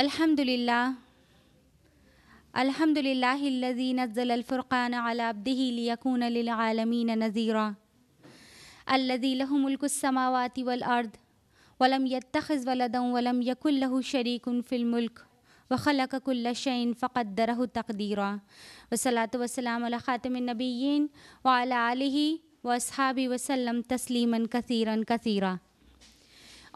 الحمد لله الحمد لله الذي نزل الفرقان على عبده ليكون للعالمين نذيرا الذي له ملك السماوات والارض ولم يتخذ ولدا ولم يكن له شريك في الملك وخلق كل شيء فقدره تقديرا والصلاة والسلام على خاتم النبيين وعلى آله وأصحابه وسلم تسليما كثيرا كثيرا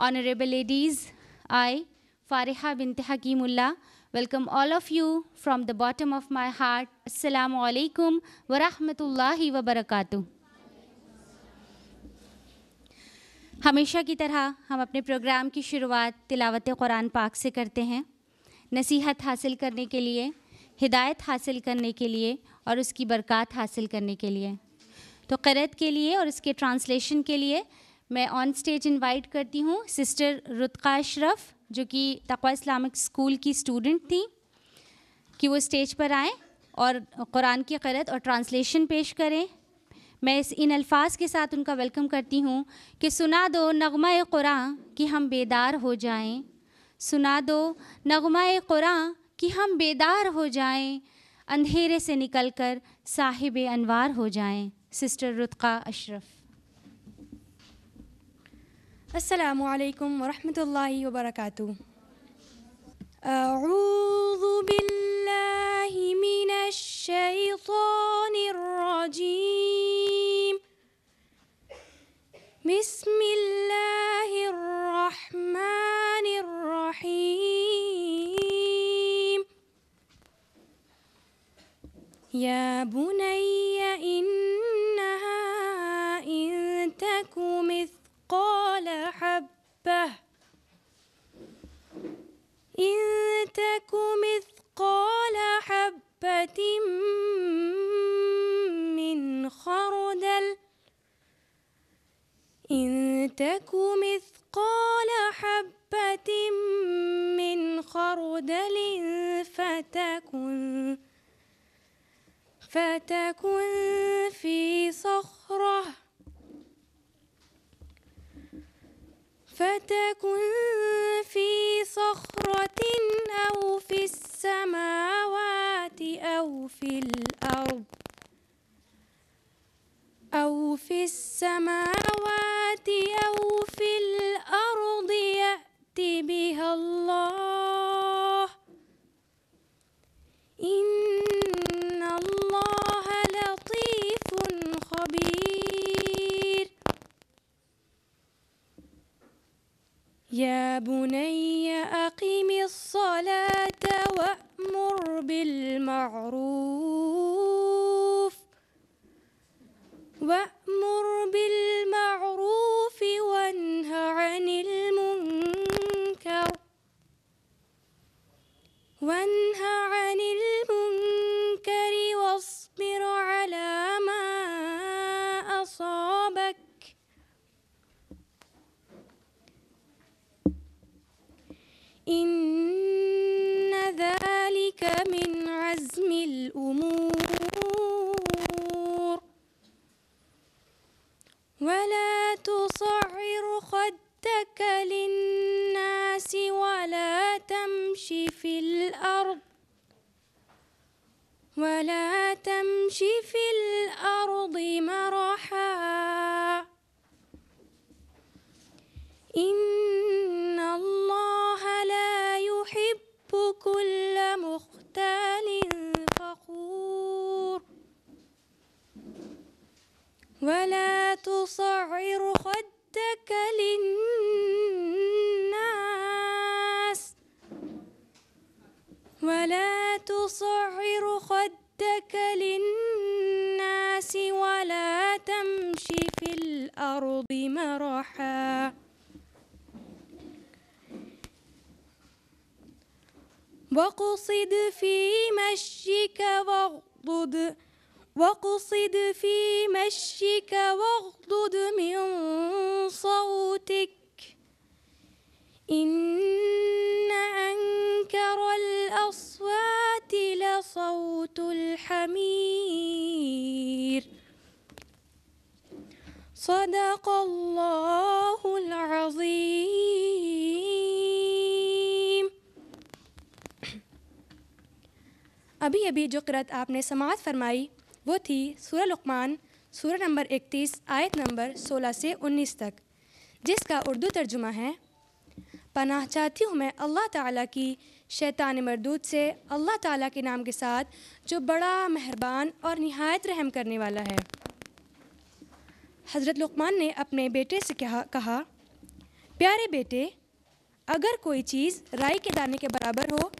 Honorable ladies, I, Fariha bint Hakimullah. Welcome all of you from the bottom of my heart. Assalamu alaikum wa rahmatullahi wa barakatuh. हमेशा की तरह हम अपने programme की शुरुआत तिलावत कुरान पाक से करते हैं नसीहत हासिल करने के लिए हिदायत हासिल करने के लिए और उसकी बरक़ात हासिल करने के लिए तो करत के लिए और उसके ट्रांसलेशन के लिए मैं ऑन स्टेज इनवाइट करती हूँ सिस्टर रुतका अशरफ़ जो कि तकवा इस्लामिक स्कूल की स्टूडेंट थी कि वो स्टेज पर आएँ और कुरान की करत और ट्रांसलेशन पेश करें मैं इस इन अल्फाज के साथ उनका वेलकम करती हूँ कि सुना दो नगमा कुरान कि हम बेदार हो जाएं सुना दो नगमा कुरान कि हम बेदार हो जाएं अंधेरे से निकलकर साहिब अनवार हो जाएं सिस्टर रुतका अशरफ السلام عليكم ورحمة الله وبركاته أعوذ بالله من الشيطان الرجيم بسم الله الرحمن الرحيم يا بني إنها إن تك مثل مثقال حبة إن تك مثقال حبة من خردل إن تك مثقال حبة من خردل فتكن فتكن في صخره فتكن في صخرة أو في السماوات أو في الأرض أو في السماوات أو في الأرض يأت بها الله إن الله لطيف خبير يا بني أقم الصلاة وأمر بالمعروف وأمر بالمعروف وانه عن المنكر وانه عن المنكر واصبر على ما أصابك إن ذلك من عزم الأمور ولا تصعر خدك للناس ولا تمش في الأرض ولا تمش في وقصد في مشيك واغضد وقصد في مشيك واغضد من अभी अभी जो करत आपने समाज फरमाई वो थी सूर लकमान सूर नंबर 31 आयत नंबर 16 से 19 तक जिसका उर्दू तर्जुमा है पनाह चाहती हूँ मैं अल्लाह ताला की शैतान मरदूद से अल्लाह ताला के नाम के साथ जो बड़ा मेहरबान और नहायत रहम करने वाला है हज़रत लकमान ने अपने बेटे से कहा कहा प्यारे बेटे अगर कोई चीज़ राय के दाने के बराबर हो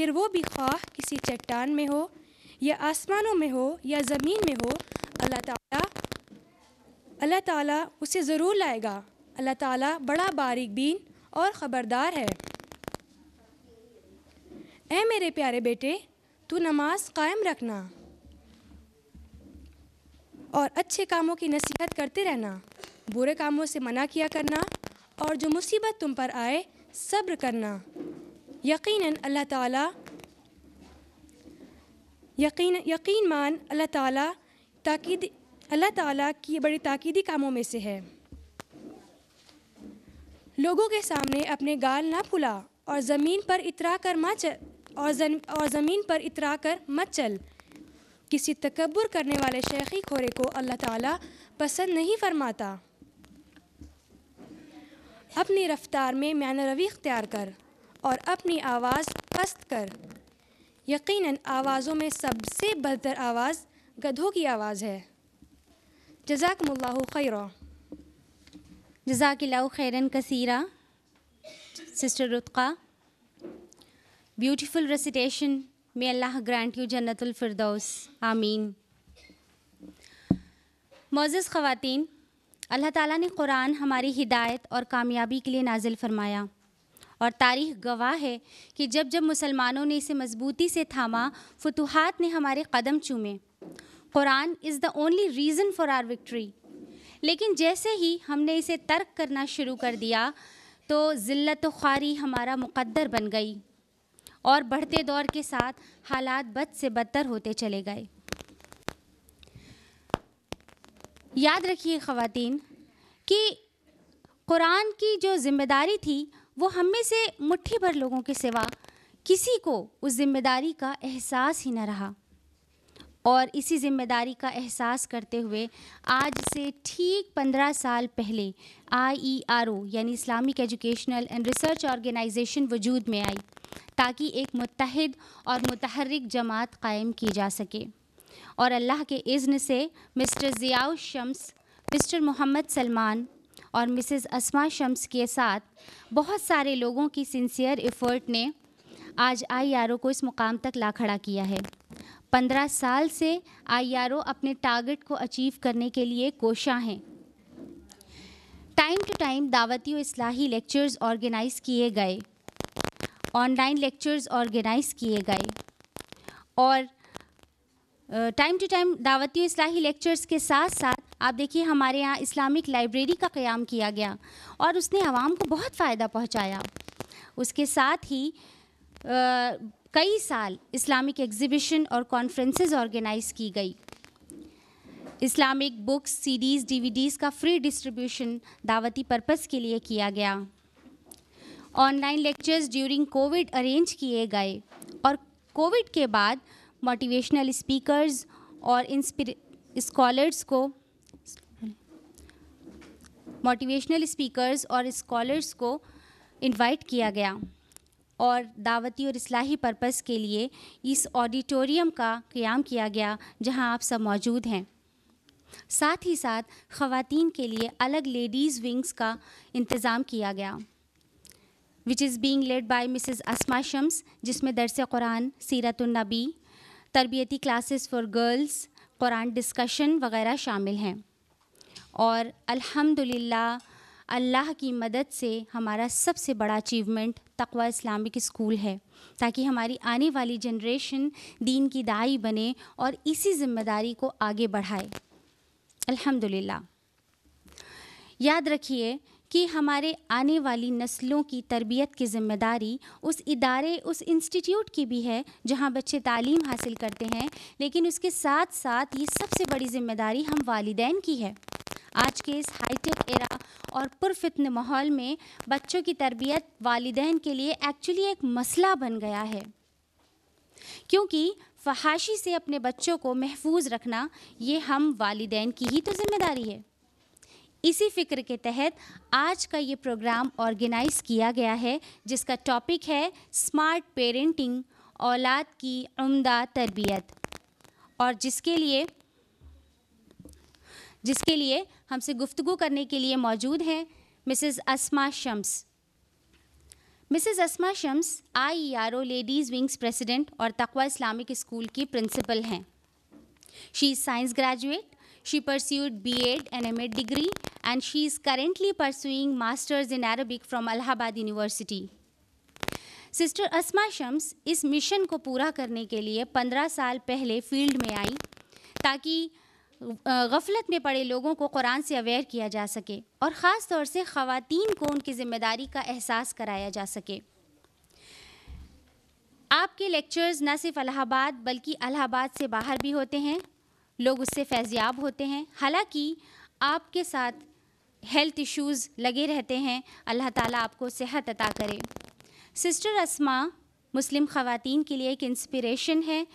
फिर वो भी ख्वाह किसी चट्टान में हो या आसमानों में हो या ज़मीन में हो अल्लाह ताला अल्लाह ताला उसे ज़रूर लाएगा अल्लाह ताला बड़ा बारीक बीन और ख़बरदार है ऐ मेरे प्यारे बेटे तू नमाज कायम रखना और अच्छे कामों की नसीहत करते रहना बुरे कामों से मना किया करना और जो मुसीबत तुम पर आए सब्र करना यकीन अल्लाह ताला यकीन यकीन मान अल्लाह ताला ताकीद अल्लाह ताला की बड़ी ताकीदी कामों में से है लोगों के सामने अपने गाल ना फुला और ज़मीन पर इतरा कर मत चल और जन, और ज़मीन पर इतरा कर मत चल किसी तकबर करने वाले शेखी खोरे को अल्लाह ताला पसंद नहीं फरमाता अपनी रफ्तार में मैन रवि इख्तियार कर और अपनी आवाज़ पस्त कर यकीनन आवाज़ों में सबसे बदतर आवाज़ गधों की आवाज़ है जजाक जजाकमल्ला खैर जजाकिल्ला खैरन कसीरा sister Rutka beautiful recitation may Allah grant you जन्नतफरदौस आमीन मोज़ ख़वातीन अल्लाह ताला ने कुरान हमारी हिदायत और कामयाबी के लिए नाजिल फरमाया और तारीख गवाह है कि जब जब मुसलमानों ने इसे मजबूती से थामा फतूहत ने हमारे कदम चूमे Quran is the only reason for our victory लेकिन जैसे ही हमने इसे तर्क करना शुरू कर दिया तो ज़िल्लत ख्वारी हमारा मुकद्दर बन गई और बढ़ते दौर के साथ हालात बद से बदतर होते चले गए याद रखिए ख़वातीन कि कुरान की जो ज़िम्मेदारी थी वो हम में से मुट्ठी भर लोगों के सिवा किसी को उस जिम्मेदारी का एहसास ही न रहा और इसी जिम्मेदारी का एहसास करते हुए आज से ठीक पंद्रह साल पहले आई यानी Islamic educational and research organisation वजूद में आई ताकि एक मुतहद और मतहरक जमात कायम की जा सके और अल्लाह के इज़्न से मिस्टर ज़ियाउ शम्स मिस्टर मोहम्मद सलमान और मिसेस असमा शम्स के साथ बहुत सारे लोगों की सिंसियर एफ़र्ट ने आज आई को इस मुकाम तक ला खड़ा किया है पंद्रह साल से आई अपने टारगेट को अचीव करने के लिए कोशाँ हैं टाइम टू टाइम दावती और असलाही लेक्चर्स ऑर्गेनाइज़ किए गए ऑनलाइन लेक्चर्स ऑर्गेनाइज़ किए गए और टाइम टू टाइम दावती इस्लाही लेक्चर्स के साथ साथ आप देखिए हमारे यहाँ इस्लामिक लाइब्रेरी का क़्याम किया गया और उसने आवाम को बहुत फ़ायदा पहुँचाया उसके साथ ही आ, कई साल इस्लामिक एग्ज़िबिशन और कॉन्फ्रेंसेस ऑर्गेनाइज की गई इस्लामिक बुक्स सीडीज़ डीवीडीज़ का फ्री डिस्ट्रीब्यूशन दावती पर्पस के लिए किया गया online lectures during COVID arrange किए गए और कोविड के बाद मोटिवेशनल स्पीकर्स और इंस्पिर स्कॉलर्स को मोटिवेशनल स्पीकर्स और स्कॉलर्स को इनवाइट किया गया और दावती और असलाही पर्पस के लिए इस ऑडिटोरियम का क्याम किया गया जहां आप सब मौजूद हैं साथ ही साथ ख़वान के लिए अलग लेडीज़ विंग्स का इंतज़ाम किया गया which is being led by Mrs Asma Shams जिसमें दरस कुरान सीरतुलनबी तरबियती classes for girls Quran discussion वगैरह शामिल हैं और अल्हम्दुलिल्लाह अल्लाह की मदद से हमारा सबसे बड़ा अचीवमेंट तकवा इस्लामिक स्कूल है ताकि हमारी आने वाली जनरेशन दीन की दाई बने और इसी जिम्मेदारी को आगे बढ़ाए अल्हम्दुलिल्लाह याद रखिए कि हमारे आने वाली नस्लों की तरबियत की ज़िम्मेदारी उस इदारे उस इंस्टीट्यूट की भी है जहाँ बच्चे तालीम हासिल करते हैं लेकिन उसके साथ साथ ये सबसे बड़ी ज़िम्मेदारी हम वालदेन की है आज के इस हाईटेक एरा और पुरफितन माहौल में बच्चों की तरबियत वालदेन के लिए एक्चुअली एक मसला बन गया है क्योंकि फहाशी से अपने बच्चों को महफूज रखना ये हम वालदेन की ही तो जिम्मेदारी है इसी फिक्र के तहत आज का ये प्रोग्राम ऑर्गेनाइज किया गया है जिसका टॉपिक है स्मार्ट पेरेंटिंग औलाद की उम्दा तरबियत और जिसके लिए जिसके लिए हमसे गुफ्तु करने के लिए मौजूद हैं Mrs Asma Shams Mrs Asma Shams I R O ladies wings president और तकवा इस्लामिक स्कूल की प्रिंसिपल हैं she is science graduate She pursued B.Ed and M.Ed degree and she is currently pursuing Masters in Arabic from Allahabad University. sister asma shams is mission ko pura karne ke liye 15 saal pehle field mein aayi ताकि गफलत में पड़े लोगों को कुरान से aware किया जा सके और ख़ास तौर से ख़वातीन को उनकी ज़िम्मेदारी का एहसास कराया जा सके आपके लेक्चर्स न सिर्फ अलाहाबाद बल्कि अलाहाबाद से बाहर भी होते हैं लोग उससे फैज़याब होते हैं हालांकि आपके साथ हेल्थ इश्यूज़ लगे रहते हैं अल्लाह ताला आपको सेहत अता करे सिस्टर असमा मुस्लिम ख़वातीन के लिए एक इंस्पिरेशन है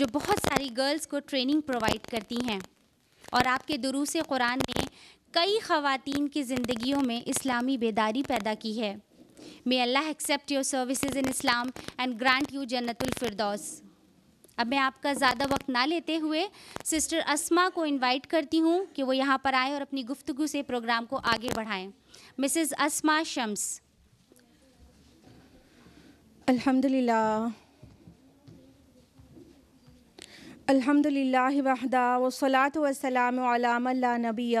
जो बहुत सारी गर्ल्स को ट्रेनिंग प्रोवाइड करती हैं और आपके दुरूस कुरान ने कई ख़ातन की ज़िंदगी में इस्लामी बेदारी पैदा की है may Allah accept your services in Islam and grant you जन्नतुल फिरदौस अब मैं आपका ज़्यादा वक्त ना लेते हुए सिस्टर असमा को इनवाइट करती हूँ कि वो यहाँ पर आएँ और अपनी गुफ्तगु से प्रोग्राम को आगे बढ़ाएँ मिसेस असमा शम्स अल्हम्दुलिल्लाह अल्हम्दुलिल्लाह वहदा वसलाम अला नबी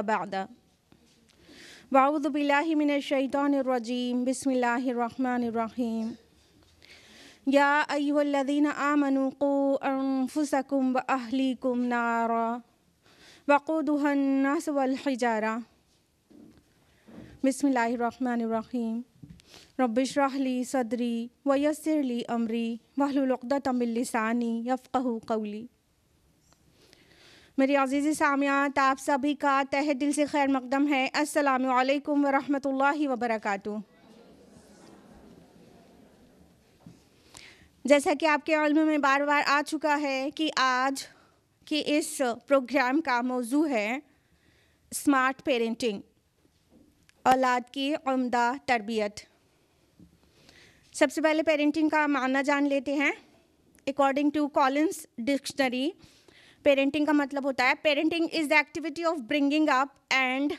बसमिल्लर या अयुल्लिन आमनुको अनफुसकुम व अहलीकुम नारा वक़ुदहन्नास वलहजारा बसमीम रबिशरहली सदरी वयसरली अमरी वहलुलदातमिलसानी यफ़ू कौली मेरी अजीज़ सामियात आप सभी का तह दिल से खैर मकदम है अस्सलाम वालेकुम वरहमतुल्लाहि वबरकातुहू जैसा कि आपके ऑल में बार बार आ चुका है कि आज के इस प्रोग्राम का मौजू है स्मार्ट पेरेंटिंग औलाद की उमदा तरबियत सबसे पहले पेरेंटिंग का माना जान लेते हैं according to Collins dictionary parenting का मतलब होता है parenting is the activity of bringing up and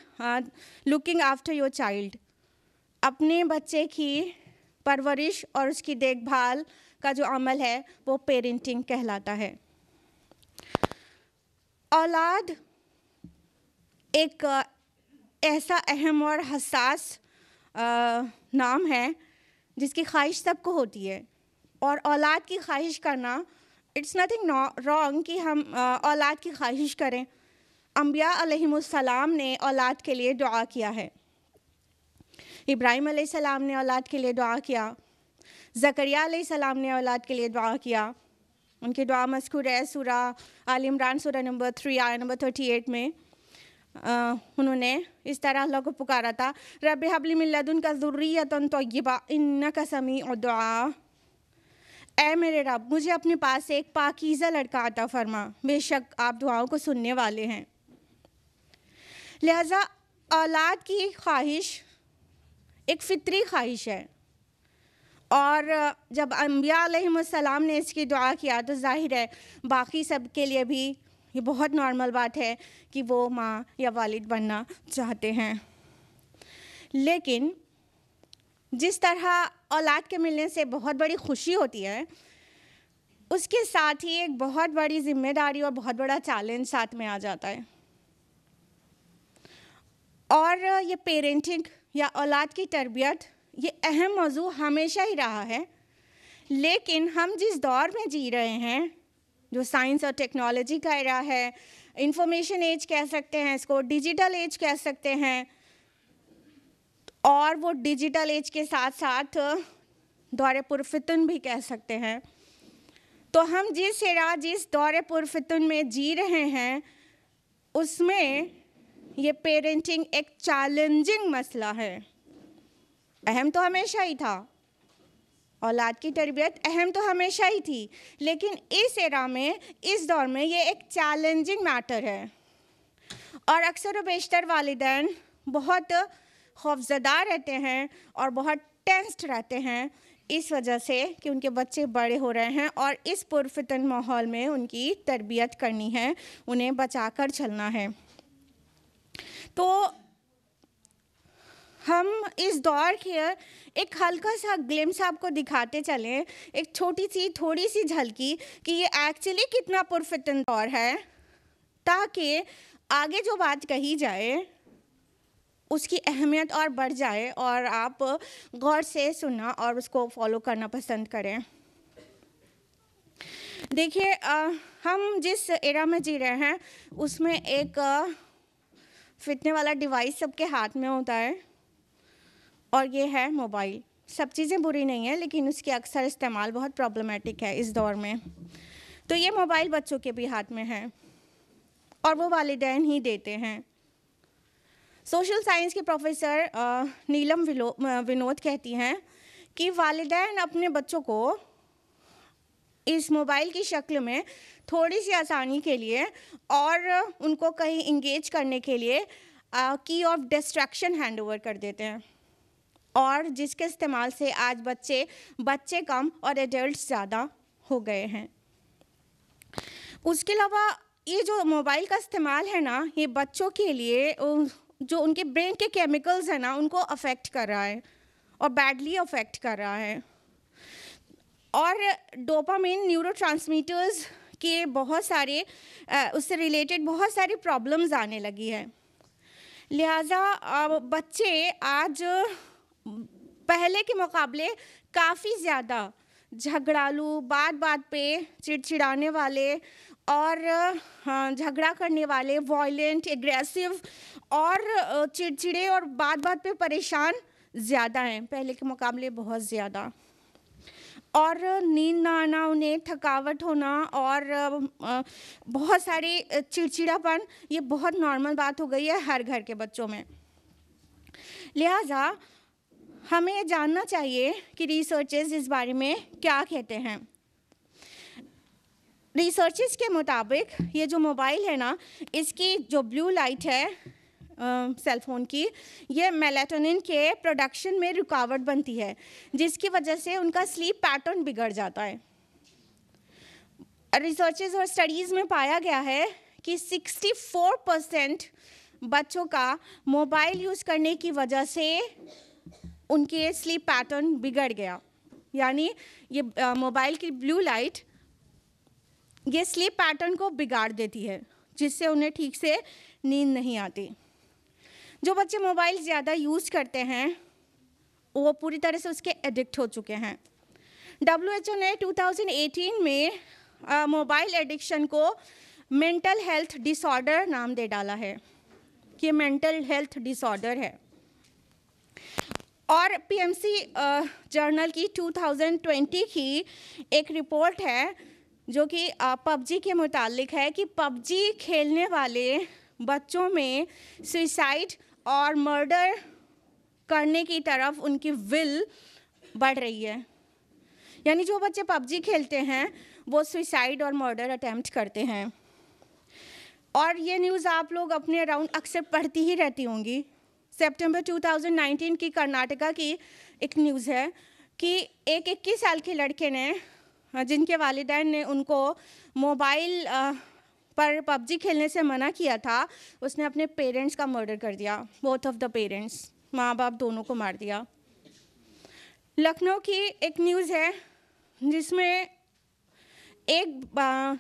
looking after your child अपने बच्चे की परवरिश और उसकी देखभाल का जो अमल है वो पेरेंटिंग कहलाता है औलाद एक ऐसा अहम और हसास नाम है जिसकी ख्वाहिश सबको होती है और औलाद की ख्वाहिश करना इट्स नथिंग रॉन्ग कि हम औलाद की ख्वाहिश करें अम्बिया सलाम ने औलाद के लिए दुआ किया है इब्राहिम सलाम ने औलाद के लिए दुआ किया ज़करिया सलाम ने औलाद के लिए दुआ किया उनकी दुआ मस्कूर है सूरा आल इमरान सूरा नंबर थ्री आया नंबर थर्टी एट में आ, उन्होंने इस तरह अल्लाह को पुकारा था रब हबली मिल्लदन का ज़ुर्रियत तय्यबा इन्ना का समी और दुआ ए मेरे रब मुझे अपने पास एक पाकिज़ा लड़का आता फरमा बेशक आप दुआओं को सुनने वाले हैं लिहाजा औलाद की ख्वाहिश एक फितरी ख्वाहिश है और जब अम्बिया ने इसकी दुआ किया तो जाहिर है बाकी सब के लिए भी ये बहुत नॉर्मल बात है कि वो माँ या वालिद बनना चाहते हैं लेकिन जिस तरह औलाद के मिलने से बहुत बड़ी खुशी होती है उसके साथ ही एक बहुत बड़ी जिम्मेदारी और बहुत बड़ा चैलेंज साथ में आ जाता है और ये पेरेंटिंग या औलाद की तरबियत ये अहम मौजू हमेशा ही रहा है लेकिन हम जिस दौर में जी रहे हैं जो साइंस और टेक्नोलॉजी का रहा है इंफॉर्मेशन एज कह सकते हैं इसको डिजिटल एज कह सकते हैं और वो डिजिटल एज के साथ साथ दौरे पुरफितन भी कह सकते हैं तो हम जिस एरा जिस दौरे पुरफितन में जी रहे हैं उसमें ये पेरेंटिंग एक चैलेंजिंग मसला है अहम तो हमेशा ही था औलाद की तरबियत अहम तो हमेशा ही थी लेकिन इस एरा में इस दौर में ये एक चैलेंजिंग मैटर है और अक्सर बेशतर वालदान बहुत खौफजदा रहते हैं और बहुत टेंस्ड रहते हैं इस वजह से कि उनके बच्चे बड़े हो रहे हैं और इस पुरफन माहौल में उनकी तरबियत करनी है उन्हें बचाकर चलना है तो हम इस दौर के एक हल्का सा ग्लिम्स आपको दिखाते चलें एक छोटी सी थोड़ी सी झलकी कि ये एक्चुअली कितना पुरफितन दौर है ताकि आगे जो बात कही जाए उसकी अहमियत और बढ़ जाए और आप गौर से सुनना और उसको फॉलो करना पसंद करें देखिए हम जिस एरा में जी रहे हैं उसमें एक फितने वाला डिवाइस सबके हाथ में होता है और ये है मोबाइल सब चीज़ें बुरी नहीं हैं लेकिन उसके अक्सर इस्तेमाल बहुत प्रॉब्लमेटिक है इस दौर में तो ये मोबाइल बच्चों के भी हाथ में है और वो वालद ही देते हैं सोशल साइंस के प्रोफेसर नीलम विनोद कहती हैं कि वालदेन अपने बच्चों को इस मोबाइल की शक्ल में थोड़ी सी आसानी के लिए और उनको कहीं इंगेज करने के लिए की ऑफ डिस्ट्रैक्शन हैंड ओवर कर देते हैं और जिसके इस्तेमाल से आज बच्चे बच्चे कम और एडल्ट ज़्यादा हो गए हैं उसके अलावा ये जो मोबाइल का इस्तेमाल है ना ये बच्चों के लिए जो उनके ब्रेन के केमिकल्स हैं ना उनको अफेक्ट कर रहा है और बैडली अफेक्ट कर रहा है और डोपामिन न्यूरो के बहुत सारे उससे रिलेटेड बहुत सारी प्रॉब्लम्स आने लगी है लिहाजा बच्चे आज पहले के मुकाबले काफ़ी ज़्यादा झगड़ालू बात बात पे चिड़चिड़ाने वाले और हाँ, झगड़ा करने वाले वॉयलेंट एग्रेसिव और चिड़चिड़े और बात बात पे परेशान ज़्यादा हैं पहले के मुकाबले बहुत ज़्यादा और नींद ना आना उन्हें थकावट होना और बहुत सारे चिड़चिड़ापन ये बहुत नॉर्मल बात हो गई है हर घर के बच्चों में लिहाजा हमें जानना चाहिए कि रिसर्चेस इस बारे में क्या कहते हैं रिसर्चेस के मुताबिक ये जो मोबाइल है ना इसकी जो ब्लू लाइट है सेलफोन की ये मेलाटोनिन के प्रोडक्शन में रुकावट बनती है जिसकी वजह से उनका स्लीप पैटर्न बिगड़ जाता है रिसर्चेज और स्टडीज़ में पाया गया है कि 64 परसेंट बच्चों का मोबाइल यूज़ करने की वजह से उनके स्लीप पैटर्न बिगड़ गया यानी ये मोबाइल की ब्लू लाइट ये स्लीप पैटर्न को बिगाड़ देती है जिससे उन्हें ठीक से नींद नहीं आती जो बच्चे मोबाइल ज़्यादा यूज़ करते हैं वो पूरी तरह से उसके एडिक्ट हो चुके हैं डब्ल्यू ने 2018 में मोबाइल एडिक्शन को मेंटल हेल्थ डिसऑर्डर नाम दे डाला है कि मेंटल हेल्थ डिसऑर्डर है और पीएमसी जर्नल की 2020 की एक रिपोर्ट है जो कि पबजी के मुतालिक है कि पबजी खेलने वाले बच्चों में सुसाइड और मर्डर करने की तरफ उनकी विल बढ़ रही है यानी जो बच्चे पबजी खेलते हैं वो सुसाइड और मर्डर अटैम्प्ट करते हैं और ये न्यूज़ आप लोग अपने अराउंड अक्सर पढ़ती ही रहती होंगी सितंबर 2019 की कर्नाटका की एक न्यूज़ है कि एक इक्कीस साल के लड़के ने हाँ, जिनके वालदेन ने उनको मोबाइल पर पबजी खेलने से मना किया था उसने अपने पेरेंट्स का मर्डर कर दिया बोथ ऑफ द पेरेंट्स माँ बाप दोनों को मार दिया लखनऊ की एक न्यूज़ है जिसमें एक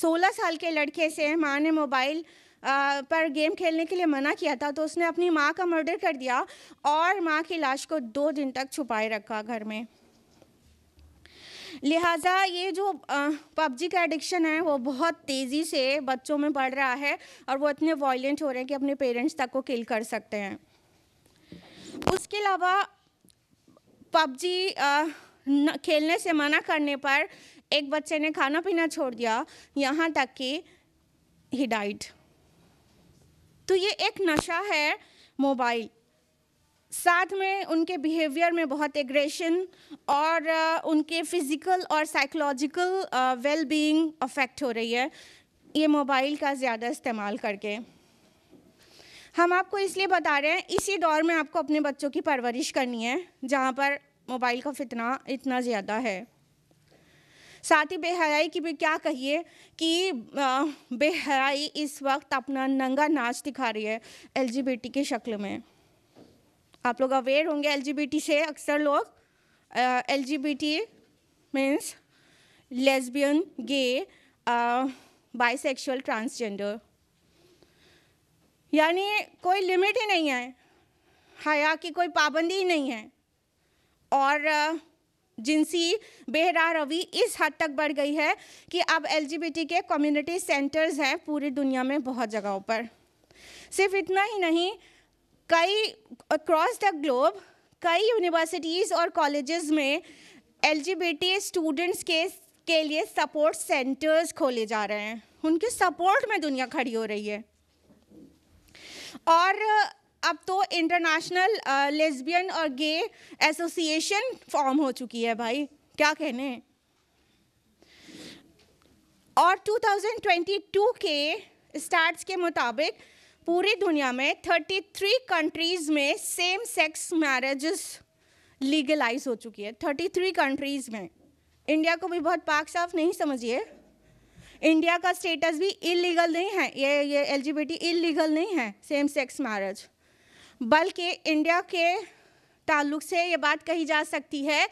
सोलह साल के लड़के से माँ ने मोबाइल पर गेम खेलने के लिए मना किया था तो उसने अपनी माँ का मर्डर कर दिया और माँ की लाश को दो दिन तक छुपाए रखा घर में लिहाजा ये जो पबजी का एडिक्शन है वो बहुत तेज़ी से बच्चों में बढ़ रहा है और वो इतने वॉयेंट हो रहे हैं कि अपने पेरेंट्स तक को किल कर सकते हैं उसके अलावा पबजी खेलने से मना करने पर एक बच्चे ने खाना पीना छोड़ दिया यहाँ तक कि ही तो ये एक नशा है मोबाइल साथ में उनके बिहेवियर में बहुत एग्रेशन और uh, उनके फिजिकल और साइकोलॉजिकल वेल बीइंग अफेक्ट हो रही है ये मोबाइल का ज़्यादा इस्तेमाल करके हम आपको इसलिए बता रहे हैं इसी दौर में आपको अपने बच्चों की परवरिश करनी है जहाँ पर मोबाइल का फितना इतना ज़्यादा है साथ ही बेहराई की भी क्या कहिए कि बेहराई इस वक्त अपना नंगा नाच दिखा रही है एलजीबीटी की शक्ल में आप लोग अवेयर होंगे एलजीबीटी से अक्सर लोग LGBT means lesbian gay bisexual transgender यानी कोई लिमिट ही नहीं है हया की कोई पाबंदी ही नहीं है और uh, जिनसी रवि इस हद तक बढ़ गई है कि अब एल के कम्युनिटी सेंटर्स हैं पूरी दुनिया में बहुत जगहों पर सिर्फ इतना ही नहीं कई अक्रॉस द ग्लोब कई यूनिवर्सिटीज़ और कॉलेजेस में एल स्टूडेंट्स के के लिए सपोर्ट सेंटर्स खोले जा रहे हैं उनके सपोर्ट में दुनिया खड़ी हो रही है और अब तो इंटरनेशनल लेस्बियन uh, और गे एसोसिएशन फॉर्म हो चुकी है भाई क्या कहने और 2022 के स्टार्ट्स के मुताबिक पूरी दुनिया में 33 कंट्रीज़ में सेम सेक्स मैरिजेस लीगलाइज हो चुकी है 33 कंट्रीज़ में इंडिया को भी बहुत पाक साफ नहीं समझिए इंडिया का स्टेटस भी इलीगल नहीं है ये ये एलजीबीटी इलीगल नहीं है सेम सेक्स मैरिज बल्कि इंडिया के ताल्लुक से ये बात कही जा सकती है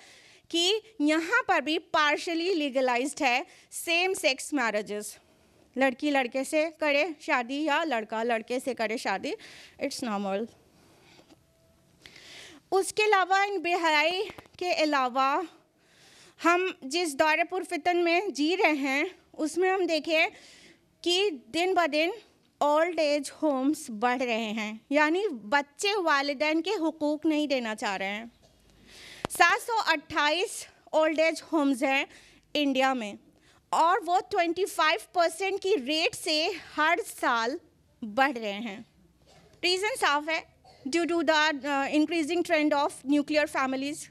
कि यहाँ पर भी पार्शली लीगलाइज्ड है सेम सेक्स मैरिजेस लड़की लड़के से करे शादी या लड़का लड़के से करे शादी इट्स नॉर्मल उसके अलावा इन बेहराई के अलावा हम जिस दौरे पुरफितन में जी रहे हैं उसमें हम देखें कि दिन ब दिन ओल्ड एज होम्स बढ़ रहे हैं यानी बच्चे वालदेन के हकूक़ नहीं देना चाह रहे हैं 728 ओल्ड एज होम्स हैं इंडिया में और वो 25 परसेंट की रेट से हर साल बढ़ रहे हैं रीज़न साफ है due to the increasing trend of nuclear families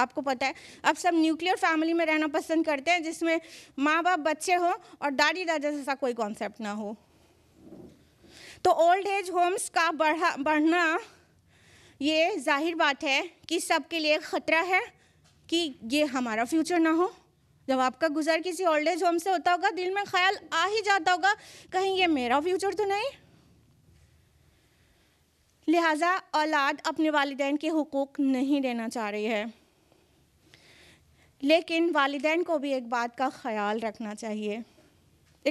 आपको पता है अब सब न्यूक्लियर फैमिली में रहना पसंद करते हैं जिसमें माँ बाप बच्चे हों और दादी दादा जैसा कोई कॉन्सेप्ट ना हो तो ओल्ड एज होम्स का बढ़ा बढ़ना ये जाहिर बात है कि सबके लिए ख़तरा है कि ये हमारा फ्यूचर ना हो जब आपका गुजर किसी ओल्ड एज होम से होता होगा दिल में ख्याल आ ही जाता होगा कहीं ये मेरा फ्यूचर तो नहीं लिहाजा औलाद अपने वालदेन के हकूक़ नहीं देना चाह रही है लेकिन वालदेन को भी एक बात का ख्याल रखना चाहिए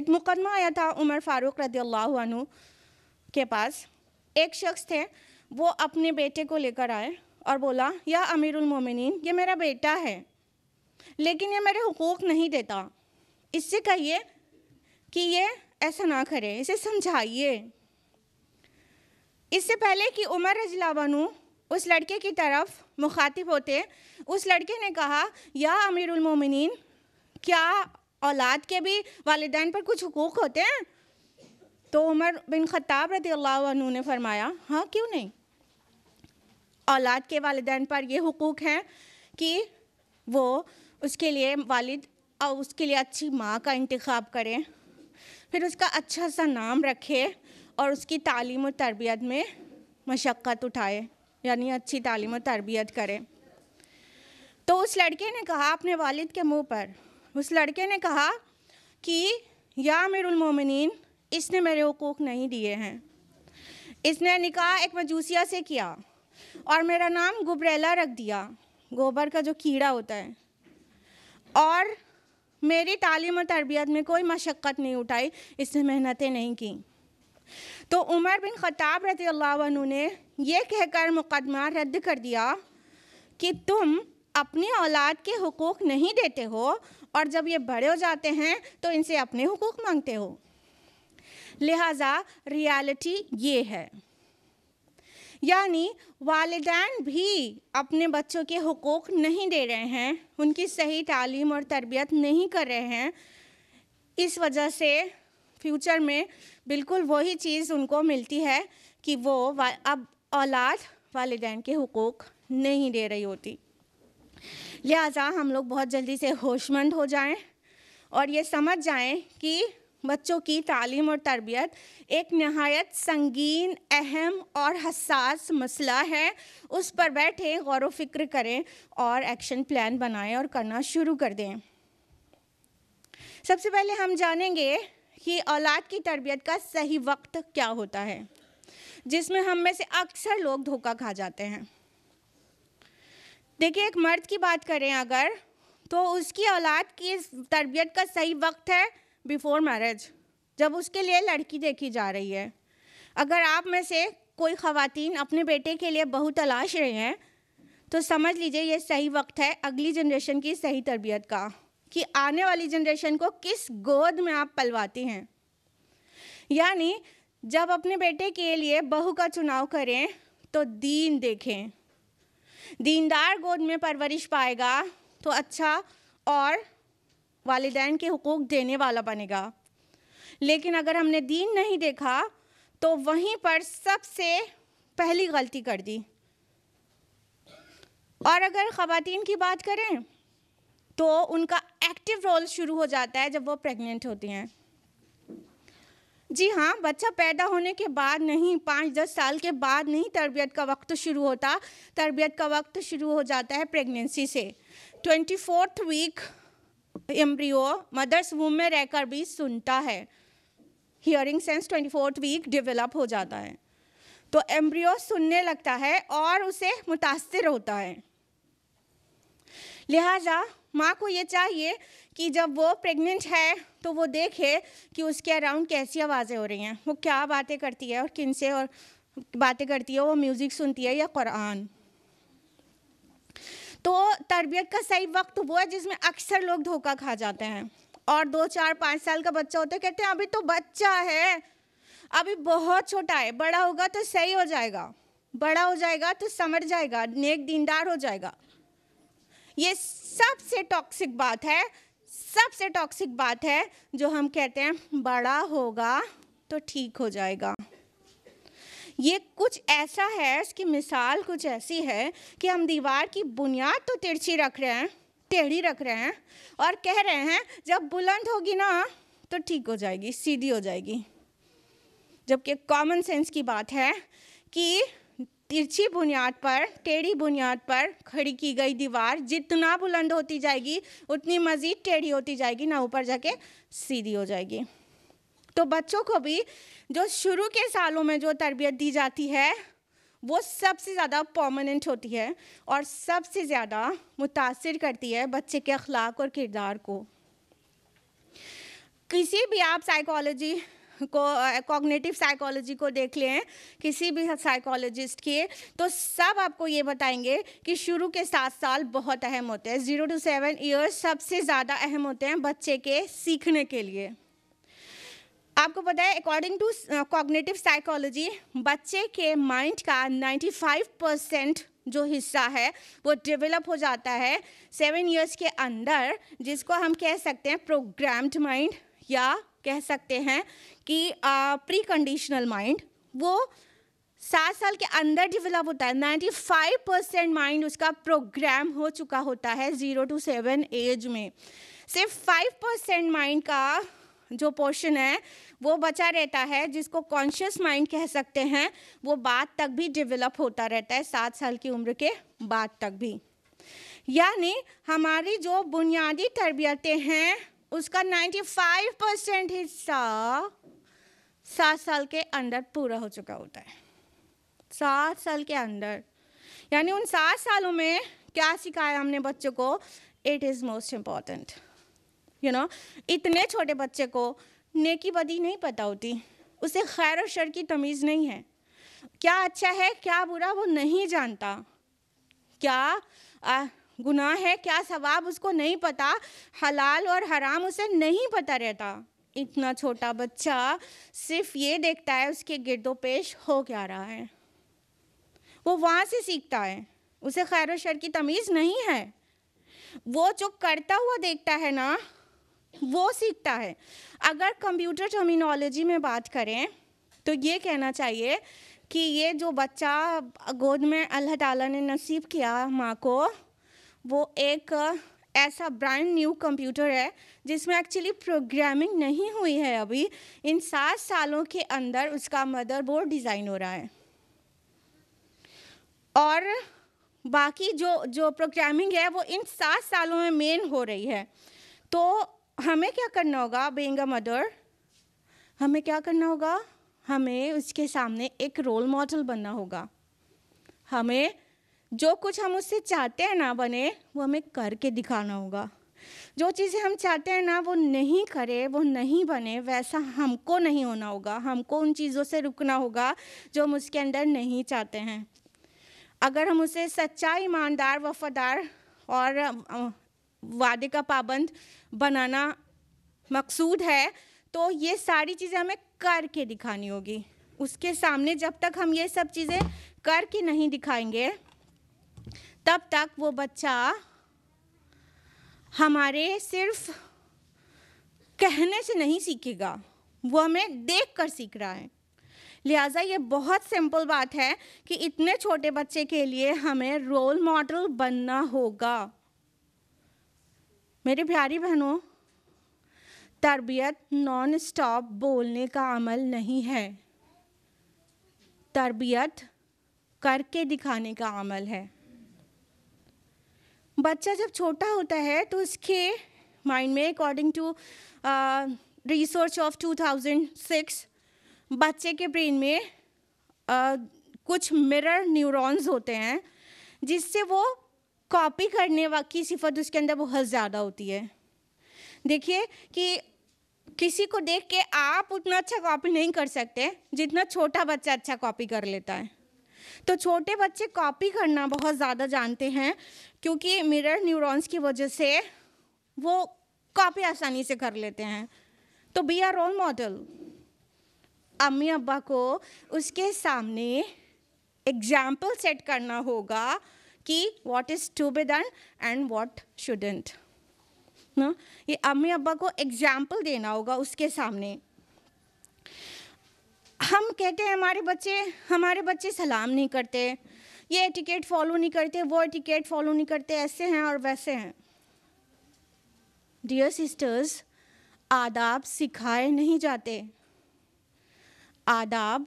एक मुकदमा आया था उमर फ़ारूक रदी अल्लाह के पास एक शख्स थे वो अपने बेटे को लेकर आए और बोला या अमीरुल मोमिनीन ये मेरा बेटा है लेकिन ये मेरे हकूक़ नहीं देता इससे कहिए कि ये ऐसा ना करे इसे समझाइए इससे पहले कि उमर रजिला उस लड़के की तरफ मुखातिब होते उस लड़के ने कहा या अमीरुल मोमिनीन क्या औलाद के भी वालदान पर कुछ हकूक़ होते हैं तो उमर बिन ख़ताब रदी अल्लाह ने फरमाया हाँ क्यों नहीं औलाद के वालदेन पर यह हकूक़ हैं कि वो उसके लिए वालिद और उसके लिए अच्छी माँ का इंतखब करें फिर उसका अच्छा सा नाम रखे और उसकी तालीम और तरबियत में मशक्क़त उठाए यानी अच्छी तालीम और तरबियत करें तो उस लड़के ने कहा अपने वालिद के मुंह पर उस लड़के ने कहा कि या मेरमिन इसने मेरे हकूक़ नहीं दिए हैं इसने निकाह एक मजूसिया से किया और मेरा नाम गुबरेला रख दिया गोबर का जो कीड़ा होता है और मेरी तालीम और तरबियत में कोई मशक्क़त नहीं उठाई इसने मेहनतें नहीं की तो उमर बिन ख़ताब रती अल्लाह ने यह कहकर मुकदमा रद्द कर दिया कि तुम अपनी औलाद के हकूक़ नहीं देते हो और जब ये बड़े हो जाते हैं तो इनसे अपने हकूक़ मांगते हो लिहाजा रियलिटी ये है यानी वालदान भी अपने बच्चों के हकूक़ नहीं दे रहे हैं उनकी सही तालीम और तरबियत नहीं कर रहे हैं इस वजह से फ्यूचर में बिल्कुल वही चीज़ उनको मिलती है कि वो अब औलाद वालदान के हकूक़ नहीं दे रही होती लिहाजा हम लोग बहुत जल्दी से होशमंद हो जाएं और ये समझ जाएं कि बच्चों की तालीम और तरबियत एक नहायत संगीन अहम और हसास मसला है उस पर बैठें गौर व फिक्र करें और एक्शन प्लान बनाएं और करना शुरू कर दें सबसे पहले हम जानेंगे कि औलाद की तरबियत का सही वक्त क्या होता है जिसमें हम में से अक्सर लोग धोखा खा जाते हैं देखिए एक मर्द की बात करें अगर तो उसकी औलाद की तरबियत का सही वक्त है बिफोर मैरिज जब उसके लिए लड़की देखी जा रही है अगर आप में से कोई ख़वातीन अपने बेटे के लिए बहुत तलाश रही हैं तो समझ लीजिए ये सही वक्त है अगली जनरेशन की सही तरबियत का कि आने वाली जनरेशन को किस गोद में आप पलवाती हैं यानी जब अपने बेटे के लिए बहू का चुनाव करें तो दीन देखें दीनदार गोद में परवरिश पाएगा तो अच्छा और वालदेन के हकूक़ देने वाला बनेगा लेकिन अगर हमने दीन नहीं देखा तो वहीं पर सबसे पहली गलती कर दी और अगर ख़वान की बात करें तो उनका एक्टिव रोल शुरू हो जाता है जब वो प्रेग्नेंट होती हैं जी हाँ बच्चा पैदा होने के बाद नहीं पाँच दस साल के बाद नहीं तरबियत का वक्त शुरू होता तरबियत का वक्त शुरू हो जाता है प्रेगनेंसी से twenty fourth week embryo mother's womb में रहकर भी सुनता है hearing sense twenty week develop हो जाता है तो एम्ब्रियो सुनने लगता है और उसे मुतासर होता है लिहाजा माँ को ये चाहिए कि जब वो प्रेग्नेंट है तो वो देखे कि उसके अराउंड कैसी आवाज़ें हो रही हैं वो क्या बातें करती है और किन से और बातें करती है वो म्यूज़िक सुनती है या कुरान तो तरबियत का सही वक्त वो है जिसमें अक्सर लोग धोखा खा जाते हैं और दो चार पाँच साल का बच्चा होता है कहते हैं अभी तो बच्चा है अभी बहुत छोटा है बड़ा होगा तो सही हो जाएगा बड़ा हो जाएगा तो समझ जाएगा नेक दीनदार हो जाएगा ये सबसे टॉक्सिक बात है सबसे टॉक्सिक बात है जो हम कहते हैं बड़ा होगा तो ठीक हो जाएगा ये कुछ ऐसा है इसकी मिसाल कुछ ऐसी है कि हम दीवार की बुनियाद तो तिरछी रख रहे हैं टेढ़ी रख रहे हैं और कह रहे हैं जब बुलंद होगी ना तो ठीक हो जाएगी सीधी हो जाएगी जबकि कॉमन सेंस की बात है कि तिरछी बुनियाद पर टेढ़ी बुनियाद पर खड़ी की गई दीवार जितना बुलंद होती जाएगी उतनी मज़ीद टेढ़ी होती जाएगी ना ऊपर जाके सीधी हो जाएगी तो बच्चों को भी जो शुरू के सालों में जो तरबियत दी जाती है वो सबसे ज़्यादा पर्मानेंट होती है और सबसे ज़्यादा मुतासर करती है बच्चे के अखलाक और किरदार को किसी भी आप साइकोलॉजी को कॉग्नेटिव साइकोलॉजी को देख लें किसी भी साइकोलॉजिस्ट के तो सब आपको ये बताएंगे कि शुरू के सात साल बहुत अहम होते हैं ज़ीरो टू सेवन ईयर्स सबसे ज़्यादा अहम होते हैं बच्चे के सीखने के लिए आपको पता है अकॉर्डिंग टू कॉग्नेटिव साइकोलॉजी बच्चे के माइंड का 95 परसेंट जो हिस्सा है वो डेवलप हो जाता है सेवन इयर्स के अंदर जिसको हम कह सकते हैं प्रोग्राम्ड माइंड या कह सकते हैं कि प्री कंडीशनल माइंड वो सात साल के अंदर डेवलप होता है नाइन्टी फाइव परसेंट माइंड उसका प्रोग्राम हो चुका होता है ज़ीरो टू सेवन एज में सिर्फ फाइव परसेंट माइंड का जो पोर्शन है वो बचा रहता है जिसको कॉन्शियस माइंड कह सकते हैं वो बाद तक भी डेवलप होता रहता है सात साल की उम्र के बाद तक भी यानी हमारी जो बुनियादी तरबियतें हैं उसका 95 परसेंट हिस्सा सात साल के अंदर पूरा हो चुका होता है सात साल के अंदर यानी उन सात सालों में क्या सिखाया हमने बच्चों को it is most important you know इतने छोटे बच्चे को नेकी बदी नहीं पता होती उसे खैर और शर की तमीज़ नहीं है क्या अच्छा है क्या बुरा वो नहीं जानता क्या आ, गुनाह है क्या सवाब उसको नहीं पता हलाल और हराम उसे नहीं पता रहता इतना छोटा बच्चा सिर्फ ये देखता है उसके गिरदो पेश हो क्या रहा है वो वहाँ से सीखता है उसे खैर शर की तमीज़ नहीं है वो जो करता हुआ देखता है ना वो सीखता है अगर कंप्यूटर टर्मिनोलॉजी में बात करें तो ये कहना चाहिए कि ये जो बच्चा गोद में अल्लाह ताला ने नसीब किया माँ को वो एक ऐसा ब्रांड न्यू कंप्यूटर है जिसमें एक्चुअली प्रोग्रामिंग नहीं हुई है अभी इन सात सालों के अंदर उसका मदरबोर्ड डिज़ाइन हो रहा है और बाकी जो जो प्रोग्रामिंग है वो इन सात सालों में मेन हो रही है तो हमें क्या करना होगा बेंग अ मदर हमें क्या करना होगा हमें उसके सामने एक रोल मॉडल बनना होगा हमें जो कुछ हम उससे चाहते हैं ना बने वो हमें करके दिखाना होगा जो चीज़ें हम चाहते हैं ना वो नहीं करे वो नहीं बने वैसा हमको नहीं होना होगा हमको उन चीज़ों से रुकना होगा जो हम उसके अंदर नहीं चाहते हैं अगर हम उसे सच्चा ईमानदार वफादार और वादे का पाबंद बनाना मकसूद है तो ये सारी चीज़ें हमें करके दिखानी होगी उसके सामने जब तक हम ये सब चीज़ें करके नहीं दिखाएंगे तब तक वो बच्चा हमारे सिर्फ कहने से नहीं सीखेगा वो हमें देख कर सीख रहा है लिहाजा ये बहुत सिंपल बात है कि इतने छोटे बच्चे के लिए हमें रोल मॉडल बनना होगा मेरे प्यारी बहनों तरबियत नॉन स्टॉप बोलने का अमल नहीं है तरबियत करके दिखाने का अमल है बच्चा जब छोटा होता है तो उसके माइंड में अकॉर्डिंग टू रिसर्च ऑफ 2006 बच्चे के ब्रेन में uh, कुछ मिरर न्यूरॉन्स होते हैं जिससे वो कॉपी करने की सिफत उसके अंदर बहुत ज़्यादा होती है देखिए कि किसी को देख के आप उतना अच्छा कॉपी नहीं कर सकते जितना छोटा बच्चा अच्छा कॉपी कर लेता है तो छोटे बच्चे कॉपी करना बहुत ज़्यादा जानते हैं क्योंकि मिरर न्यूरॉन्स की वजह से वो कॉपी आसानी से कर लेते हैं तो बी आर रोल मॉडल अम्मी अब्बा को उसके सामने एग्जाम्पल सेट करना होगा कि what is to be done and what shouldn't ना ये अम्मी अब्बा को एग्जाम्पल देना होगा उसके सामने हम कहते हैं हमारे बच्चे हमारे बच्चे सलाम नहीं करते ये टिकेट फॉलो नहीं करते वो टिकेट फॉलो नहीं करते ऐसे हैं और वैसे हैं डियर सिस्टर्स आदाब सिखाए नहीं जाते आदाब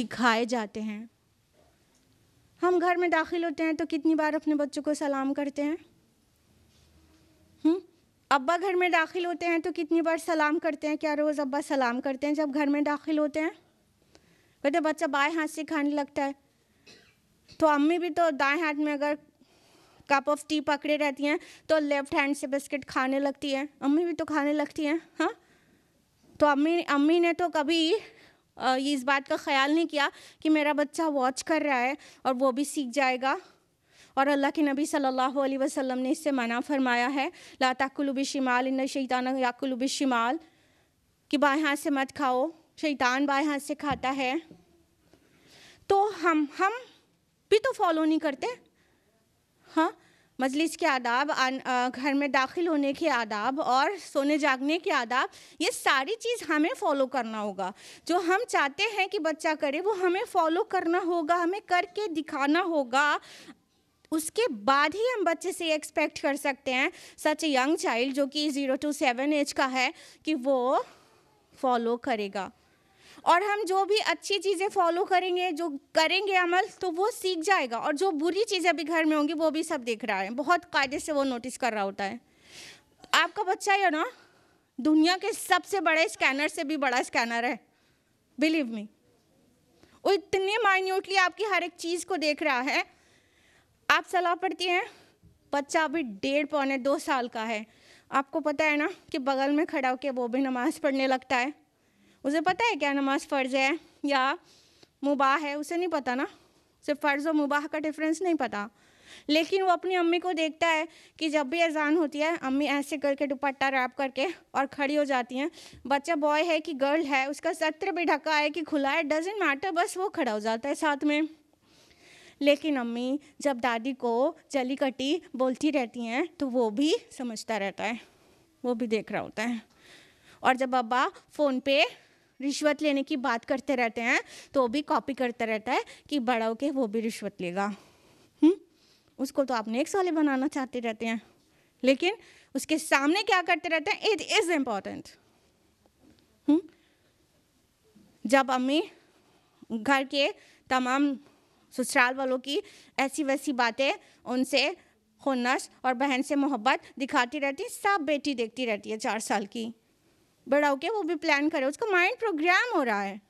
दिखाए जाते हैं हम घर में दाखिल होते हैं तो कितनी बार अपने बच्चों को सलाम करते हैं हुँ? अब्बा घर में दाखिल होते हैं तो कितनी बार सलाम करते हैं क्या रोज़ अब्बा सलाम करते हैं जब घर में दाखिल होते हैं कहते बच्चा बाएं हाथ से खाने लगता है तो अम्मी भी तो दाएं हाथ में अगर कप ऑफ टी पकड़े रहती हैं तो लेफ्ट हैंड से बिस्किट खाने लगती हैं अम्मी भी तो खाने लगती हैं हाँ तो अम्मी अम्मी ने तो कभी ये इस बात का ख्याल नहीं किया कि मेरा बच्चा वॉच कर रहा है और वो भी सीख जाएगा और अल्लाह के नबी सल्लल्लाहु अलैहि वसल्लम ने इससे मना फरमाया है लाताकुलब शिमाल इन शैतान याकुलब शिमाल कि बाएँ हाथ से मत खाओ शैतान बाएँ हाथ से खाता है तो हम हम भी तो फॉलो नहीं करते हाँ मजलिस के आदाब घर में दाखिल होने के आदाब और सोने जागने के आदाब ये सारी चीज़ हमें फॉलो करना होगा जो हम चाहते हैं कि बच्चा करे वो हमें फॉलो करना होगा हमें करके दिखाना होगा उसके बाद ही हम बच्चे से एक्सपेक्ट कर सकते हैं सच ए यंग चाइल्ड जो कि ज़ीरो टू सेवन एज का है कि वो फॉलो करेगा और हम जो भी अच्छी चीज़ें फॉलो करेंगे जो करेंगे अमल तो वो सीख जाएगा और जो बुरी चीज़ें अभी घर में होंगी वो भी सब देख रहा है बहुत कायदे से वो नोटिस कर रहा होता है आपका बच्चा है ना दुनिया के सबसे बड़े स्कैनर से भी बड़ा स्कैनर है बिलीव मी वो इतने माइन्यूटली आपकी हर एक चीज़ को देख रहा है आप सलाह पड़ती हैं बच्चा अभी डेढ़ पौने दो साल का है आपको पता है ना कि बगल में खड़ा होकर वो भी नमाज़ पढ़ने लगता है उसे पता है क्या नमाज फ़र्ज़ है या मुबाह है उसे नहीं पता ना सिर्फ फ़र्ज़ और मुबाह का डिफरेंस नहीं पता लेकिन वो अपनी अम्मी को देखता है कि जब भी अजान होती है अम्मी ऐसे करके दुपट्टा रैप करके और खड़ी हो जाती हैं बच्चा बॉय है कि गर्ल है उसका सत्र भी ढका है कि खुला है डजेंट मैटर बस वो खड़ा हो जाता है साथ में लेकिन अम्मी जब दादी को जली कटी बोलती रहती हैं तो वो भी समझता रहता है वो भी देख रहा होता है और जब अब्बा फ़ोन पे रिश्वत लेने की बात करते रहते हैं तो भी कॉपी करता रहता है कि बड़ा के वो भी रिश्वत लेगा हुँ? हम्म? उसको तो आप नेक्स्ट वाले बनाना चाहते रहते हैं लेकिन उसके सामने क्या करते रहते हैं इट इज़ इम्पोर्टेंट जब अम्मी घर के तमाम ससुराल वालों की ऐसी वैसी बातें उनसे हुनस और बहन से मोहब्बत दिखाती रहती सब बेटी देखती रहती है चार साल की बढ़ाओ के वो भी प्लान करे उसका माइंड प्रोग्राम हो रहा है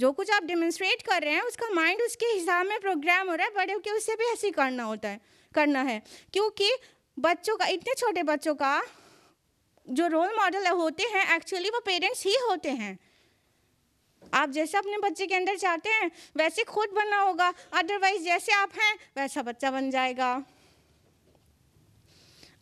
जो कुछ आप डेमोन्स्ट्रेट कर रहे हैं उसका माइंड उसके हिसाब में प्रोग्राम हो रहा है बड़े होकर उससे भी ऐसे करना होता है करना है क्योंकि बच्चों का इतने छोटे बच्चों का जो रोल मॉडल होते हैं एक्चुअली वो पेरेंट्स ही होते हैं आप जैसे अपने बच्चे के अंदर चाहते हैं वैसे खुद बनना होगा अदरवाइज जैसे आप हैं वैसा बच्चा बन जाएगा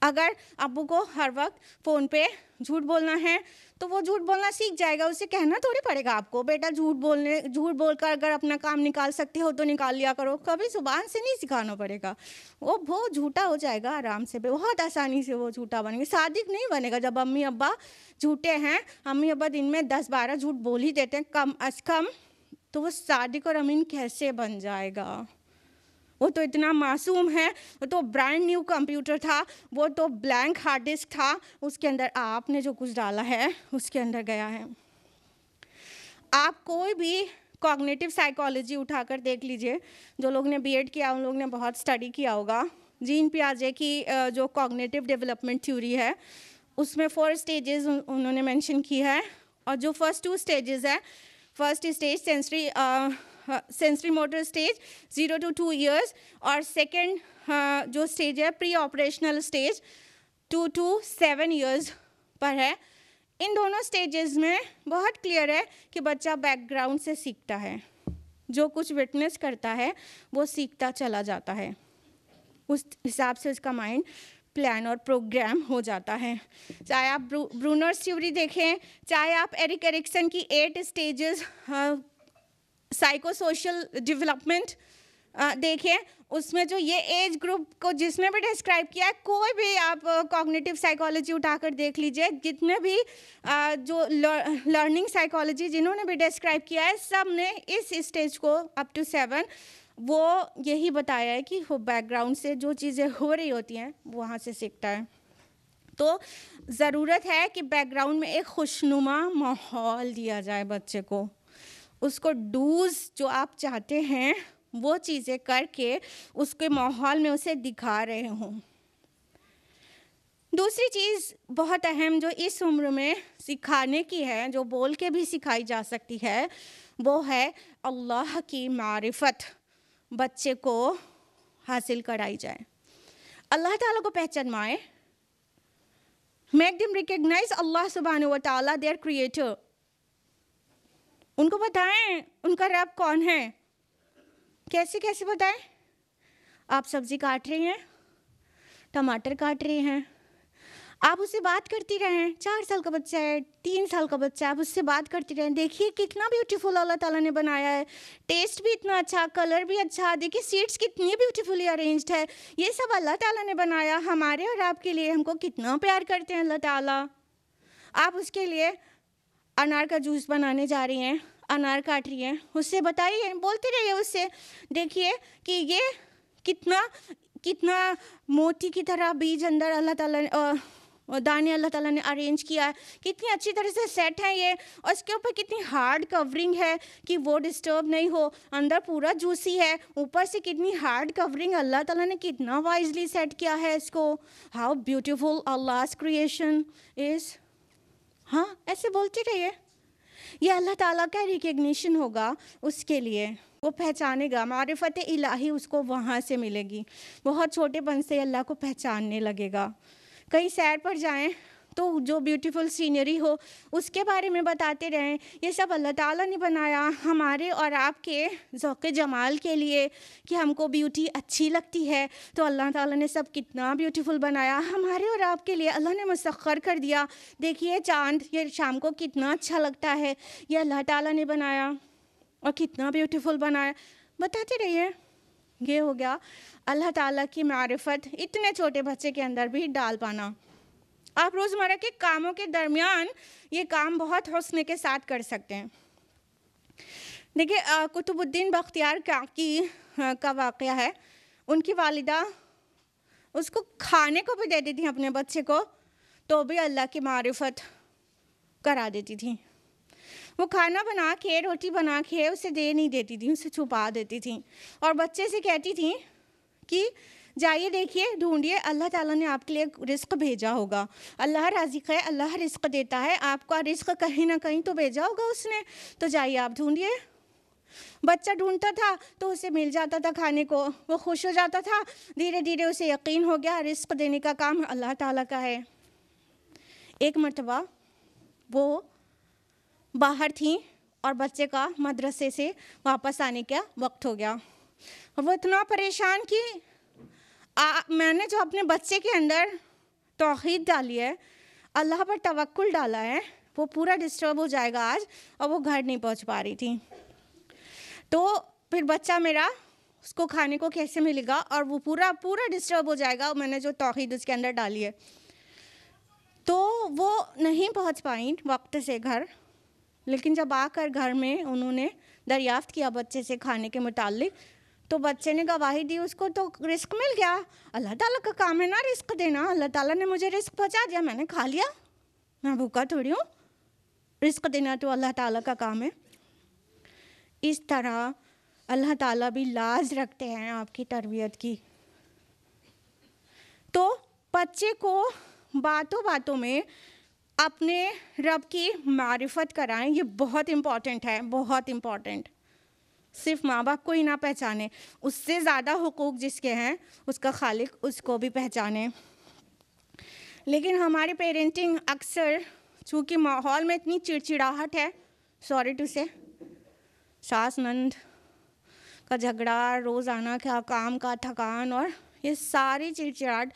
अगर अबू को हर वक्त फ़ोन पे झूठ बोलना है तो वो झूठ बोलना सीख जाएगा उसे कहना थोड़ी पड़ेगा आपको बेटा झूठ बोलने झूठ बोलकर अगर अपना काम निकाल सकते हो तो निकाल लिया करो कभी जुबान से नहीं सिखाना पड़ेगा वो वो झूठा हो जाएगा आराम से बहुत आसानी से वो झूठा बनेगा सादिक नहीं बनेगा जब अम्मी अब्बा झूठे हैं अम्मी अब्बा दिन में दस बारह झूठ बोल ही देते हैं कम अज कम तो वो सादिक और अमीन कैसे बन जाएगा वो तो इतना मासूम है वो तो ब्रांड न्यू कंप्यूटर था वो तो ब्लैंक हार्ड डिस्क था उसके अंदर आपने जो कुछ डाला है उसके अंदर गया है आप कोई भी कॉग्नेटिव साइकोलॉजी उठाकर देख लीजिए जो लोग ने बीएड किया उन लोग ने बहुत स्टडी किया होगा जीन पियाजे की जो कॉग्नेटिव डेवलपमेंट थ्योरी है उसमें फोर स्टेजेस उन्होंने मेंशन की है और जो फर्स्ट टू स्टेजेस है फर्स्ट स्टेज सेंसरी सेंसरी हाँ, sensory motor stage 0 to 2 years और सेकेंड uh, हाँ, जो स्टेज है pre operational stage 2 to 7 years पर है इन दोनों स्टेजेस में बहुत क्लियर है कि बच्चा बैकग्राउंड से सीखता है जो कुछ विटनेस करता है वो सीखता चला जाता है उस हिसाब से उसका माइंड प्लान और प्रोग्राम हो जाता है चाहे आप ब्रू, ब्रूनर्स थ्योरी देखें चाहे आप एरिक एरिक्सन की eight stages psychosocial development uh, देखें उसमें जो ये एज ग्रुप को जिसने भी डिस्क्राइब किया है कोई भी आप कॉग्निटिव uh, साइकोलॉजी उठाकर देख लीजिए जितने भी आ, uh, जो लर्निंग साइकोलॉजी जिन्होंने भी डिस्क्राइब किया है सब ने इस स्टेज को अप टू सेवन वो यही बताया है कि वो बैकग्राउंड से जो चीज़ें हो रही होती हैं वहाँ से सीखता है तो ज़रूरत है कि बैकग्राउंड में एक खुशनुमा माहौल दिया जाए बच्चे को उसको डूज जो आप चाहते हैं वो चीज़ें करके उसके माहौल में उसे दिखा रहे हों दूसरी चीज़ बहुत अहम जो इस उम्र में सिखाने की है जो बोल के भी सिखाई जा सकती है वो है अल्लाह की मारिफत बच्चे को हासिल कराई जाए अल्लाह ताला को पहचानवाएं make them recognize अल्लाह सुबहान व ta'ala, देयर क्रिएटर उनको बताएं उनका रब कौन है कैसे कैसे बताएं आप सब्जी काट रहे हैं टमाटर काट रहे हैं आप उससे बात करती रहें चार साल का बच्चा है तीन साल का बच्चा है आप उससे बात करती रहें देखिए कितना ब्यूटीफुल अल्लाह ताला ने बनाया है टेस्ट भी इतना अच्छा कलर भी अच्छा देखिए सीट्स कितनी ब्यूटीफुली अरेंज्ड है ये सब अल्लाह ताला ने बनाया हमारे और आपके लिए हमको कितना प्यार करते हैं अल्लाह ताला आप उसके लिए अनार का जूस बनाने जा रही हैं अनार काट रही है उससे बताइए बोलते रहिए उससे देखिए कि ये कितना कितना मोती की तरह बीज अंदर अल्लाह ताला ने दाने अल्लाह ताला ने अरेंज किया है कितनी अच्छी तरह से सेट है ये और इसके ऊपर कितनी हार्ड कवरिंग है कि वो डिस्टर्ब नहीं हो अंदर पूरा जूसी है ऊपर से कितनी हार्ड कवरिंग अल्लाह ताला ने कितना वाइजली सेट किया है इसको how beautiful Allah creation is हाँ ऐसे बोलते रहिए ये अल्लाह ताला का रिकग्निशन होगा उसके लिए वो पहचानेगा मारफत इलाही उसको वहाँ से मिलेगी बहुत छोटे बन से अल्लाह को पहचानने लगेगा कहीं सैर पर जाएं तो जो ब्यूटीफुल सीनरी हो उसके बारे में बताते रहें ये सब अल्लाह ताला ने बनाया हमारे और आपके ओक़ जमाल के लिए कि हमको ब्यूटी अच्छी लगती है तो अल्लाह ताला ने सब कितना ब्यूटीफुल बनाया हमारे और आपके लिए अल्लाह ने मुसखर कर दिया देखिए चांद ये शाम को कितना अच्छा लगता है ये अल्लाह ताली ने बनाया और कितना ब्यूटीफुल बनाया बताते रहिए ये हो गया अल्लाह ताला की मारफत इतने छोटे बच्चे के अंदर भी डाल पाना आप रोज़मर्रा के कामों के दरमियान ये काम बहुत हौसन के साथ कर सकते हैं देखिए कुतुबुद्दीन बख्तियार की का वाक़ है उनकी वालिदा उसको खाने को भी दे देती थी अपने बच्चे को तो भी अल्लाह की मारफत करा देती थी वो खाना बना के रोटी बना के उसे दे नहीं देती थी उसे छुपा देती थी और बच्चे से कहती थी कि जाइए देखिए ढूंढिए अल्लाह ताला ने आपके लिए रिस्क भेजा होगा अल्लाह राजिक है अल्लाह रिस्क देता है आपका रिस्क कहीं ना कहीं तो भेजा होगा उसने तो जाइए आप ढूंढिए बच्चा ढूंढता था तो उसे मिल जाता था खाने को वो खुश हो जाता था धीरे धीरे उसे यकीन हो गया रिस्क देने का काम अल्लाह ताला का है एक मरतबा वो बाहर थी और बच्चे का मदरसे से वापस आने का वक्त हो गया और वो इतना परेशान कि आ, मैंने जो अपने बच्चे के अंदर तोहद डाली है अल्लाह पर तवक्ल डाला है वो पूरा डिस्टर्ब हो जाएगा आज और वो घर नहीं पहुंच पा रही थी तो फिर बच्चा मेरा उसको खाने को कैसे मिलेगा और वो पूरा पूरा डिस्टर्ब हो जाएगा और मैंने जो तोहद उसके अंदर डाली है तो वो नहीं पहुंच पाई वक्त से घर लेकिन जब आकर घर में उन्होंने दरियाफ़्त किया बच्चे से खाने के मुतालिक तो बच्चे ने गवाही दी उसको तो रिस्क मिल गया अल्लाह ताला का काम है ना रिस्क देना अल्लाह ताला ने मुझे रिस्क पहुँचा दिया मैंने खा लिया मैं भूखा थोड़ी हूँ रिस्क देना तो अल्लाह ताला का काम है इस तरह अल्लाह ताला भी लाज रखते हैं आपकी तरबियत की तो बच्चे को बातों बातों में अपने रब की मारिफत कराएं ये बहुत इम्पॉर्टेंट है बहुत इम्पॉर्टेंट सिर्फ माँ बाप को ही ना पहचाने उससे ज़्यादा हकूक़ जिसके हैं उसका खालिक उसको भी पहचाने लेकिन हमारी पेरेंटिंग अक्सर चूँकि माहौल में इतनी चिड़चिड़ाहट है सॉरी टू से सास नंद का झगड़ा रोज़ाना का काम का थकान और ये सारी चिड़चिड़ाहट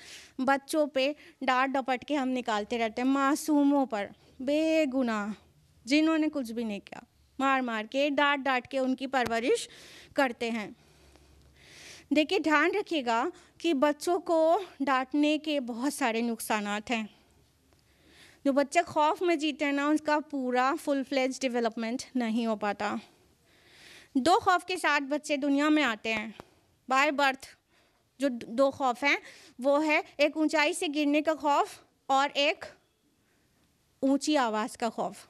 बच्चों पे डांट डपट के हम निकालते रहते हैं मासूमों पर बेगुनाह जिन्होंने कुछ भी नहीं किया मार मार के डांट डांट के उनकी परवरिश करते हैं देखिए ध्यान रखिएगा कि बच्चों को डांटने के बहुत सारे नुकसान हैं जो बच्चे खौफ में जीते हैं ना उसका पूरा फुल फ्लेज डेवलपमेंट नहीं हो पाता दो खौफ के साथ बच्चे दुनिया में आते हैं बाय बर्थ जो दो खौफ हैं वो है एक ऊंचाई से गिरने का खौफ और एक ऊंची आवाज़ का खौफ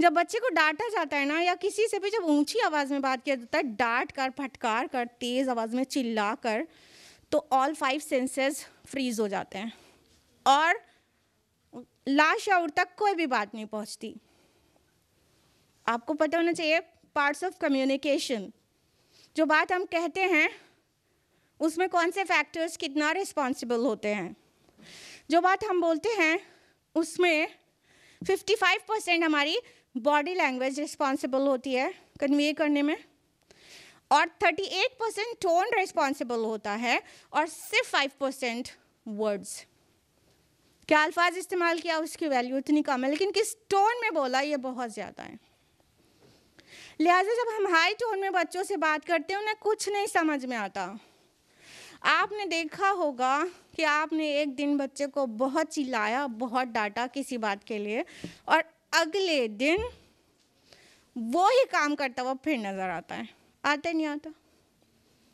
जब बच्चे को डांटा जाता है ना या किसी से भी जब ऊंची आवाज़ में बात किया जाता है डांट कर फटकार कर तेज़ आवाज़ में चिल्ला कर तो ऑल फाइव सेंसेस फ्रीज हो जाते हैं और लाश आउट तक कोई भी बात नहीं पहुंचती आपको पता होना चाहिए पार्ट्स ऑफ कम्युनिकेशन जो बात हम कहते हैं उसमें कौन से फैक्टर्स कितना रिस्पॉन्सिबल होते हैं जो बात हम बोलते हैं उसमें 55 परसेंट हमारी बॉडी लैंग्वेज रिस्पॉन्सिबल होती है कन्वे करने में और 38 परसेंट टोन रिस्पॉन्सिबल होता है और सिर्फ 5 परसेंट वर्ड्स क्या अल्फाज इस्तेमाल किया उसकी वैल्यू इतनी कम है लेकिन किस टोन में बोला ये बहुत ज़्यादा है लिहाजा जब हम हाई टोन में बच्चों से बात करते हैं उन्हें कुछ नहीं समझ में आता आपने देखा होगा कि आपने एक दिन बच्चे को बहुत चिल्लाया बहुत डांटा किसी बात के लिए और अगले दिन वो ही काम करता हुआ फिर नज़र आता है आता नहीं आता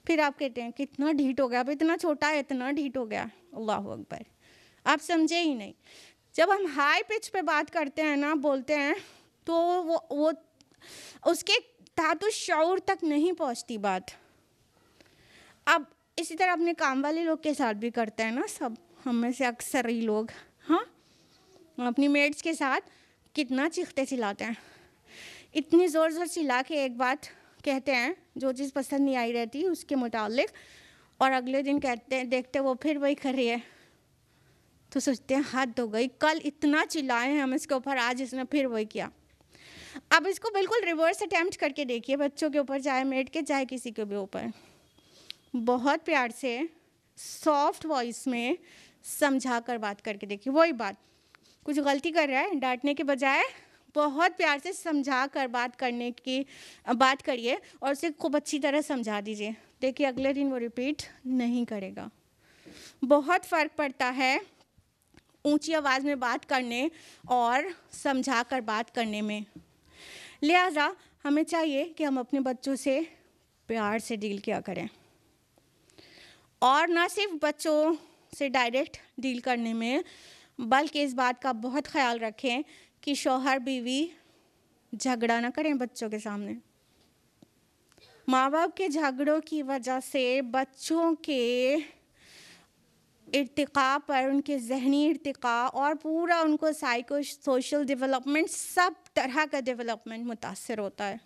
फिर आप कहते हैं कितना ढीट हो गया अब इतना छोटा है इतना ढीट हो गया अल्लाह अकबर आप समझे ही नहीं जब हम हाई पिच पे बात करते हैं ना बोलते हैं तो वो वो उसके धातु शौर तक नहीं पहुंचती बात अब इसी तरह अपने काम वाले लोग के साथ भी करते हैं ना सब हम में से अक्सर ही लोग हाँ अपनी मेड्स के साथ कितना चिखते चिल्लाते हैं इतनी ज़ोर ज़ोर चिल्ला के एक बात कहते हैं जो चीज़ पसंद नहीं आई रहती उसके मुतालिक और अगले दिन कहते हैं देखते वो फिर वही कर रही है तो सोचते हैं हद हो गई कल इतना चिल्लाए हैं हम इसके ऊपर आज इसने फिर वही किया अब इसको बिल्कुल रिवर्स अटैम्प्ट करके देखिए बच्चों के ऊपर चाहे मेट के चाहे किसी के भी ऊपर बहुत प्यार से सॉफ्ट वॉइस में समझा कर बात करके देखिए वही बात कुछ गलती कर रहा है डांटने के बजाय बहुत प्यार से समझा कर बात करने की बात करिए और उसे खूब अच्छी तरह समझा दीजिए देखिए अगले दिन वो रिपीट नहीं करेगा बहुत फ़र्क पड़ता है ऊंची आवाज़ में बात करने और समझा कर बात करने में लिहाजा हमें चाहिए कि हम अपने बच्चों से प्यार से डील किया करें और ना सिर्फ बच्चों से डायरेक्ट डील करने में बल्कि इस बात का बहुत ख्याल रखें कि शोहर बीवी झगड़ा ना करें बच्चों के सामने माँ बाप के झगड़ों की वजह से बच्चों के इरतका पर उनके जहनी इरतका और पूरा उनको साइको सोशल डेवलपमेंट सब तरह का डेवलपमेंट मुतासर होता है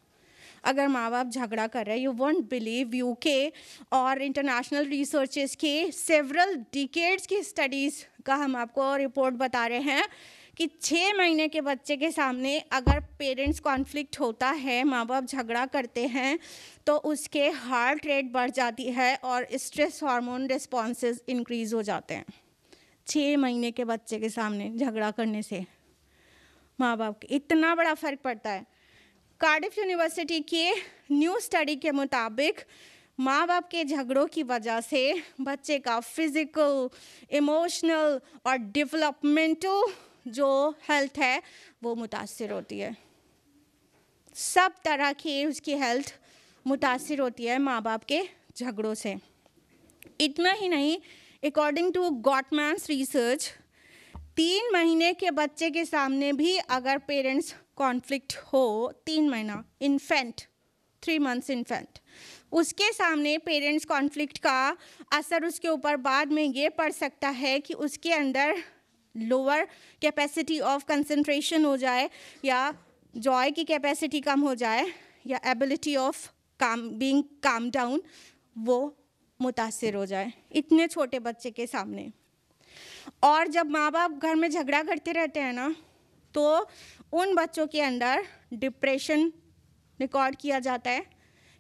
अगर माँ बाप झगड़ा कर रहे हैं यू वॉन्ट बिलीव यू के और इंटरनेशनल रिसर्चेस के सेवरल डिकेड्स की स्टडीज़ का हम आपको रिपोर्ट बता रहे हैं कि छः महीने के बच्चे के सामने अगर पेरेंट्स कॉन्फ्लिक्ट होता है माँ बाप झगड़ा करते हैं तो उसके हार्ट रेट बढ़ जाती है और स्ट्रेस हार्मोन रिस्पॉन्सेज इंक्रीज हो जाते हैं छः महीने के बच्चे के सामने झगड़ा करने से माँ बाप इतना बड़ा फ़र्क पड़ता है कार्डिफ यूनिवर्सिटी के न्यू स्टडी के मुताबिक माँ बाप के झगड़ों की वजह से बच्चे का फिजिकल इमोशनल और डेवलपमेंटल जो हेल्थ है वो मुतासर होती है सब तरह की उसकी हेल्थ मुतासर होती है माँ बाप के झगड़ों से इतना ही नहीं अकॉर्डिंग टू गॉटमैंस रिसर्च तीन महीने के बच्चे के सामने भी अगर पेरेंट्स कॉन्फ्लिक्ट हो तीन महीना इन्फेंट थ्री मंथ्स इन्फेंट उसके सामने पेरेंट्स कॉन्फ्लिक्ट का असर उसके ऊपर बाद में ये पड़ सकता है कि उसके अंदर लोअर कैपेसिटी ऑफ कंसंट्रेशन हो जाए या जॉय की कैपेसिटी कम हो जाए या ability of calm being calm down वो मुतासर हो जाए इतने छोटे बच्चे के सामने और जब माँ बाप घर में झगड़ा करते रहते हैं ना तो उन बच्चों के अंदर डिप्रेशन रिकॉर्ड किया जाता है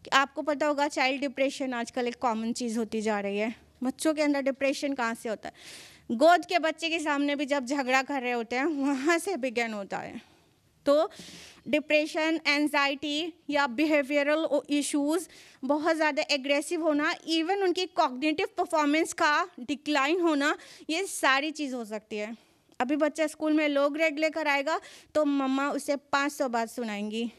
कि आपको पता होगा चाइल्ड डिप्रेशन आजकल एक कॉमन चीज़ होती जा रही है बच्चों के अंदर डिप्रेशन कहाँ से होता है गोद के बच्चे के सामने भी जब झगड़ा कर रहे होते हैं वहाँ से बिगन होता है तो डिप्रेशन एनजाइटी या बिहेवियरल इश्यूज बहुत ज़्यादा एग्रेसिव होना इवन उनकी कॉग्निटिव परफॉर्मेंस का डिक्लाइन होना ये सारी चीज़ हो सकती है अभी बच्चा स्कूल में लो ग्रेड लेकर आएगा तो मम्मा उसे पाँच सौ बात सुनाएंगी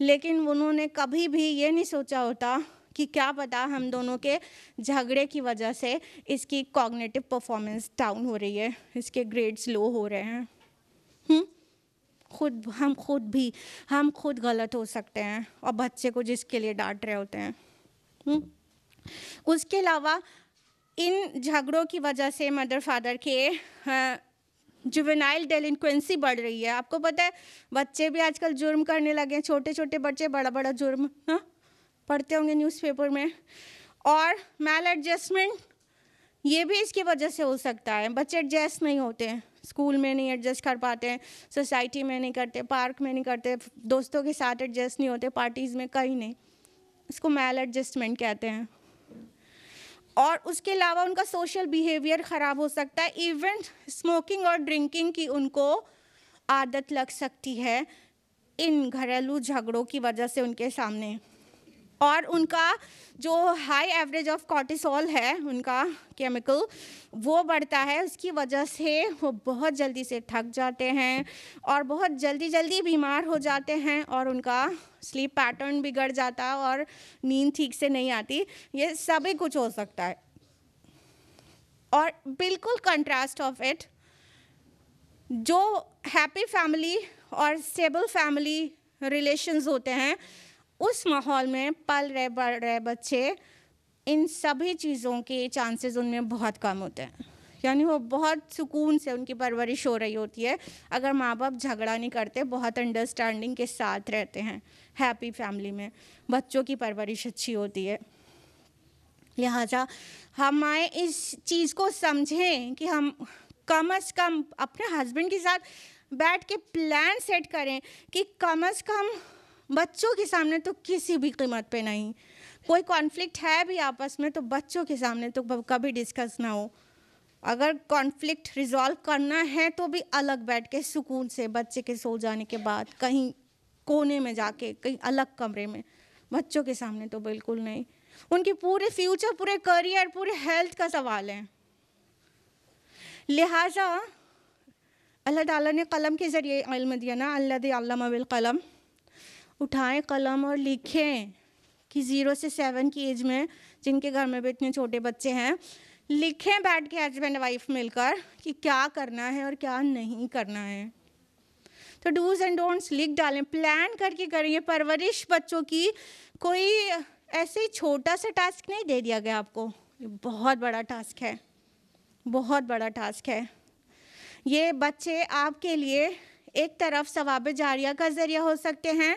लेकिन उन्होंने कभी भी ये नहीं सोचा होता कि क्या पता हम दोनों के झगड़े की वजह से इसकी कॉग्नेटिव परफॉर्मेंस डाउन हो रही है इसके ग्रेड्स लो हो रहे हैं हुँ? हम्म? खुद हम खुद भी हम खुद गलत हो सकते हैं और बच्चे को जिसके लिए डांट रहे होते हैं हुँ? हम्म? उसके अलावा इन झगड़ों की वजह से मदर फादर के जुवेनाइल डेलिनक्वेंसी बढ़ रही है आपको पता है बच्चे भी आजकल जुर्म करने लगे हैं छोटे छोटे बच्चे बड़ा बड़ा जुर्म हाँ पढ़ते होंगे न्यूज़पेपर में और मेल एडजस्टमेंट ये भी इसकी वजह से हो सकता है बच्चे एडजस्ट नहीं होते हैं स्कूल में नहीं एडजस्ट कर पाते हैं सोसाइटी में नहीं करते पार्क में नहीं करते दोस्तों के साथ एडजस्ट नहीं होते पार्टीज़ में कहीं नहीं इसको मैल एडजस्टमेंट कहते हैं और उसके अलावा उनका सोशल बिहेवियर ख़राब हो सकता है इवन स्मोकिंग और ड्रिंकिंग की उनको आदत लग सकती है इन घरेलू झगड़ों की वजह से उनके सामने और उनका जो हाई एवरेज ऑफ कॉर्टिसोल है उनका केमिकल वो बढ़ता है उसकी वजह से वो बहुत जल्दी से थक जाते हैं और बहुत जल्दी जल्दी बीमार हो जाते हैं और उनका स्लीप पैटर्न बिगड़ जाता और नींद ठीक से नहीं आती ये सभी कुछ हो सकता है और बिल्कुल कंट्रास्ट ऑफ इट जो हैप्पी फैमिली और स्टेबल फैमिली रिलेशंस होते हैं उस माहौल में पल रहे बढ़ रहे बच्चे इन सभी चीज़ों के चांसेस उनमें बहुत कम होते हैं यानी वो बहुत सुकून से उनकी परवरिश हो रही होती है अगर माँ बाप झगड़ा नहीं करते बहुत अंडरस्टैंडिंग के साथ रहते हैं हैप्पी फैमिली में बच्चों की परवरिश अच्छी होती है लिहाजा हम आए इस चीज़ को समझें कि हम कम अज़ कम अपने हस्बैंड के साथ बैठ के प्लान सेट करें कि कम अज़ कम बच्चों के सामने तो किसी भी कीमत पे नहीं कोई कॉन्फ्लिक्ट है भी आपस में तो बच्चों के सामने तो कभी डिस्कस ना हो अगर कॉन्फ्लिक्ट रिजॉल्व करना है तो भी अलग बैठ के सुकून से बच्चे के सो जाने के बाद कहीं कोने में जाके कहीं अलग कमरे में बच्चों के सामने तो बिल्कुल नहीं उनके पूरे फ्यूचर पूरे करियर पूरे हेल्थ का सवाल है लिहाजा अल्लाह ताला ने कलम के ज़रिए इल्म दिया ना अल्लाह कलम उठाएं कलम और लिखें कि ज़ीरो से सेवन की एज में जिनके घर में भी इतने छोटे बच्चे हैं लिखें बैठ के हजबैंड वाइफ मिलकर कि क्या करना है और क्या नहीं करना है तो डूज एंड डोंट्स लिख डालें प्लान करके करें ये परवरिश बच्चों की कोई ऐसे ही छोटा सा टास्क नहीं दे दिया गया आपको ये बहुत बड़ा टास्क है बहुत बड़ा टास्क है ये बच्चे आपके लिए एक तरफ सवाब जारिया का ज़रिया हो सकते हैं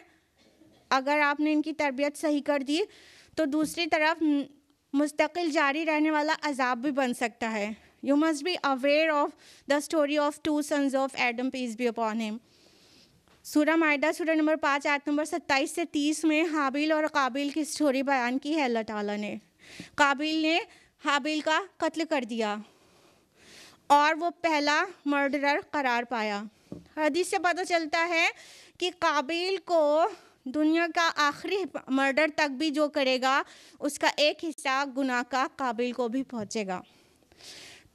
अगर आपने इनकी तरबियत सही कर दी तो दूसरी तरफ मुस्तकिल जारी रहने वाला अजाब भी बन सकता है you must be aware of the story of two sons of Adam peace be upon him सूरह मायदा सूरह नंबर पाँच आयत नंबर सत्ताईस से तीस में हाबिल और काबिल की स्टोरी बयान की है अल्लाह ताला ने काबिल ने हाबिल का कत्ल कर दिया और वो पहला मर्डरर करार पाया हदीस से पता चलता है कि काबिल को दुनिया का आखिरी मर्डर तक भी जो करेगा उसका एक हिस्सा गुनाह का काबिल को भी पहुँचेगा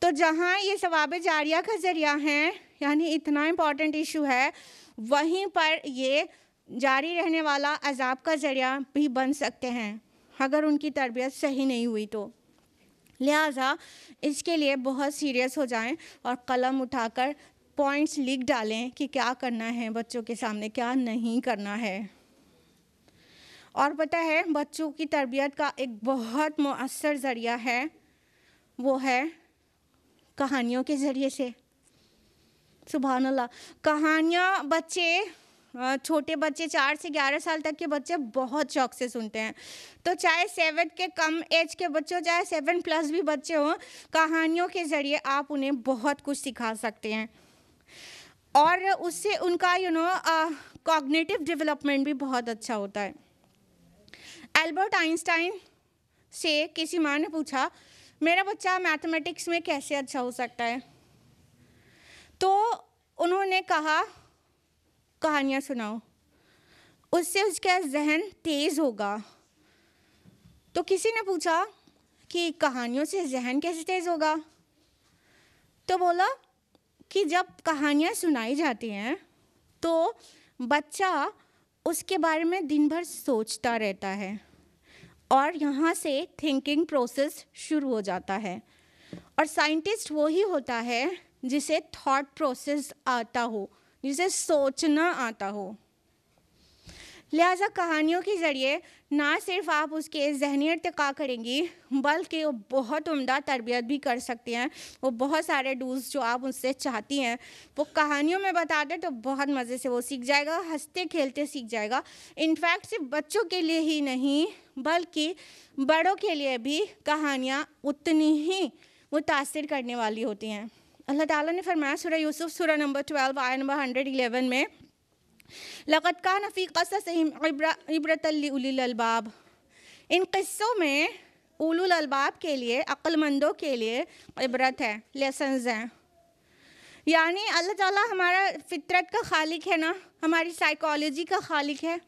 तो जहाँ ये सवाब जारिया का ज़रिया है यानी इतना इम्पॉर्टेंट इशू है वहीं पर ये जारी रहने वाला अजाब का ज़रिया भी बन सकते हैं अगर उनकी तरबियत सही नहीं हुई तो लिहाजा इसके लिए बहुत सीरियस हो जाएं और कलम उठाकर पॉइंट्स लिख डालें कि क्या करना है बच्चों के सामने क्या नहीं करना है और पता है बच्चों की तरबियत का एक बहुत मौसर ज़रिया है वो है कहानियों के ज़रिए से सुबहान अल्लाह कहानियाँ बच्चे छोटे बच्चे चार से ग्यारह साल तक के बच्चे बहुत शौक से सुनते हैं तो चाहे सेवन के कम एज के बच्चों चाहे सेवन प्लस भी बच्चे हों कहानियों के ज़रिए आप उन्हें बहुत कुछ सिखा सकते हैं और उससे उनका यू नो कॉग्निटिव डेवलपमेंट भी बहुत अच्छा होता है एल्बर्ट आइंस्टाइन से किसी माँ ने पूछा मेरा बच्चा मैथमेटिक्स में कैसे अच्छा हो सकता है तो उन्होंने कहा कहानियाँ सुनाओ उससे उसका जहन तेज़ होगा तो किसी ने पूछा कि कहानियों से जहन कैसे तेज़ होगा तो बोला कि जब कहानियाँ सुनाई जाती हैं तो बच्चा उसके बारे में दिन भर सोचता रहता है और यहाँ से थिंकिंग प्रोसेस शुरू हो जाता है और साइंटिस्ट वही होता है जिसे थॉट प्रोसेस आता हो जिसे सोचना आता हो लिहाजा कहानियों के ज़रिए ना सिर्फ आप उसके जहनी इरतका करेंगी बल्कि वो बहुत उम्दा तरबियत भी कर सकती हैं वो बहुत सारे डूज जो आप उससे चाहती हैं वो कहानियों में बता दें तो बहुत मज़े से वो सीख जाएगा हंसते खेलते सीख जाएगा इनफैक्ट सिर्फ बच्चों के लिए ही नहीं बल्कि बड़ों के लिए भी कहानियाँ उतनी ही मुतासर करने वाली होती हैं अल्लाह ताला ने फरमाया सूर्य यूसुफ सूर्य नंबर ट्वेल्व आय नंबर हंड्रेड इलेवन में लक़त का नफ़ी कससबाब इन क़स्सों में उलूल के लिए अक्लमंदों के लिए इबरत है लेसन्स हैं यानी अल्लाह ताला हमारा फितरत का खालिक है ना हमारी साइकोलॉजी का खालिक है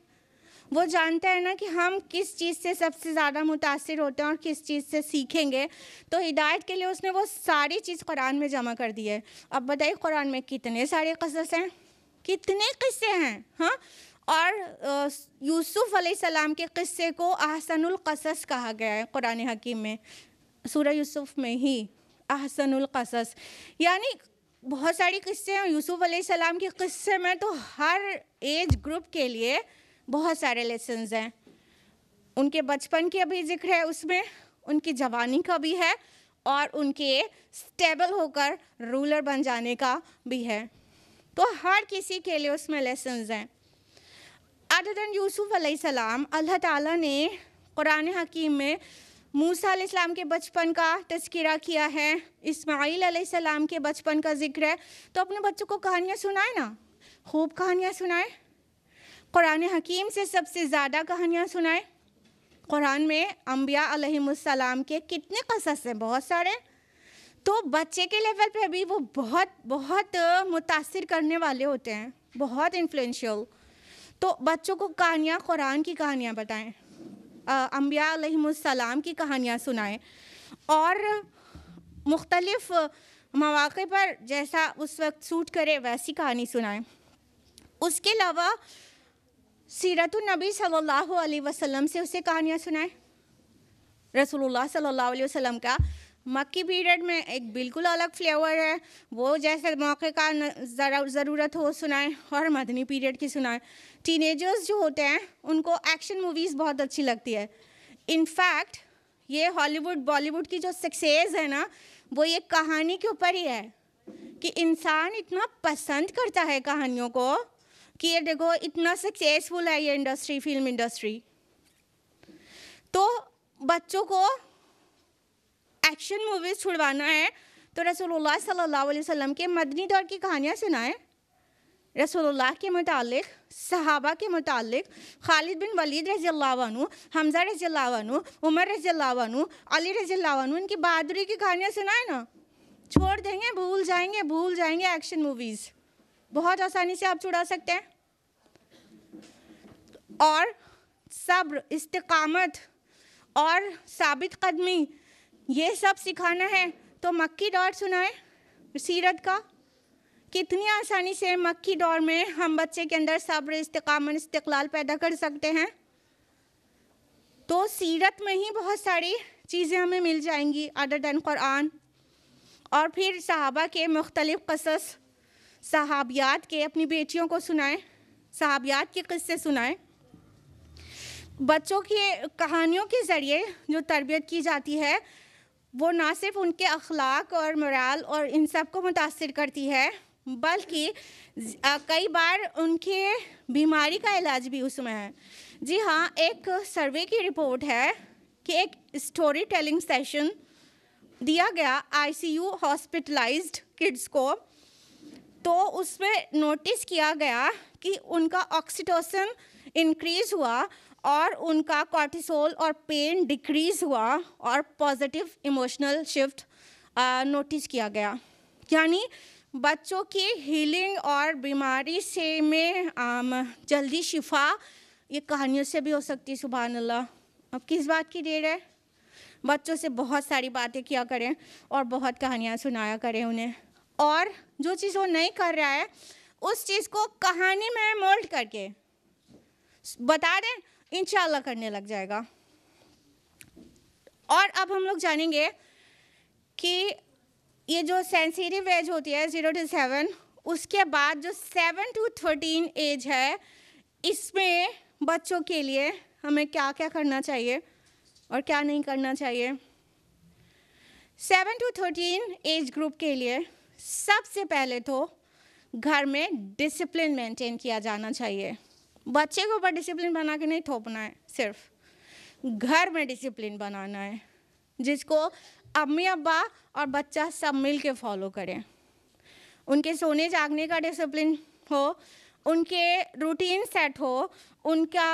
वो जानते हैं ना कि हम किस चीज़ से सबसे ज़्यादा मुतासर होते हैं और किस चीज़ से सीखेंगे तो हिदायत के लिए उसने वो सारी चीज़ कुरान में जमा कर दी है अब बताइए कुरान में कितने सारे कसस हैं कितने किस्से हैं हाँ और यूसुफ सलाम के किस्से को आहसनुल कसस कहा गया है कुरान हकीम में सूर्य यूसुफ में ही आहसनुल कसस यानी बहुत सारी किस्से हैं यूसुफ सलाम के किस्से में तो हर एज ग्रुप के लिए बहुत सारे लेसन हैं उनके बचपन की अभी जिक्र है उसमें उनकी जवानी का भी है और उनके स्टेबल होकर रूलर बन जाने का भी है तो हर किसी के लिए उसमें लेसन हैं अदर दैन यूसुफ़ सलाम अल्लाह ताला ने कुरान हकीम में मूसा इस्लाम के बचपन का तस्करा किया है इस्माइल सलाम के बचपन का जिक्र है तो अपने बच्चों को कहानियाँ सुनाए ना खूब कहानियाँ सुनाए कुरान हकीम से सबसे ज़्यादा कहानियाँ सुनाए कुरान में अम्बिया सलाम के कितने कसस हैं बहुत सारे तो बच्चे के लेवल पे भी वो बहुत बहुत मुतासर करने वाले होते हैं बहुत इन्फ्लुएंशियल तो बच्चों को कहानियाँ कुरान की कहानियाँ बताएं अम्बिया की कहानियाँ सुनाएं और मुख्तलफ़ मौाक़े पर जैसा उस वक्त सूट करे वैसी कहानी सुनाएं उसके अलावा सीरतुलनबी सल्ला अलैहि से उसे कहानियाँ सुनाएं रसोल्ला सल्ला अलैहि का मक्की पीरियड में एक बिल्कुल अलग फ्लेवर है वो जैसे मौके का ज़रूरत हो सुनाएं और मदनी पीरियड की सुनाएं टीनेजर्स जो होते हैं उनको एक्शन मूवीज़ बहुत अच्छी लगती है इनफैक्ट ये हॉलीवुड बॉलीवुड की जो सक्सेस है ना वो ये कहानी के ऊपर ही है कि इंसान इतना पसंद करता है कहानियों को कि ये देखो इतना सक्सेसफुल है ये इंडस्ट्री फिल्म इंडस्ट्री तो बच्चों को एक्शन मूवीज़ छुड़वाना है तो रसोल्ला सल्ला वसम के मदनी दौर की कहानियाँ सुनाएं रसोल्ला के मतलब सहाबा के मुतल खालिद बिन वलीद रजी हमज़ा रजी उमर रजी अली रजी अल्लाह इनकी बहादुरी की कहानियाँ सुनाए ना छोड़ देंगे भूल जाएंगे भूल जाएंगे एक्शन मूवीज़ बहुत आसानी से आप छुड़ा सकते हैं और सब्र इस्तकामत और साबित कदमी ये सब सिखाना है तो मक्की दौड़ सुनाए सीरत का कितनी आसानी से मक्की दौड़ में हम बच्चे के अंदर सब्र इस्तकामन इस्तलाल पैदा कर सकते हैं तो सीरत में ही बहुत सारी चीज़ें हमें मिल जाएंगी अदर दैन क़ुरान और फिर सहाबा के मुख्तलिफ़ कसस सहाबियात के अपनी बेटियों को सुनाएं सहाबियात के किस्से सुनाएं बच्चों के कहानियों के ज़रिए जो तरबियत की जाती है वो ना सिर्फ उनके अखलाक और मराल और इन सब को मुतासर करती है बल्कि कई बार उनके बीमारी का इलाज भी उसमें है जी हाँ एक सर्वे की रिपोर्ट है कि एक स्टोरी टेलिंग सेशन दिया गया आईसीयू हॉस्पिटलाइज्ड किड्स को तो उसमें नोटिस किया गया कि उनका ऑक्सीटोसन इंक्रीज हुआ और उनका कॉर्टिसोल और पेन डिक्रीज हुआ और पॉजिटिव इमोशनल शिफ्ट नोटिस किया गया यानी बच्चों की हीलिंग और बीमारी से में आम, जल्दी शिफा ये कहानियों से भी हो सकती है सुबह अल्लाह अब किस बात की देर है बच्चों से बहुत सारी बातें किया करें और बहुत कहानियाँ सुनाया करें उन्हें और जो चीज़ वो नहीं कर रहा है उस चीज़ को कहानी में मोल्ड करके बता दें इंशाल्लाह करने लग जाएगा और अब हम लोग जानेंगे कि ये जो सेंसिटिव एज होती है ज़ीरो टू सेवन उसके बाद जो सेवन टू थर्टीन एज है इसमें बच्चों के लिए हमें क्या क्या करना चाहिए और क्या नहीं करना चाहिए seven to thirteen age group के लिए सबसे पहले तो घर में डिसिप्लिन मेंटेन किया जाना चाहिए बच्चे के ऊपर डिसिप्लिन बना के नहीं थोपना है सिर्फ घर में डिसिप्लिन बनाना है जिसको अम्मी अब्बा और बच्चा सब मिल के फॉलो करें उनके सोने जागने का डिसिप्लिन हो उनके रूटीन सेट हो उनका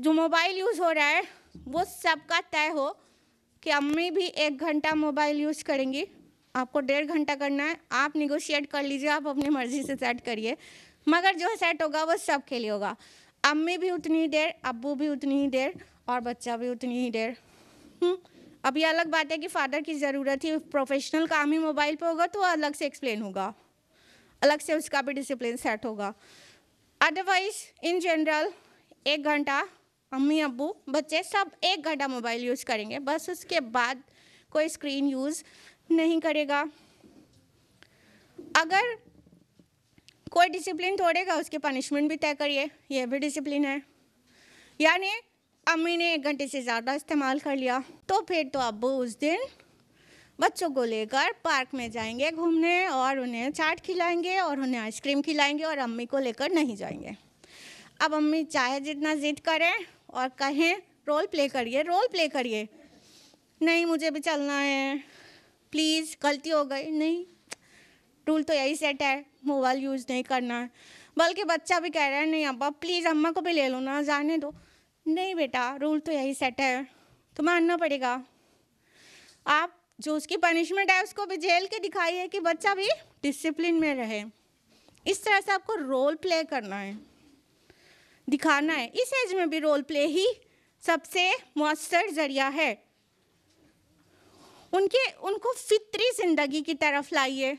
जो मोबाइल यूज़ हो रहा है वो सबका तय हो कि अम्मी भी एक घंटा मोबाइल यूज़ करेंगी आपको डेढ़ घंटा करना है आप निगोशिएट कर लीजिए आप अपनी मर्ज़ी से सेट करिए मगर जो सेट होगा वो सब के लिए होगा अम्मी भी उतनी ही देर अबू भी उतनी ही देर और बच्चा भी उतनी ही देर हम्म, अब ये अलग बात है कि फादर की ज़रूरत ही प्रोफेशनल काम ही मोबाइल पे होगा तो अलग से एक्सप्लेन होगा अलग से उसका भी डिसिप्लिन सेट होगा अदरवाइज इन जनरल एक घंटा अम्मी अबू बच्चे सब एक घंटा मोबाइल यूज़ करेंगे बस उसके बाद कोई स्क्रीन यूज़ नहीं करेगा अगर कोई डिसिप्लिन तोड़ेगा उसके पनिशमेंट भी तय करिए यह भी डिसिप्लिन है यानी अम्मी ने एक घंटे से ज़्यादा इस्तेमाल कर लिया तो फिर तो अबू उस दिन बच्चों को लेकर पार्क में जाएंगे घूमने और उन्हें चाट खिलाएंगे और उन्हें आइसक्रीम खिलाएंगे और अम्मी को लेकर नहीं जाएंगे अब अम्मी चाहे जितना जिद करें और कहें रोल प्ले करिए रोल प्ले करिए नहीं मुझे भी चलना है प्लीज़ गलती हो गई नहीं रूल तो यही सेट है मोबाइल यूज़ नहीं करना है बल्कि बच्चा भी कह रहा है नहीं अब्बा प्लीज़ अम्मा को भी ले लो ना जाने दो नहीं बेटा रूल तो यही सेट है तो मानना पड़ेगा आप जो उसकी पनिशमेंट है उसको भी जेल के दिखाइए कि बच्चा भी डिसिप्लिन में रहे इस तरह से आपको रोल प्ले करना है दिखाना है इस एज में भी रोल प्ले ही सबसे मौसर जरिया है उनके उनको फितरी ज़िंदगी की तरफ लाइए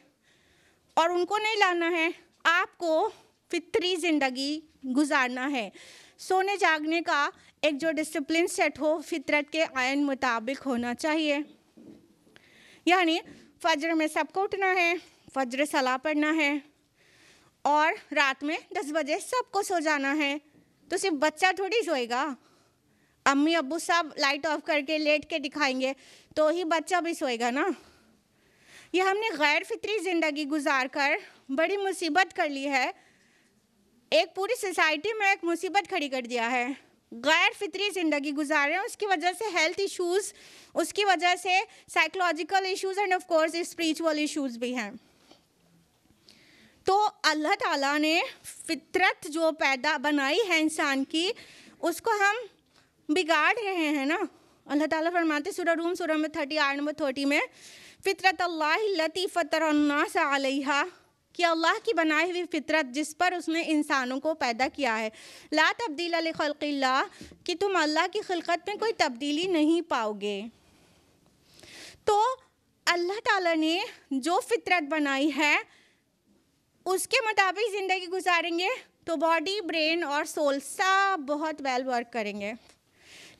और उनको नहीं लाना है आपको फितरी ज़िंदगी गुजारना है सोने जागने का एक जो डिसिप्लिन सेट हो फितरत के आयन मुताबिक होना चाहिए यानी फजर में सबको उठना है फजर सलाह पढ़ना है और रात में दस बजे सबको सो जाना है तो सिर्फ बच्चा थोड़ी सोएगा अम्मी अबू सब लाइट ऑफ करके लेट के दिखाएंगे तो ही बच्चा भी सोएगा ना ये हमने गैर फितरी ज़िंदगी गुजार कर बड़ी मुसीबत कर ली है एक पूरी सोसाइटी में एक मुसीबत खड़ी कर दिया है गैर फितरी ज़िंदगी गुजार रहे हैं उसकी वजह से हेल्थ इश्यूज़ उसकी वजह से psychological issues and of course spiritual issues भी हैं तो अल्लाह ताला ने फितरत जो पैदा बनाई है इंसान की उसको हम बिगाड़ रहे हैं ना अल्लाह ताला फरमाते सूरह रूम सूरह में थर्टी आठ नंबर थर्टी में फ़ितरत अल्लाह लती फ़तरनासा कि अल्लाह की बनाई हुई फितरत जिस पर उसने इंसानों को पैदा किया है ला तब्दील खल्ला कि तुम अल्लाह की खिलकत में कोई तब्दीली नहीं पाओगे तो अल्लाह ताला ने जो फितरत बनाई है उसके मुताबिक ज़िंदगी गुजारेंगे तो बॉडी ब्रेन और सोल सब बहुत वेल वर्क करेंगे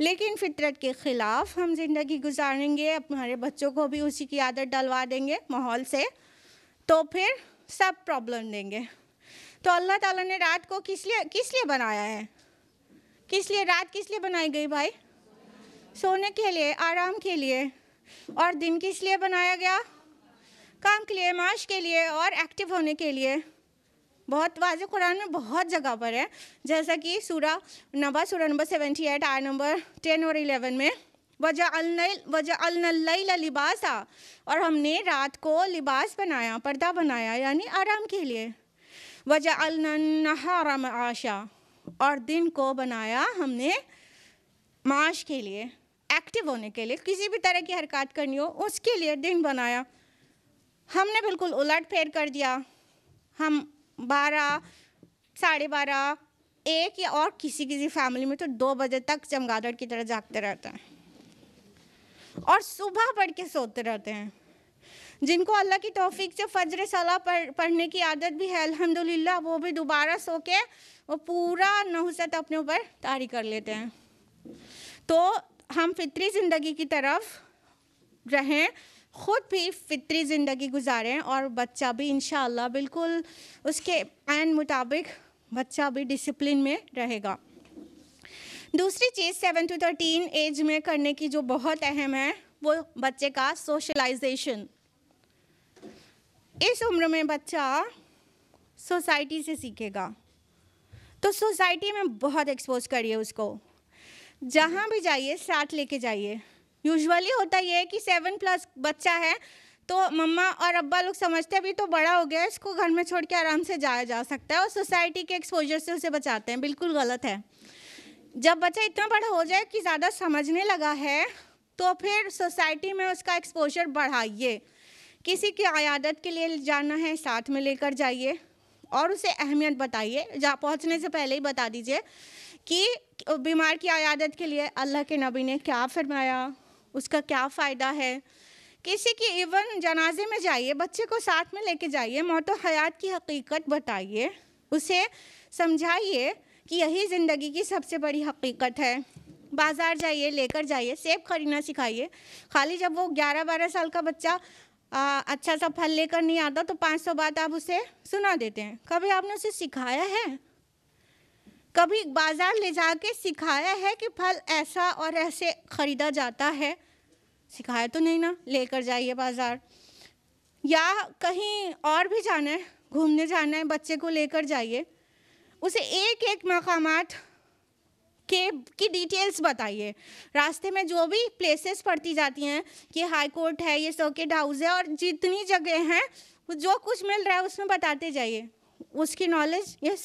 लेकिन फितरत के ख़िलाफ़ हम ज़िंदगी गुजारेंगे हमारे बच्चों को भी उसी की आदत डलवा देंगे माहौल से तो फिर सब प्रॉब्लम देंगे तो अल्लाह ताला ने रात को किस लिए किस लिए बनाया है किस लिए रात किस लिए बनाई गई भाई सोने के लिए आराम के लिए और दिन किस लिए बनाया गया काम के लिए माश के लिए और एक्टिव होने के लिए बहुत वाज कुरान में बहुत जगह पर है जैसा कि सूरा नबा सूरा नंबर सेवेंटी एट आय नंबर टेन और इलेवन में वजह वजह लिबास लिबासा और हमने रात को लिबास बनाया पर्दा बनाया यानी आराम के लिए वजह अलनहारा आशा और दिन को बनाया हमने माश के लिए एक्टिव होने के लिए किसी भी तरह की हरकत करनी हो उसके लिए दिन बनाया हमने बिल्कुल उलट फेर कर दिया हम बारह साढ़े बारह एक या और किसी किसी फैमिली में तो दो बजे तक चमगादड़ की तरह जागते रहते हैं और सुबह पढ़ के सोते रहते हैं जिनको अल्लाह की तोफ़ी से फजर सलाह पढ़, पढ़ने की आदत भी है अल्हम्दुलिल्लाह वो भी दोबारा सो के वो पूरा नहुसत अपने ऊपर तारी कर लेते हैं तो हम फितरी ज़िंदगी की तरफ रहें ख़ुद भी फितरी ज़िंदगी गुजारें और बच्चा भी इन बिल्कुल उसके एन मुताबिक बच्चा भी डिसिप्लिन में रहेगा दूसरी चीज़ सेवन टू थर्टीन एज में करने की जो बहुत अहम है वो बच्चे का सोशलाइजेशन इस उम्र में बच्चा सोसाइटी से सीखेगा तो सोसाइटी में बहुत एक्सपोज करिए उसको जहाँ भी जाइए साथ लेके जाइए यूजुअली होता ये है कि सेवन प्लस बच्चा है तो मम्मा और अब्बा लोग समझते हैं अभी तो बड़ा हो गया है इसको घर में छोड़ के आराम से जाया जा सकता है और सोसाइटी के एक्सपोजर से उसे बचाते हैं बिल्कुल गलत है जब बच्चा इतना बड़ा हो जाए कि ज़्यादा समझने लगा है तो फिर सोसाइटी में उसका एक्सपोजर बढ़ाइए किसी की आयादत के लिए जाना है साथ में लेकर जाइए और उसे अहमियत बताइए जा पहुँचने से पहले ही बता दीजिए कि बीमार की आयादत के लिए अल्लाह के नबी ने क्या फरमाया उसका क्या फ़ायदा है किसी की इवन जनाजे में जाइए बच्चे को साथ में लेके जाइए मौत हयात की हकीकत बताइए उसे समझाइए कि यही ज़िंदगी की सबसे बड़ी हकीकत है बाज़ार जाइए लेकर जाइए सेब खरीदना सिखाइए खाली जब वो 11-12 साल का बच्चा आ, अच्छा सा फल लेकर नहीं आता तो 500 बात आप उसे सुना देते हैं कभी आपने उसे सिखाया है कभी बाज़ार ले जाके सिखाया है कि फल ऐसा और ऐसे ख़रीदा जाता है सिखाया तो नहीं ना लेकर जाइए बाज़ार या कहीं और भी जाना है घूमने जाना है बच्चे को लेकर जाइए उसे एक एक मकाम के की डिटेल्स बताइए रास्ते में जो भी प्लेसेस पड़ती जाती हैं कि हाई कोर्ट है ये सर्किट हाउस है और जितनी जगह हैं जो कुछ मिल रहा है उसमें बताते जाइए उसकी नॉलेज यह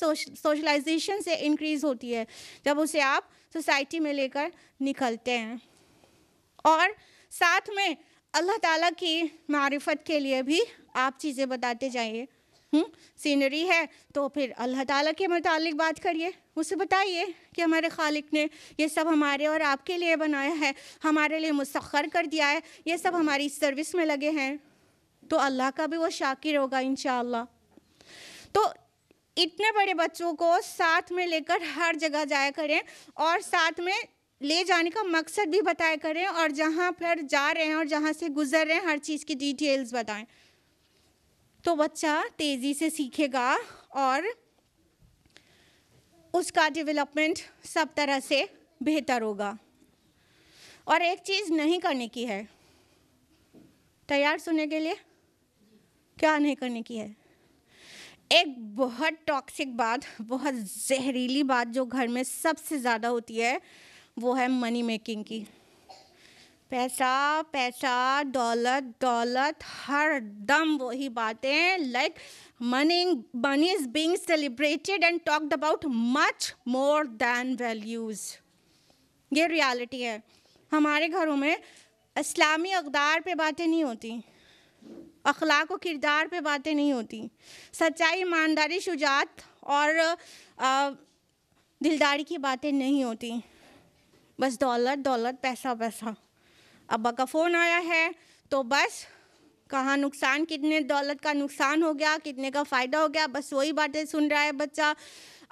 सोशलाइजेशन से इंक्रीज़ होती है जब उसे आप सोसाइटी में लेकर निकलते हैं और साथ में अल्लाह ताला की मारिफत के लिए भी आप चीज़ें बताते जाइए सीनरी हम्म, है तो फिर अल्लाह ताला के मतलब बात करिए उसे बताइए कि हमारे खालिक ने ये सब हमारे और आपके लिए बनाया है हमारे लिए मुसखर कर दिया है ये सब हमारी सर्विस में लगे हैं तो अल्लाह का भी वो शाकिर होगा इन तो इतने बड़े बच्चों को साथ में लेकर हर जगह जाया करें और साथ में ले जाने का मकसद भी बताया करें और जहाँ पर जा रहे हैं और जहाँ से गुजर रहे हैं हर चीज़ की डिटेल्स बताएं तो बच्चा तेज़ी से सीखेगा और उसका डेवलपमेंट सब तरह से बेहतर होगा और एक चीज़ नहीं करने की है तैयार सुनने के लिए क्या नहीं करने की है एक बहुत टॉक्सिक बात बहुत जहरीली बात जो घर में सबसे ज़्यादा होती है वो है मनी मेकिंग की पैसा पैसा दौलत दौलत हर दम वही बातें like money money is being celebrated and talked about much more than values ये रियलिटी है हमारे घरों में इस्लामी अकदार पे बातें नहीं होती अखलाक और किरदार पे बातें नहीं होती सच्चाई ईमानदारी शुजात और दिलदारी की बातें नहीं होती बस दौलत दौलत पैसा पैसा अबा का फ़ोन आया है तो बस कहाँ नुकसान कितने दौलत का नुकसान हो गया कितने का फ़ायदा हो गया बस वही बातें सुन रहा है बच्चा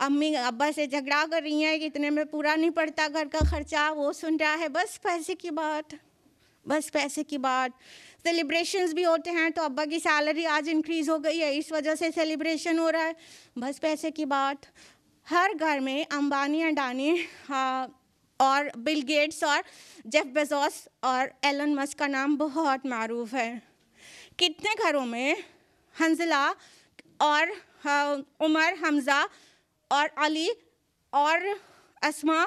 अम्मी अब्बा से झगड़ा कर रही हैं कितने में पूरा नहीं पड़ता घर का खर्चा वो सुन रहा है बस पैसे की बात बस पैसे की बात सेलिब्रेशन भी होते हैं तो अब्बा की सैलरी आज इंक्रीज़ हो गई है इस वजह से सेलिब्रेशन हो रहा है बस पैसे की बात हर घर में अंबानी अडानी हाँ, और बिल गेट्स और जेफ बेजोस और एलन मस्क का नाम बहुत मरूफ है कितने घरों में हंजला और हाँ, उमर हमज़ा और अली और असमा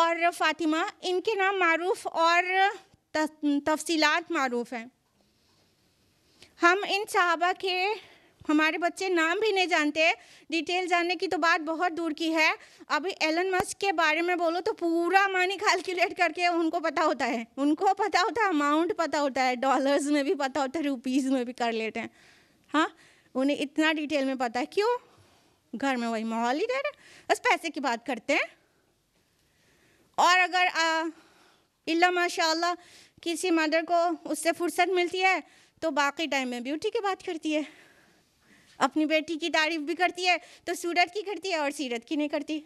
और फातिमा इनके नाम मरूफ और तफसीलात मरूफ हैं हम इन सहाबा के हमारे बच्चे नाम भी नहीं जानते डिटेल जानने की तो बात बहुत दूर की है अभी एलन मस्क के बारे में बोलो तो पूरा मनी कैलकुलेट करके उनको पता होता है उनको पता होता है अमाउंट पता होता है डॉलर्स में भी पता होता है रुपीज़ में भी कर लेते हैं हाँ उन्हें इतना डिटेल में पता है क्यों घर में वही माहौल ही डर है बस पैसे की बात करते हैं और अगर आ, इल्ला माशा किसी मदर को उससे फुर्सत मिलती है तो बाकी टाइम में ब्यूटी की बात करती है अपनी बेटी की तारीफ भी करती है तो सूरत की करती है और सीरत की नहीं करती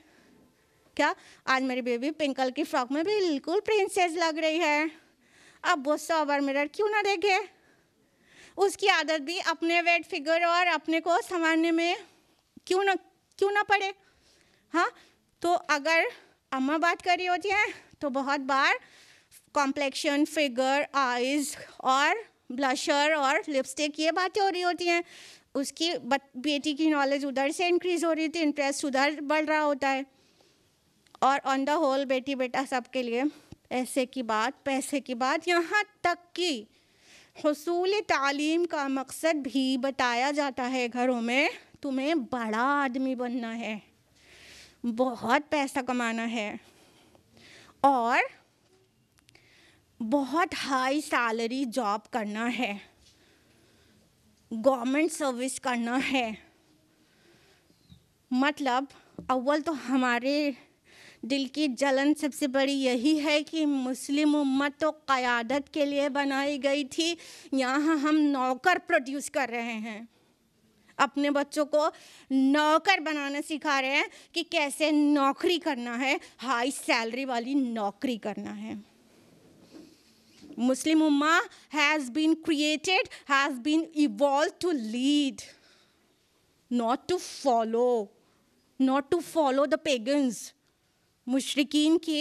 क्या आज मेरी बेबी पिंकल की फ्रॉक में बिल्कुल प्रिंसेस लग रही है अब वो सोवर मिरर क्यों ना देखे उसकी आदत भी अपने वेट फिगर और अपने को संवारने में क्यों ना क्यों ना पड़े हाँ तो अगर अम्मा बात कर रही होती हैं तो बहुत बार कॉम्प्लेक्शन फिगर आइज और ब्लशर और लिपस्टिक ये बातें हो रही होती हैं उसकी बेटी की नॉलेज उधर से इंक्रीज हो रही थी इंटरेस्ट उधर बढ़ रहा होता है और ऑन द होल बेटी बेटा सबके लिए पैसे की बात पैसे की बात यहाँ तक कि हसूल तालीम का मकसद भी बताया जाता है घरों में तुम्हें बड़ा आदमी बनना है बहुत पैसा कमाना है और बहुत हाई सैलरी जॉब करना है गवर्नमेंट सर्विस करना है मतलब अव्वल तो हमारे दिल की जलन सबसे बड़ी यही है कि मुस्लिम उम्मत तो क़्यादत के लिए बनाई गई थी यहाँ हम नौकर प्रोड्यूस कर रहे हैं अपने बच्चों को नौकर बनाना सिखा रहे हैं कि कैसे नौकरी करना है हाई सैलरी वाली नौकरी करना है Muslim Ummah has been created, has been evolved to lead, not to follow, not to follow the pagans. mushrikeen ke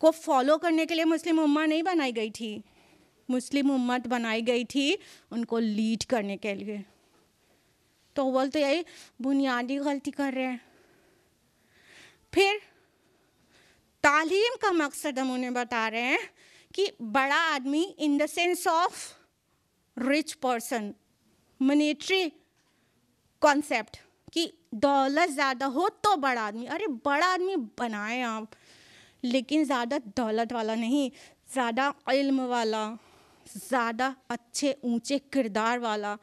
को फॉलो करने के लिए मुस्लिम उम्मा नहीं बनाई गई थी मुस्लिम उम्मत बनाई गई थी उनको लीड करने के लिए तो वो तो यही बुनियादी गलती कर रहे हैं फिर तालीम का मकसद हम उन्हें बता रहे हैं कि बड़ा आदमी in the sense of rich person money tree concept कि दौलत ज़्यादा हो तो बड़ा आदमी अरे बड़ा आदमी बनाए आप लेकिन ज़्यादा दौलत वाला नहीं ज़्यादा इल्म वाला ज़्यादा अच्छे ऊंचे किरदार वाला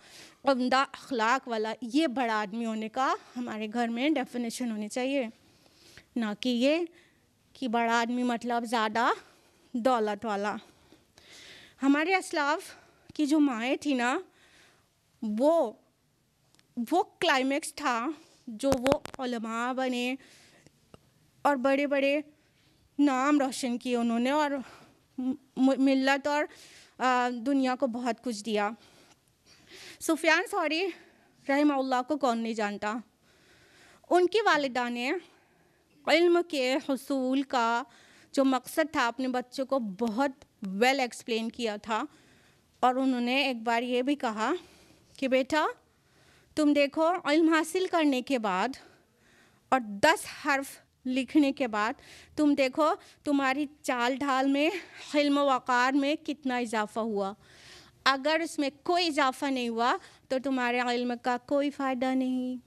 उमदा अखलाक वाला ये बड़ा आदमी होने का हमारे घर में डेफिनेशन होनी चाहिए ना कि ये कि बड़ा आदमी मतलब ज़्यादा दौलत वाला हमारे असलाफ की जो माएँ थी ना वो वो क्लाइमेक्स था जो वो बने और बड़े बड़े नाम रोशन किए उन्होंने और मिलत और दुनिया को बहुत कुछ दिया सुफियान सौरी रहमा को कौन नहीं जानता उनकी वालदा ने इल्म के हसूल का जो मकसद था अपने बच्चों को बहुत वेल एक्सप्लेन किया था और उन्होंने एक बार ये भी कहा कि बेटा तुम देखो इल्म हासिल करने के बाद और दस हर्फ लिखने के बाद तुम देखो तुम्हारी चाल ढाल में इल्म वक़ार में कितना इजाफा हुआ अगर उसमें कोई इजाफा नहीं हुआ तो तुम्हारे इल्म का कोई फ़ायदा नहीं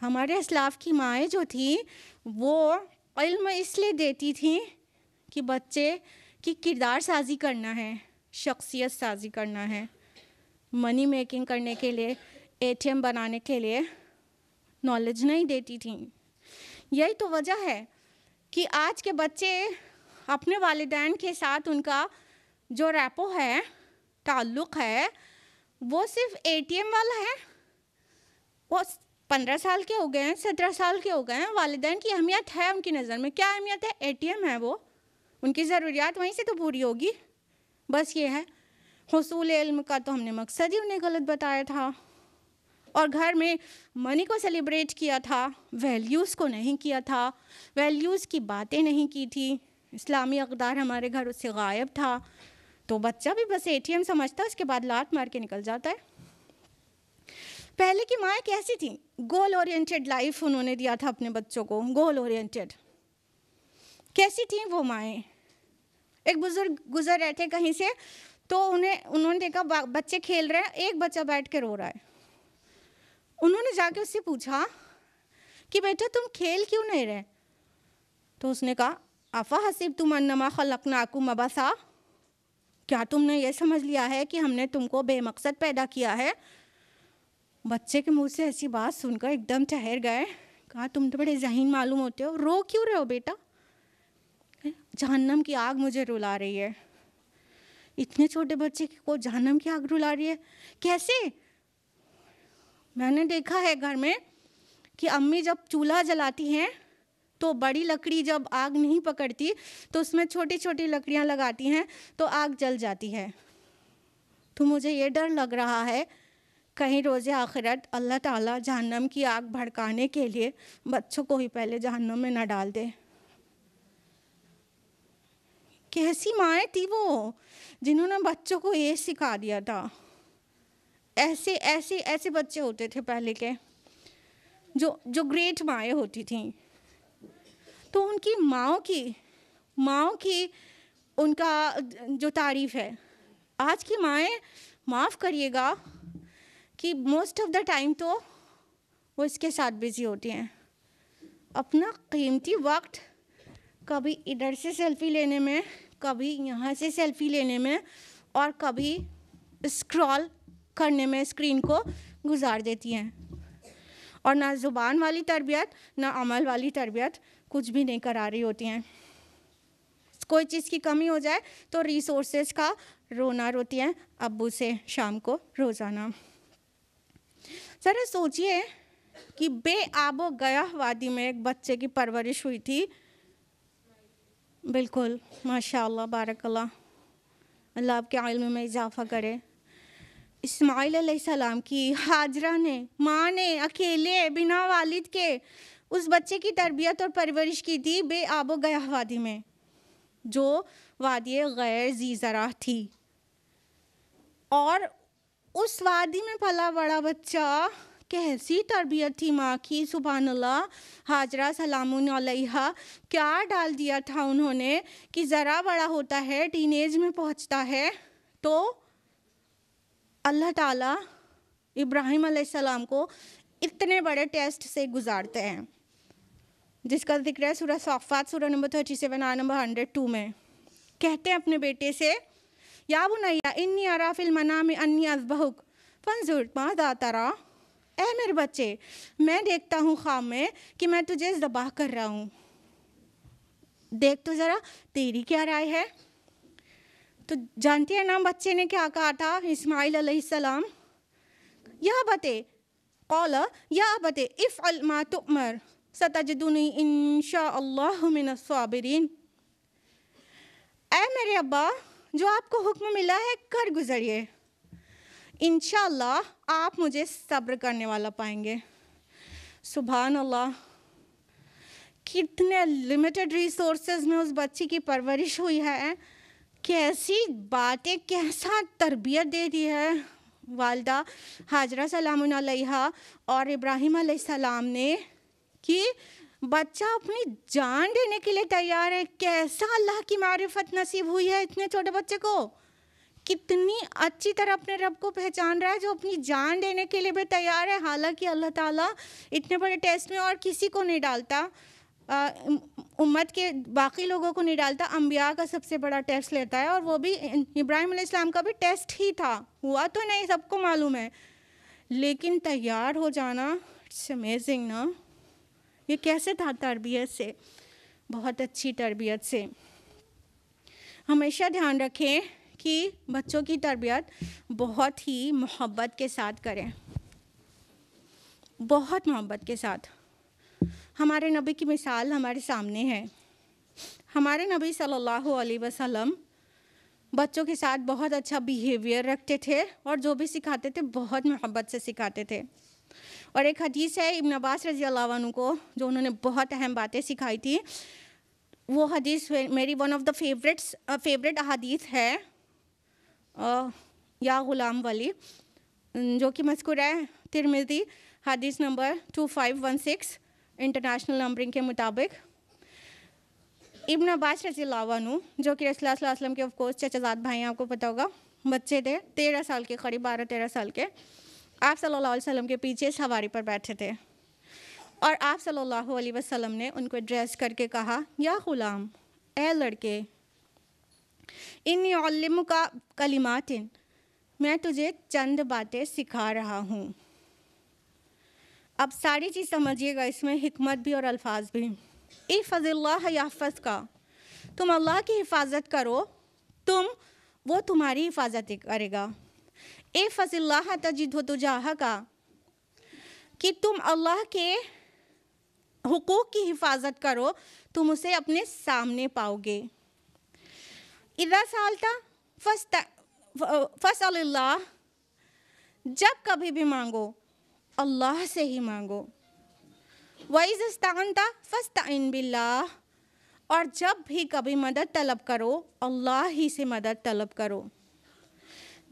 हमारे असलाफ की माएँ जो थी वो इल्म इसलिए देती थी कि बच्चे की किरदार साजी करना है शख्सियत साजी करना है मनी मेकिंग करने के लिए एटीएम बनाने के लिए नॉलेज नहीं देती थी यही तो वजह है कि आज के बच्चे अपने वालदान के साथ उनका जो रैपो है ताल्लुक़ है वो सिर्फ एटीएम वाला है वो पंद्रह साल के हो गए हैं सत्रह साल के हो गए हैं वालदेन की अहमियत है उनकी नज़र में क्या अहमियत है एटीएम है वो उनकी ज़रूरियात वहीं से तो पूरी होगी बस ये है हसूल इल्म का तो हमने मकसद ही उन्हें गलत बताया था और घर में मनी को सेलिब्रेट किया था वैल्यूज़ को नहीं किया था वैल्यूज़ की बातें नहीं की थी इस्लामी अकदार हमारे घर उससे गायब था तो बच्चा भी बस ए समझता है उसके बाद लात मार के निकल जाता है पहले की माएँ कैसी थी गोल ओरिएंटेड लाइफ उन्होंने दिया था अपने बच्चों को गोल ओरिएंटेड कैसी थी वो माएँ एक बुजुर्ग गुजर रहे थे कहीं से तो उन्हें उन्होंने देखा बच्चे खेल रहे हैं एक बच्चा बैठ के रो रहा है उन्होंने जाके उससे पूछा कि बेटा तुम खेल क्यों नहीं रहे तो उसने कहा अफा हसीब तुम अन्नमा खलकनाकू मबासा क्या तुमने ये समझ लिया है कि हमने तुमको बेमकसद पैदा किया है बच्चे के मुंह से ऐसी बात सुनकर एकदम ठहर गए कहा तुम तो बड़े जहीन मालूम होते हो रो क्यों रहे हो बेटा जहन्नम की आग मुझे रुला रही है इतने छोटे बच्चे को जहन्नम की आग रुला रही है कैसे मैंने देखा है घर में कि अम्मी जब चूल्हा जलाती हैं तो बड़ी लकड़ी जब आग नहीं पकड़ती तो उसमें छोटी छोटी लकड़ियाँ लगाती हैं तो आग जल जाती है तो मुझे ये डर लग रहा है कहीं रोज़े आखिरत अल्लाह ताला जहन्नम की आग भड़काने के लिए बच्चों को ही पहले जहन्नम में ना डाल दे कैसी माएँ थी वो जिन्होंने बच्चों को ये सिखा दिया था ऐसे ऐसे ऐसे बच्चे होते थे पहले के जो जो ग्रेट माएँ होती थीं तो उनकी माओ की माओ की उनका जो तारीफ़ है आज की माएँ माफ़ करिएगा कि मोस्ट ऑफ द टाइम तो वो इसके साथ बिज़ी होती हैं अपना कीमती वक्त कभी इधर से सेल्फ़ी लेने में कभी यहाँ से सेल्फ़ी लेने में और कभी स्क्रॉल करने में स्क्रीन को गुजार देती हैं और ना ज़ुबान वाली तरबियत ना अमल वाली तरबियत कुछ भी नहीं करा रही होती हैं कोई चीज़ की कमी हो जाए तो रिसोर्सेज का रोना रोती हैं अबू से शाम को रोज़ाना जरा सोचिए कि बे आबो गया वादी में एक बच्चे की परवरिश हुई थी बिल्कुल माशा बारकल्ला अल्लाह आपके आलम में इजाफा करे इस्माईल सलाम की हाजरा ने माँ ने अकेले बिना वालिद के उस बच्चे की तरबियत और परवरिश की थी आबो गया वादी में जो वादी गैर जी ज़रा थी और उस वादी में पला बड़ा बच्चा कैसी तरबियत थी माँ की सुबह अल्लाह हाजरा सलाम क्या डाल दिया था उन्होंने कि ज़रा बड़ा होता है टीनेज में पहुँचता है तो अल्लाह ताला इब्राहिम सलाम को इतने बड़े टेस्ट से गुजारते हैं जिसका जिक्र है सूरह साफ़ात सूरह नंबर थर्टी सेवन आ नंबर हंड्रेड टू में कहते हैं अपने बेटे से या बुनैया इन्नी अरा फिल में अन्नी अजबहुक फंजूर मादा तरा ऐ मेरे बच्चे मैं देखता हूँ खाम में कि मैं तुझे जबाह कर रहा हूँ देख तो ज़रा तेरी क्या राय है तो जानती है ना बच्चे ने क्या कहा था इसमाइल सलाम यह बते कौल यह बते इफ़ अलमा तुमर सतजदनी इनशा मिन साबरीन ऐ मेरे अब्बा जो आपको हुक्म मिला है कर गुजरिए इन आप मुझे सब्र करने वाला पाएंगे सुबह अल्लाह कितने लिमिटेड रिसोर्सेज में उस बच्ची की परवरिश हुई है कैसी बातें कैसा तरबियत दे दी है वालदा हाजरा सलाम और इब्राहिम सलाम ने कि बच्चा अपनी जान देने के लिए तैयार है कैसा अल्लाह की मारिफत नसीब हुई है इतने छोटे बच्चे को कितनी अच्छी तरह अपने रब को पहचान रहा है जो अपनी जान देने के लिए भी तैयार है हालांकि अल्लाह ताला इतने बड़े टेस्ट में और किसी को नहीं डालता उम्मत के बाकी लोगों को नहीं डालता अम्बिया का सबसे बड़ा टेस्ट लेता है और वो भी इब्राहिम इस्लाम का भी टेस्ट ही था हुआ तो नहीं सबको मालूम है लेकिन तैयार हो जाना इट्स अमेजिंग ना ये कैसे था तरबियत से बहुत अच्छी तरबियत से हमेशा ध्यान रखें कि बच्चों की तरबियत बहुत ही मोहब्बत के साथ करें बहुत मोहब्बत के साथ हमारे नबी की मिसाल हमारे सामने है हमारे नबी सल्लल्लाहु अलैहि वसल्लम बच्चों के साथ बहुत अच्छा बिहेवियर रखते थे और जो भी सिखाते थे बहुत मोहब्बत से सिखाते थे और एक हदीस है इबन अब्बास रजी अल्लाह को जो उन्होंने बहुत अहम बातें सिखाई थी वो हदीस मेरी one of the favourites favourite अदीस है आ, या ग़ुलाम वली जो कि मशहूर है तिरमिजी हदीस number two five one six international numbering के मुताबिक इबन अब्बास रजी लावानु जो कि रसला वसलम के कोर्स चचाजाद भाई हैं आपको पता होगा बच्चे थे तेरह साल के करीब बारह तेरह साल के आप सल्लल्लाहु अलैहि वसल्लम के पीछे सवारी पर बैठे थे और आप सल्लल्लाहु अलैहि वसल्लम ने उनको एड्रेस करके कहा या ग़ुलाम ए लड़के इन का कलिमात मैं तुझे चंद बातें सिखा रहा हूँ अब सारी चीज़ समझिएगा इसमें हमत भी और अल्फाज भी ए फजल याफज का तुम अल्लाह की हिफाजत करो तुम वो तुम्हारी हिफाजत करेगा ए फजिल्लाह तजिद तो का कि तुम अल्लाह के हकूक की हिफाजत करो तुम उसे अपने सामने पाओगे इधर सालता था फसल जब कभी भी मांगो अल्लाह से ही मांगो वईजस्तान था फस्ताइन बिल्ला और जब भी कभी मदद तलब करो अल्लाह ही से मदद तलब करो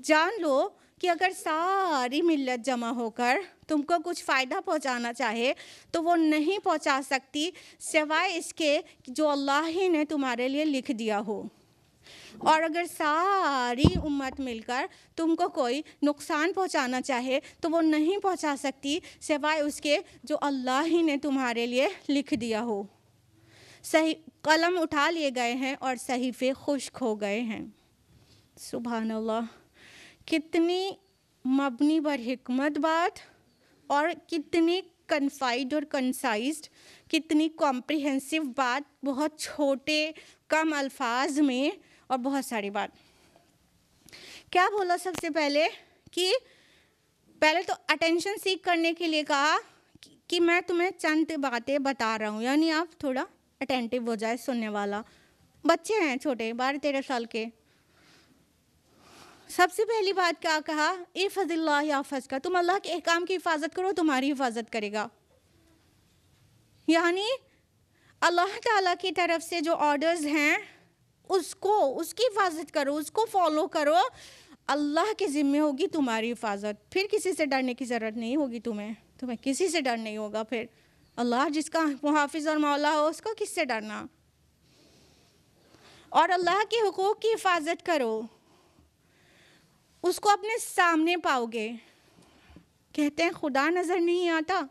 जान लो कि अगर सारी मिल्लत जमा होकर तुमको कुछ फ़ायदा पहुंचाना चाहे तो वो नहीं पहुंचा सकती सिवाय इसके जो अल्लाह ही ने तुम्हारे लिए लिख दिया हो और अगर सारी उम्मत मिलकर तुमको कोई नुकसान पहुंचाना चाहे तो वो नहीं पहुंचा सकती सिवाय उसके जो अल्लाह ही ने तुम्हारे लिए लिख दिया हो सही कलम उठा लिए गए हैं और सहीफ़े खुश्क हो गए हैं सुबह अल्लाह कितनी मबनी बर हमत बात और कितनी कन्फाइड और कंसाइज कितनी कॉम्प्रिहेंसिव बात बहुत छोटे कम अल्फाज में और बहुत सारी बात क्या बोला सबसे पहले कि पहले तो अटेंशन सीख करने के लिए कहा कि मैं तुम्हें चंद बातें बता रहा हूँ यानी आप थोड़ा अटेंटिव हो जाए सुनने वाला बच्चे हैं छोटे बारह तेरह साल के सबसे पहली बात क्या कहा ए फजिल्ला या फज का तुम अल्लाह के अहकाम की हिफाजत करो तुम्हारी हिफाजत करेगा यानी अल्लाह ताला की तरफ से जो ऑर्डर्स हैं उसको उसकी हिफाजत करो उसको फॉलो करो अल्लाह के ज़िम्मे होगी तुम्हारी हिफाजत फिर किसी से डरने की ज़रूरत नहीं होगी तुम्हें तुम्हें किसी से डर नहीं होगा फिर अल्लाह जिसका मुहाफ़ और मौला हो उसको किससे डरना और अल्लाह के हकूक़ की हिफाजत करो उसको अपने सामने पाओगे कहते हैं खुदा नज़र नहीं आता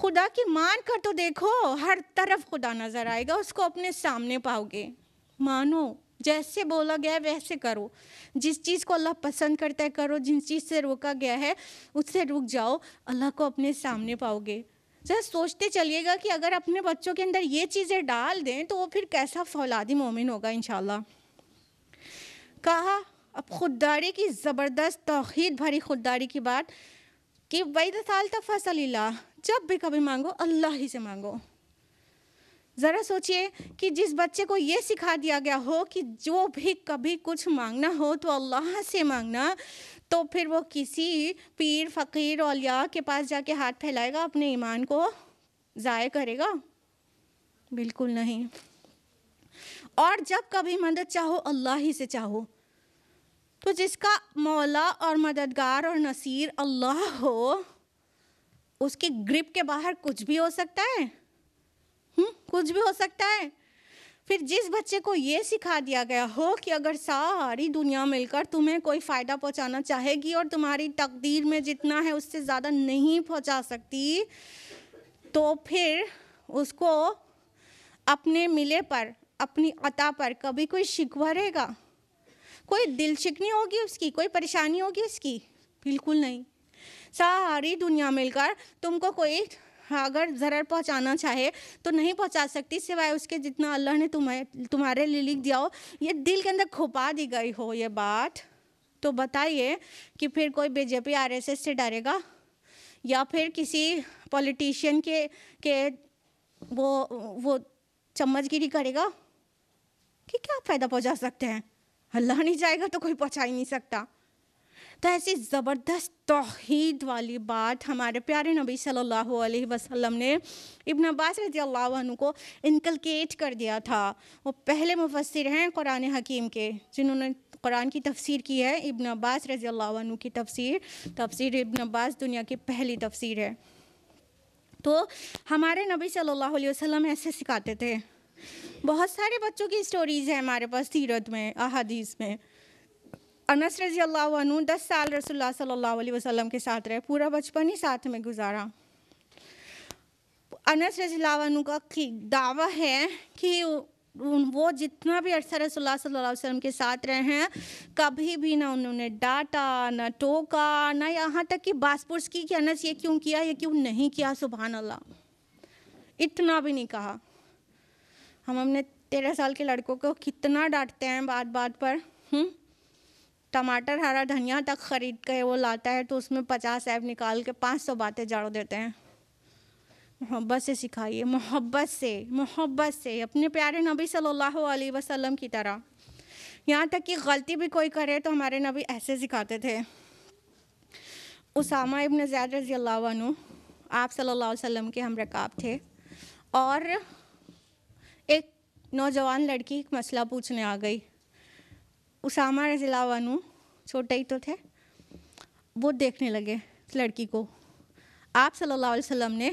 खुदा की मान कर तो देखो हर तरफ खुदा नज़र आएगा उसको अपने सामने पाओगे मानो जैसे बोला गया है वैसे करो जिस चीज़ को अल्लाह पसंद करता है करो जिस चीज़ से रोका गया है उससे रुक जाओ अल्लाह को अपने सामने पाओगे जरा सोचते चलिएगा कि अगर अपने बच्चों के अंदर ये चीज़ें डाल दें तो वो फिर कैसा फौलादी मोमिन होगा इन कहा अब खुददारी की ज़बरदस्त तोहद भरी खुददारी की बात कि वही साल तक फसलिल्ला जब भी कभी मांगो अल्लाह ही से मांगो ज़रा सोचिए कि जिस बच्चे को ये सिखा दिया गया हो कि जो भी कभी कुछ मांगना हो तो अल्लाह से मांगना तो फिर वो किसी पीर फ़कीर औलिया के पास जाके हाथ फैलाएगा अपने ईमान को ज़ाय करेगा बिल्कुल नहीं और जब कभी मदद चाहो अल्लाह ही से चाहो तो जिसका मौला और मददगार और नसीर अल्लाह हो उसके ग्रिप के बाहर कुछ भी हो सकता है हुँ? कुछ भी हो सकता है फिर जिस बच्चे को ये सिखा दिया गया हो कि अगर सारी दुनिया मिलकर तुम्हें कोई फ़ायदा पहुंचाना चाहेगी और तुम्हारी तकदीर में जितना है उससे ज़्यादा नहीं पहुंचा सकती तो फिर उसको अपने मिले पर अपनी अता पर कभी कोई शिकवा रहेगा कोई दिल शिकनी होगी उसकी कोई परेशानी होगी उसकी बिल्कुल नहीं सारी दुनिया मिलकर तुमको कोई अगर ज़रर पहुंचाना चाहे तो नहीं पहुंचा सकती सिवाय उसके जितना अल्लाह ने तुम्हें तुम्हारे लिए लिख दिया हो ये दिल के अंदर खुपा दी गई हो ये बात तो बताइए कि फिर कोई बीजेपी आर एस एस से डरेगा या फिर किसी पॉलिटिशियन के के वो वो चम्मचगिरी करेगा कि क्या फ़ायदा पहुंचा सकते हैं अल्लाह हाँ, नहीं जाएगा तो कोई पहुँचा ही नहीं सकता तो ऐसी ज़बरदस्त तोहद वाली बात हमारे प्यारे नबी सल्लल्लाहु अलैहि वसल्लम ने इब्न अब्बास रजी अल्लाह को इनकलकेट कर दिया था वो पहले मुफसर हैं कुरान हकीम के जिन्होंने कुरान की तफसीर की है इबन अब्बास रजी अल्लाह की तफसीर तफसीर इब्न अब्बास दुनिया की पहली तफसीर है तो हमारे नबी सल्ला वसम ऐसे सिखाते थे बहुत सारे बच्चों की स्टोरीज़ हैं हमारे पास सीरत में अहादीस में अनस रजी अल्लाह दस साल रसोल्ला सल्ला वसलम के साथ रहे पूरा बचपन ही साथ में गुजारा अनस रजी अल्लाह का दावा है कि वो जितना भी अरसा रसोल्ला सल्ला वसलम के साथ रहे हैं कभी भी ना उन्होंने डांटा ना टोका ना यहाँ तक कि बासपुर्स की कि अनस ये क्यों किया ये क्यों नहीं किया सुबहान अल्लाह इतना भी नहीं कहा हम हमने तेरह साल के लड़कों को कितना डांटते हैं बात बात पर हुँ? हम्म? टमाटर हरा धनिया तक ख़रीद के वो लाता है तो उसमें पचास ऐप निकाल के पाँच सौ बातें जाड़ो देते हैं मोहब्बत से सिखाइए मोहब्बत से मोहब्बत से अपने प्यारे नबी सल्लल्लाहु अलैहि वसल्लम की तरह यहाँ तक कि गलती भी कोई करे तो हमारे नबी ऐसे सिखाते थे उसामा इबन जैद रजी अल्लाह आप सल्लल्लाहु अलैहि वसल्लम के हम रकाब थे और नौजवान लड़की एक मसला पूछने आ गई उसामा रजिला वनु छोटे ही तो थे वो देखने लगे लड़की को आप सल्लल्लाहु अलैहि वसल्लम ने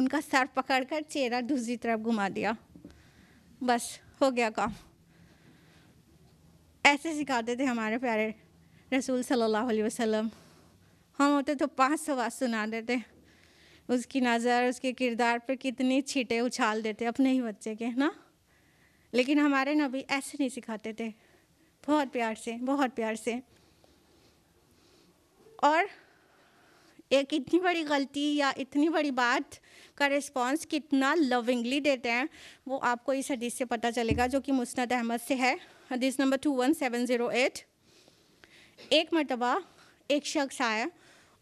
उनका सर पकड़कर चेहरा दूसरी तरफ घुमा दिया बस हो गया काम ऐसे सिखाते थे हमारे प्यारे रसूल सल्लल्लाहु अलैहि वसल्लम हम होते तो पाँच सौ बात सुना देते उसकी नज़र उसके किरदार पर कितनी छीटे उछाल देते अपने ही बच्चे के ना लेकिन हमारे नबी ऐसे नहीं सिखाते थे बहुत प्यार से बहुत प्यार से और एक इतनी बड़ी गलती या इतनी बड़ी बात का रिस्पॉन्स कितना लविंगली देते हैं वो आपको इस हदीस से पता चलेगा जो कि मुस्नद अहमद से है हदीस number two one seven zero eight एक मरतबा एक शख्स आया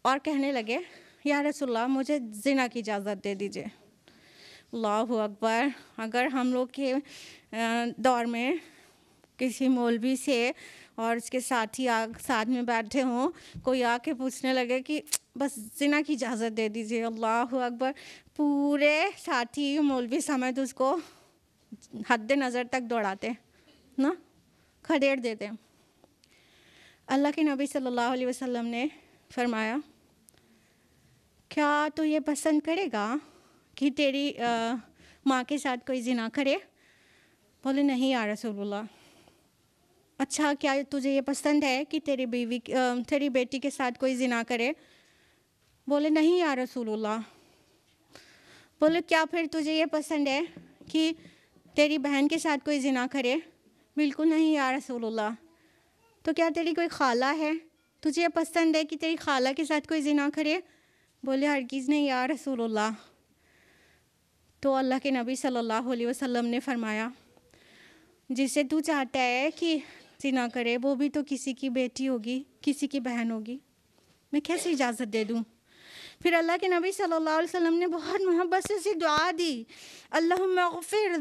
और कहने लगे या रसोल्ला मुझे ज़िना की इजाज़त दे दीजिए अल्लाह अकबर अगर हम लोग के दौर में किसी मौलवी से और उसके साथी आ साथ में बैठे हों कोई आके पूछने लगे कि बस जिना की इजाज़त दे दीजिए अल्लाह अकबर पूरे साथी मौलवी समेत उसको हद नज़र तक दौड़ाते ना खदेड़ देते अल्लाह के नबी सल्लल्लाहु अलैहि वसल्लम ने फरमाया क्या तो ये पसंद करेगा कि तेरी आ, माँ के साथ कोई जिना करे बोले नहीं या रसोल्ला अच्छा क्या तुझे ये पसंद है कि तेरी बीवी तेरी बेटी के साथ कोई जिना करे बोले नहीं या रसूलुल्लाह बोले क्या फिर तुझे ये पसंद है कि तेरी बहन के साथ कोई जिना करे बिल्कुल नहीं या रसोल्ला तो क्या तेरी कोई खाला है तुझे ये पसंद है कि तेरी खाला के साथ कोई जिना करे बोले हरगिज़ नहीं या रसूलुल्लाह तो अल्लाह के नबी सल्लल्लाहु अलैहि वसल्लम ने फरमाया जिसे तू चाहता है कि सिना करे वो भी तो किसी की बेटी होगी किसी की बहन होगी मैं कैसे इजाज़त दे दूँ फिर अल्लाह के नबी सल्लल्लाहु अलैहि वसल्लम ने बहुत मोहब्बत से उसे दुआ दी अल्लाह फिर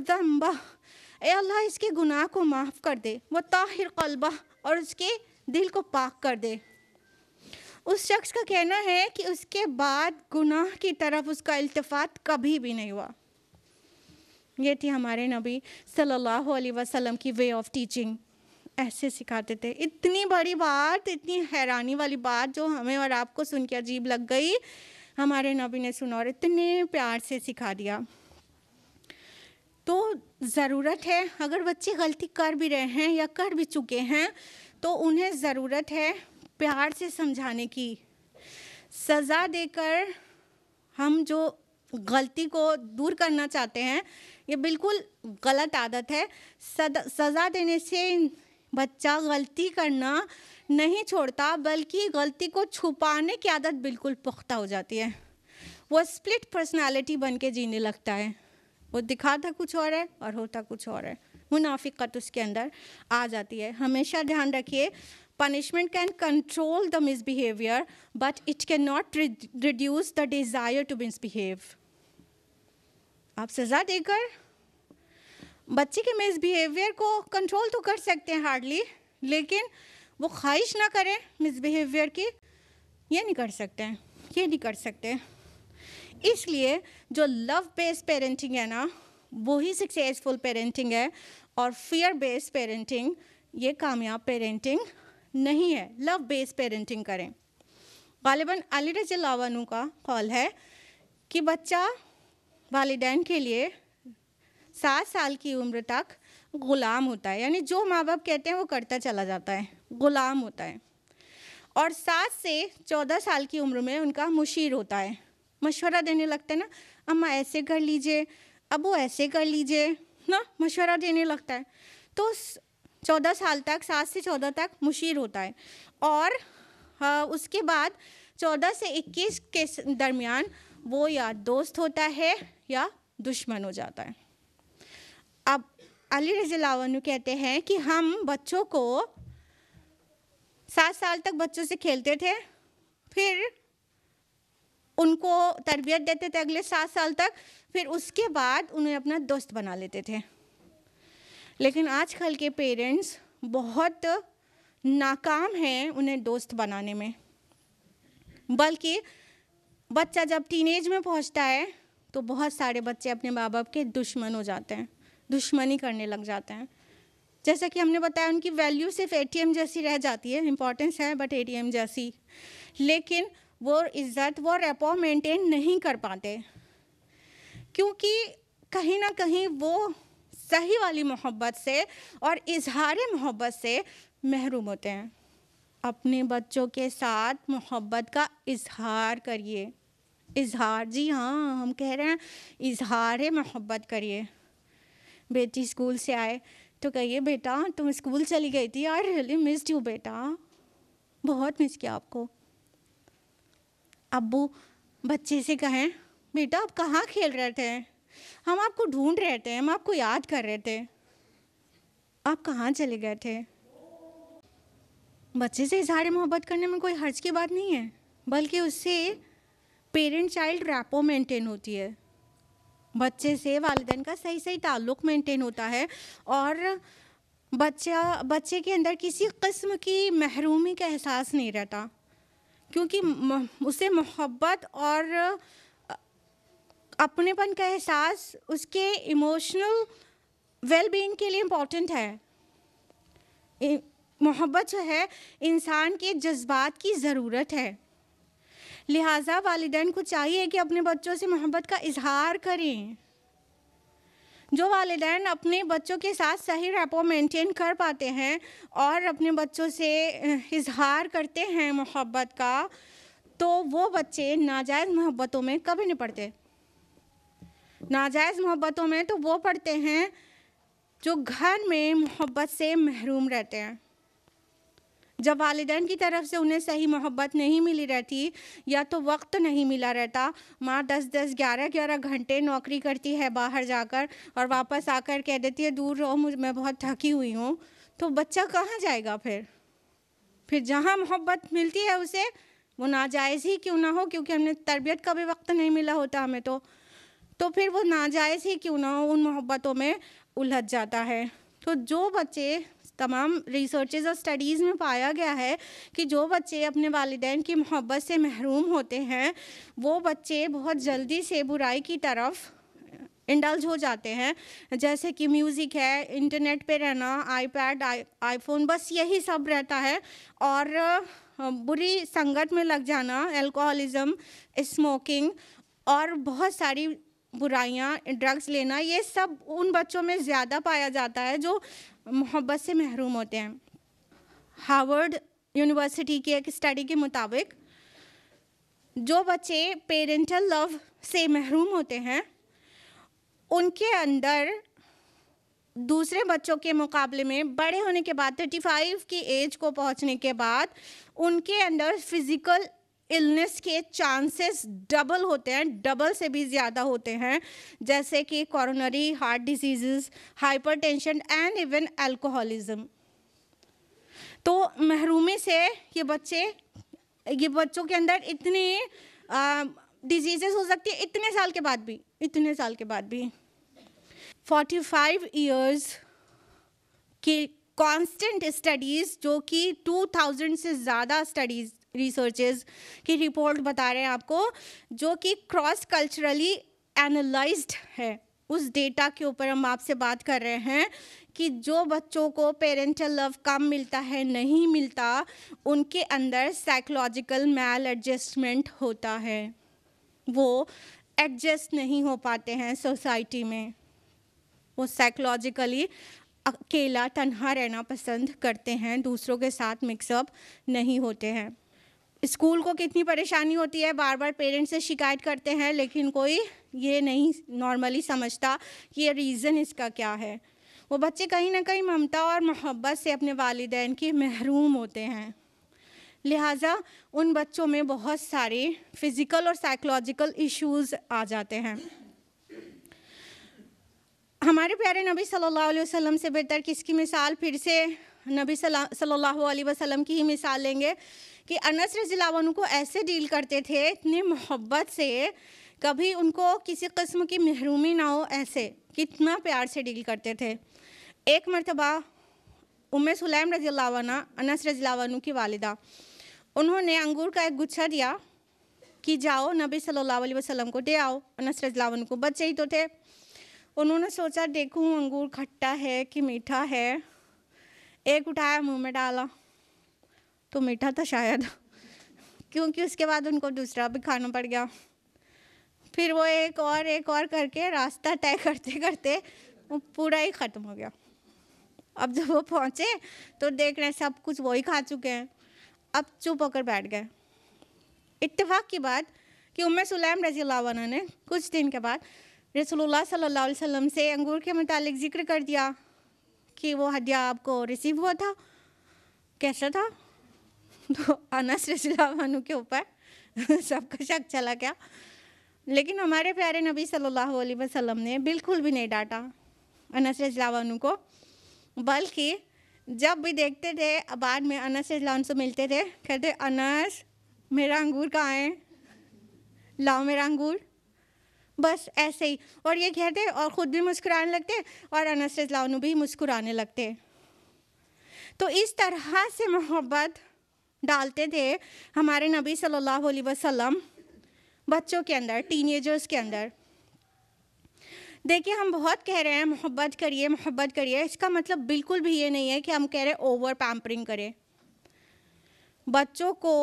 ए अल्लाह इसके गुनाह को माफ़ कर दे वो ताहिर कलबा और उसके दिल को पाक कर दे उस शख्स का कहना है कि उसके बाद गुनाह की तरफ उसका अल्तफ़ात कभी भी नहीं हुआ ये थी हमारे नबी सल्लल्लाहु अलैहि वसल्लम की वे ऑफ टीचिंग ऐसे सिखाते थे इतनी बड़ी बात इतनी हैरानी वाली बात जो हमें और आपको सुन के अजीब लग गई हमारे नबी ने सुना और इतने प्यार से सिखा दिया तो ज़रूरत है अगर बच्चे गलती कर भी रहे हैं या कर भी चुके हैं तो उन्हें ज़रूरत है प्यार से समझाने की सज़ा देकर हम जो गलती को दूर करना चाहते हैं ये बिल्कुल गलत आदत है सद, सज़ा देने से बच्चा गलती करना नहीं छोड़ता बल्कि गलती को छुपाने की आदत बिल्कुल पुख्ता हो जाती है वो स्प्लिट पर्सनालिटी बन के जीने लगता है वो दिखाता कुछ और है और होता कुछ और है मुनाफिकत उसके अंदर आ जाती है हमेशा ध्यान रखिए Punishment can control the misbehavior, but it cannot re reduce the desire to misbehave. आप सज़ा देकर बच्चे के मिसबिहेवियर को कंट्रोल तो कर सकते हैं हार्डली लेकिन वो ख्वाहिश ना करें मिसबिहेवियर की ये नहीं कर सकते हैं ये नहीं कर सकते इसलिए जो लव बेस्ड पेरेंटिंग है ना वो ही सक्सेसफुल पेरेंटिंग है और फियर बेस्ड पेरेंटिंग ये कामयाब पेरेंटिंग नहीं है लव बेस्ड पेरेंटिंग करें गालिबा अली रजू का कॉल है कि बच्चा वालदान के लिए सात साल की उम्र तक गुलाम होता है यानी जो माँ बाप कहते हैं वो करता चला जाता है गुलाम होता है और सात से चौदह साल की उम्र में उनका मुशीर होता है मशवरा देने लगता है ना अम्मा ऐसे कर लीजिए अबू ऐसे कर लीजिए ना मशवरा देने लगता है तो चौदह साल तक सात से चौदह तक मुशीर होता है और उसके बाद चौदह से इक्कीस के दरमियान वो या दोस्त होता है या दुश्मन हो जाता है अब अली रजीलावनु कहते हैं कि हम बच्चों को सात साल तक बच्चों से खेलते थे फिर उनको तरबियत देते थे अगले सात साल तक फिर उसके बाद उन्हें अपना दोस्त बना लेते थे लेकिन आजकल के पेरेंट्स बहुत नाकाम हैं उन्हें दोस्त बनाने में बल्कि बच्चा जब टीनेज में पहुंचता है तो बहुत सारे बच्चे अपने माँ बाप के दुश्मन हो जाते हैं दुश्मनी करने लग जाते हैं जैसा कि हमने बताया उनकी वैल्यू सिर्फ एटीएम जैसी रह जाती है इम्पोर्टेंस है बट एटीएम जैसी लेकिन वो इज़्ज़त वो रेपो मेंटेन नहीं कर पाते क्योंकि कहीं ना कहीं वो सही वाली मोहब्बत से और इजहार मोहब्बत से महरूम होते हैं अपने बच्चों के साथ मोहब्बत का इजहार करिए इजहार जी हाँ हम कह रहे हैं इजहार मोहब्बत करिए बेटी स्कूल से आए तो कहिए बेटा तुम स्कूल चली गई थी आई रियली मिस यू बेटा बहुत मिस किया आपको अबू बच्चे से कहें बेटा आप कहाँ खेल रहे थे हम आपको ढूंढ रहे थे हम आपको याद कर रहे थे आप कहाँ चले गए थे बच्चे से इजहार मोहब्बत करने में कोई हर्ज की बात नहीं है बल्कि उससे पेरेंट चाइल्ड रैपो मेंटेन होती है बच्चे से वालदेन का सही सही ताल्लुक मेंटेन होता है और बच्चा बच्चे के अंदर किसी कस्म की महरूमी का एहसास नहीं रहता क्योंकि उसे मोहब्बत और अपनेपन का एहसास उसके इमोशनल वेल बींग के लिए इम्पोर्टेंट है मोहब्बत जो है इंसान के जज्बात की ज़रूरत है लिहाजा वालदेन को चाहिए कि अपने बच्चों से मोहब्बत का इजहार करें जो वालदान अपने बच्चों के साथ सही रेपो मेंटेन कर पाते हैं और अपने बच्चों से इजहार करते हैं मोहब्बत का तो वो बच्चे नाजायज़ मोहब्बतों में कभी नहीं पड़ते नाजायज़ मोहब्बतों में तो वो पढ़ते हैं जो घर में मोहब्बत से महरूम रहते हैं जब वालदान की तरफ से उन्हें सही मोहब्बत नहीं मिली रहती या तो वक्त नहीं मिला रहता माँ दस दस ग्यारह ग्यारह घंटे नौकरी करती है बाहर जाकर और वापस आकर कह देती है दूर रहो मुझ मैं बहुत थकी हुई हूँ तो बच्चा कहाँ जाएगा फिर फिर जहाँ मोहब्बत मिलती है उसे वो नाजायज़ ही क्यों ना हो क्योंकि हमने तरबियत का भी वक्त नहीं मिला होता हमें तो तो फिर वो नाजायज़ ही क्यों ना उन मोहब्बतों में उलझ जाता है तो जो बच्चे तमाम रिसर्चेज और स्टडीज़ में पाया गया है कि जो बच्चे अपने वालदेन की मोहब्बत से महरूम होते हैं वो बच्चे बहुत जल्दी से बुराई की तरफ इंडल्ज हो जाते हैं जैसे कि म्यूज़िक है इंटरनेट पे रहना आईपैड आई आईफोन बस यही सब रहता है और बुरी संगत में लग जाना एल्कोहलिज़म स्मोकिंग और बहुत सारी बुराइयाँ ड्रग्स लेना ये सब उन बच्चों में ज़्यादा पाया जाता है जो मोहब्बत से महरूम होते हैं हार्वर्ड यूनिवर्सिटी की एक स्टडी के मुताबिक जो बच्चे पेरेंटल लव से महरूम होते हैं उनके अंदर दूसरे बच्चों के मुकाबले में बड़े होने के बाद 35 की एज को पहुंचने के बाद उनके अंदर फिज़िकल इलनेस के चांसेस डबल होते हैं डबल से भी ज़्यादा होते हैं जैसे कि coronary heart disease hypertension and even alcoholism तो महरूमी से ये बच्चे ये बच्चों के अंदर इतने डिजीज़ हो सकती है इतने साल के बाद भी इतने साल के बाद भी 45 फाइव ईयर्स की कांस्टेंट स्टडीज़ जो कि 2000 से ज़्यादा स्टडीज़ रिसर्चेज की रिपोर्ट बता रहे हैं आपको जो कि क्रॉस कल्चरली एनालाइज है उस डेटा के ऊपर हम आपसे बात कर रहे हैं कि जो बच्चों को पेरेंटल लव कम मिलता है नहीं मिलता उनके अंदर साइकोलॉजिकल मैल एडजस्टमेंट होता है वो एडजस्ट नहीं हो पाते हैं सोसाइटी में वो साइकोलॉजिकली अकेला तनहा रहना पसंद करते हैं दूसरों के साथ मिक्सअप नहीं होते हैं स्कूल को कितनी परेशानी होती है बार बार पेरेंट्स से शिकायत करते हैं लेकिन कोई ये नहीं नॉर्मली समझता कि ये रीज़न इसका क्या है वो बच्चे कहीं ना कहीं ममता और मोहब्बत से अपने वालदेन के महरूम होते हैं लिहाजा उन बच्चों में बहुत सारे फिज़िकल और साइकोलॉजिकल इश्यूज आ जाते हैं हमारे प्यारे नबी सल्लल्लाहु अलैहि वसल्लम से बेहतर किसकी मिसाल फिर से नबी सल्लल्लाहु अलैहि वसल्लम की ही मिसाल लेंगे कि अनस रजीलावन को ऐसे डील करते थे इतनी मोहब्बत से कभी उनको किसी कस्म की महरूमी ना हो ऐसे कितना प्यार से डील करते थे एक मरतबा उम रजी रजीलावाना अनस रजीलावानू की वालदा उन्होंने अंगूर का एक गुच्छा दिया कि जाओ नबी सल्लल्लाहु अलैहि वसल्लम को दे आओ अनस रजलावन को बच्चे ही तो थे उन्होंने सोचा देखूँ अंगूर खट्टा है कि मीठा है एक उठाया मुंह में डाला तो मीठा था शायद क्योंकि उसके बाद उनको दूसरा भी खाना पड़ गया फिर वो एक और एक और करके रास्ता तय करते करते वो पूरा ही ख़त्म हो गया अब जब वो पहुँचे तो देख रहे हैं सब कुछ वही खा चुके हैं अब चुप होकर बैठ गए इतफाक़ की बात कि उम्र सुलैम रजी ने कुछ दिन के बाद रसोल्ला सल्ला वसम से अंगूर के मुतालिक जिक्र कर दिया कि वो हदिया आपको रिसीव हुआ था कैसा था तो अनस भानु के ऊपर सबका शक चला गया लेकिन हमारे प्यारे नबी सल्लल्लाहु अलैहि वसल्लम ने बिल्कुल भी नहीं डांटा अनस रजलावानु को बल्कि जब भी देखते थे बाद में अनस रजलान से मिलते थे कहते अनस मेरा अंगूर कहाँ है लाओ मेरा अंगूर बस ऐसे ही और ये कहते और ख़ुद भी मुस्कुराने लगते और अनस रजलान भी मुस्कुराने लगते तो इस तरह से मोहब्बत डालते थे हमारे नबी सल्लल्लाहु अलैहि वसल्लम बच्चों के अंदर टीनेजर्स के अंदर देखिए हम बहुत कह रहे हैं मोहब्बत करिए मोहब्बत करिए इसका मतलब बिल्कुल भी ये नहीं है कि हम कह रहे हैं ओवर पैम्परिंग करें बच्चों को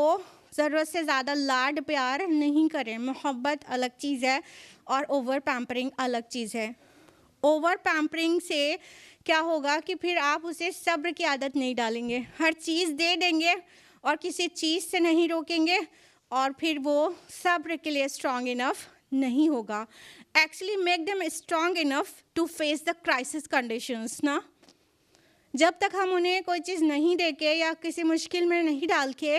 ज़रूरत से ज़्यादा लाड प्यार नहीं करें मोहब्बत अलग चीज़ है और ओवर पैम्परिंग अलग चीज़ है ओवर पैम्परिंग से क्या होगा कि फिर आप उसे सब्र की आदत नहीं डालेंगे हर चीज़ दे देंगे और किसी चीज़ से नहीं रोकेंगे और फिर वो सब्र के लिए स्ट्रांग इनफ नहीं होगा actually make them strong enough to face the crisis conditions ना जब तक हम उन्हें कोई चीज़ नहीं दे के या किसी मुश्किल में नहीं डाल के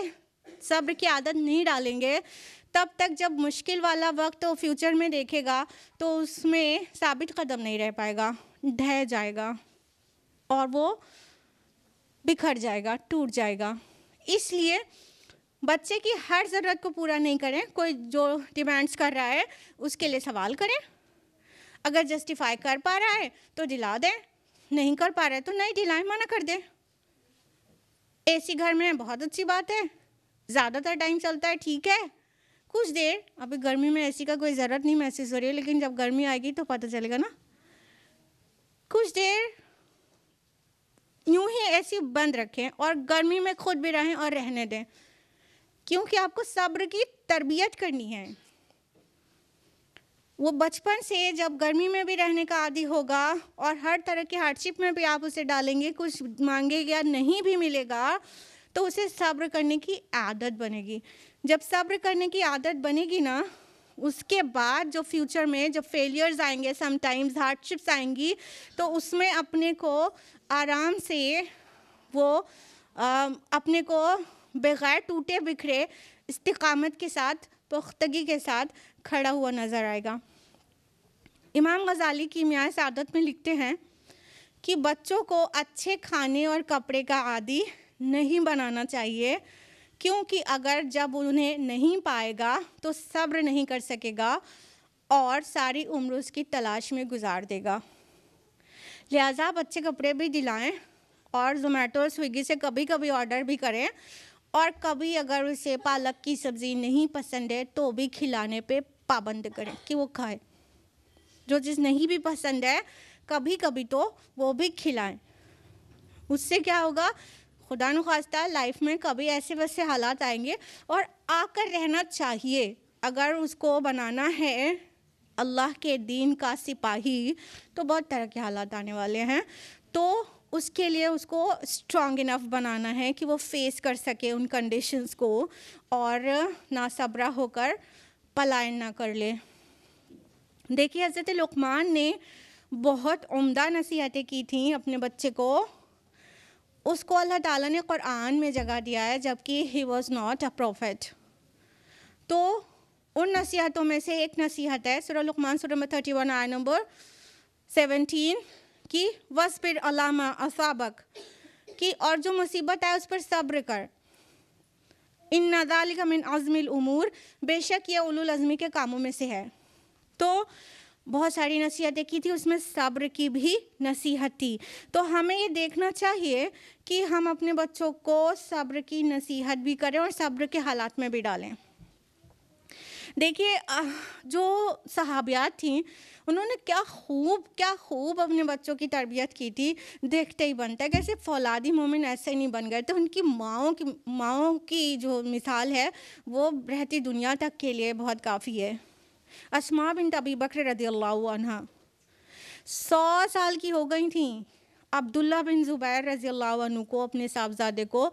सब्र की आदत नहीं डालेंगे तब तक जब मुश्किल वाला वक्त वो तो फ्यूचर में देखेगा तो उसमें साबित कदम नहीं रह पाएगा ढह जाएगा और वो बिखर जाएगा टूट जाएगा इसलिए बच्चे की हर ज़रूरत को पूरा नहीं करें कोई जो डिमांड्स कर रहा है उसके लिए सवाल करें अगर जस्टिफाई कर पा रहा है तो दिला दें नहीं कर पा रहा है तो नहीं दिलाएं मना कर दें एसी घर में बहुत अच्छी बात है ज़्यादातर टाइम चलता है ठीक है कुछ देर अभी गर्मी में ऐसी का कोई ज़रूरत नहीं महसूस हो रही है लेकिन जब गर्मी आएगी तो पता चलेगा ना कुछ देर यूं ही ऐसी बंद रखें और गर्मी में खुद भी रहें और रहने दें क्योंकि आपको सब्र की तरबियत करनी है वो बचपन से जब गर्मी में भी रहने का आदि होगा और हर तरह के हार्डशिप में भी आप उसे डालेंगे कुछ मांगेगा या नहीं भी मिलेगा तो उसे सब्र करने की आदत बनेगी जब सब्र करने की आदत बनेगी ना उसके बाद जो फ्यूचर में जब फेलियर्स आएंगे समटाइम्स हार्डशिप्स आएंगी तो उसमें अपने को आराम से वो आ, अपने को बगैर टूटे बिखरे इस्तकामत के साथ पुख्तगी के साथ खड़ा हुआ नज़र आएगा इमाम गज़ाली की म्याय सदत में लिखते हैं कि बच्चों को अच्छे खाने और कपड़े का आदि नहीं बनाना चाहिए क्योंकि अगर जब उन्हें नहीं पाएगा तो सब्र नहीं कर सकेगा और सारी उम्र उसकी तलाश में गुजार देगा लिहाजा आप अच्छे कपड़े भी दिलाएं और जोमेटो और स्विगी से कभी कभी ऑर्डर भी करें और कभी अगर उसे पालक की सब्ज़ी नहीं पसंद है तो भी खिलाने पे पाबंद करें कि वो खाए जो चीज़ नहीं भी पसंद है कभी कभी तो वो भी खिलाएं उससे क्या होगा खुदा नखास्ता लाइफ में कभी ऐसे वैसे हालात आएंगे और आकर रहना चाहिए अगर उसको बनाना है अल्लाह के दीन का सिपाही तो बहुत तरह के हालात आने वाले हैं तो उसके लिए उसको स्ट्रॉन्ग इनफ बनाना है कि वो फेस कर सके उन कंडीशंस को और सब्रा होकर पलायन ना कर ले देखिए हज़रत लुकमान ने बहुत उम्दा नसीहतें की थी अपने बच्चे को उसको अल्लाह ताला ने कुरान में जगह दिया है जबकि he was not a prophet तो उन नसीहतों में से एक नसीहत है सुर लुकमान सुर में थर्टी वन आय नंबर सेवनटीन कि वसपिर अलामा असाबक कि और जो मुसीबत आए उस पर सब्र कर इन नदालिक मिन अज़मिल उमूर बेशक ये उलूल अज़मी के कामों में से है तो बहुत सारी नसीहतें की थी उसमें सब्र की भी नसीहत थी तो हमें ये देखना चाहिए कि हम अपने बच्चों को सब्र की नसीहत भी करें और सब्र के हालात में भी डालें देखिए जो सहाबियात थी उन्होंने क्या खूब क्या खूब अपने बच्चों की तरबियत की थी देखते ही बनता है कैसे फौलादी मोमिन ऐसे नहीं बन गए थे उनकी माओ की माओ की जो मिसाल है वो रहती दुनिया तक के लिए बहुत काफ़ी है असमा बिन तबी बकर रदी अल्लाह सौ साल की हो गई थी अब्दुल्ला बिन ज़ुबैर रजी अल्लाह को अपने साहबजादे को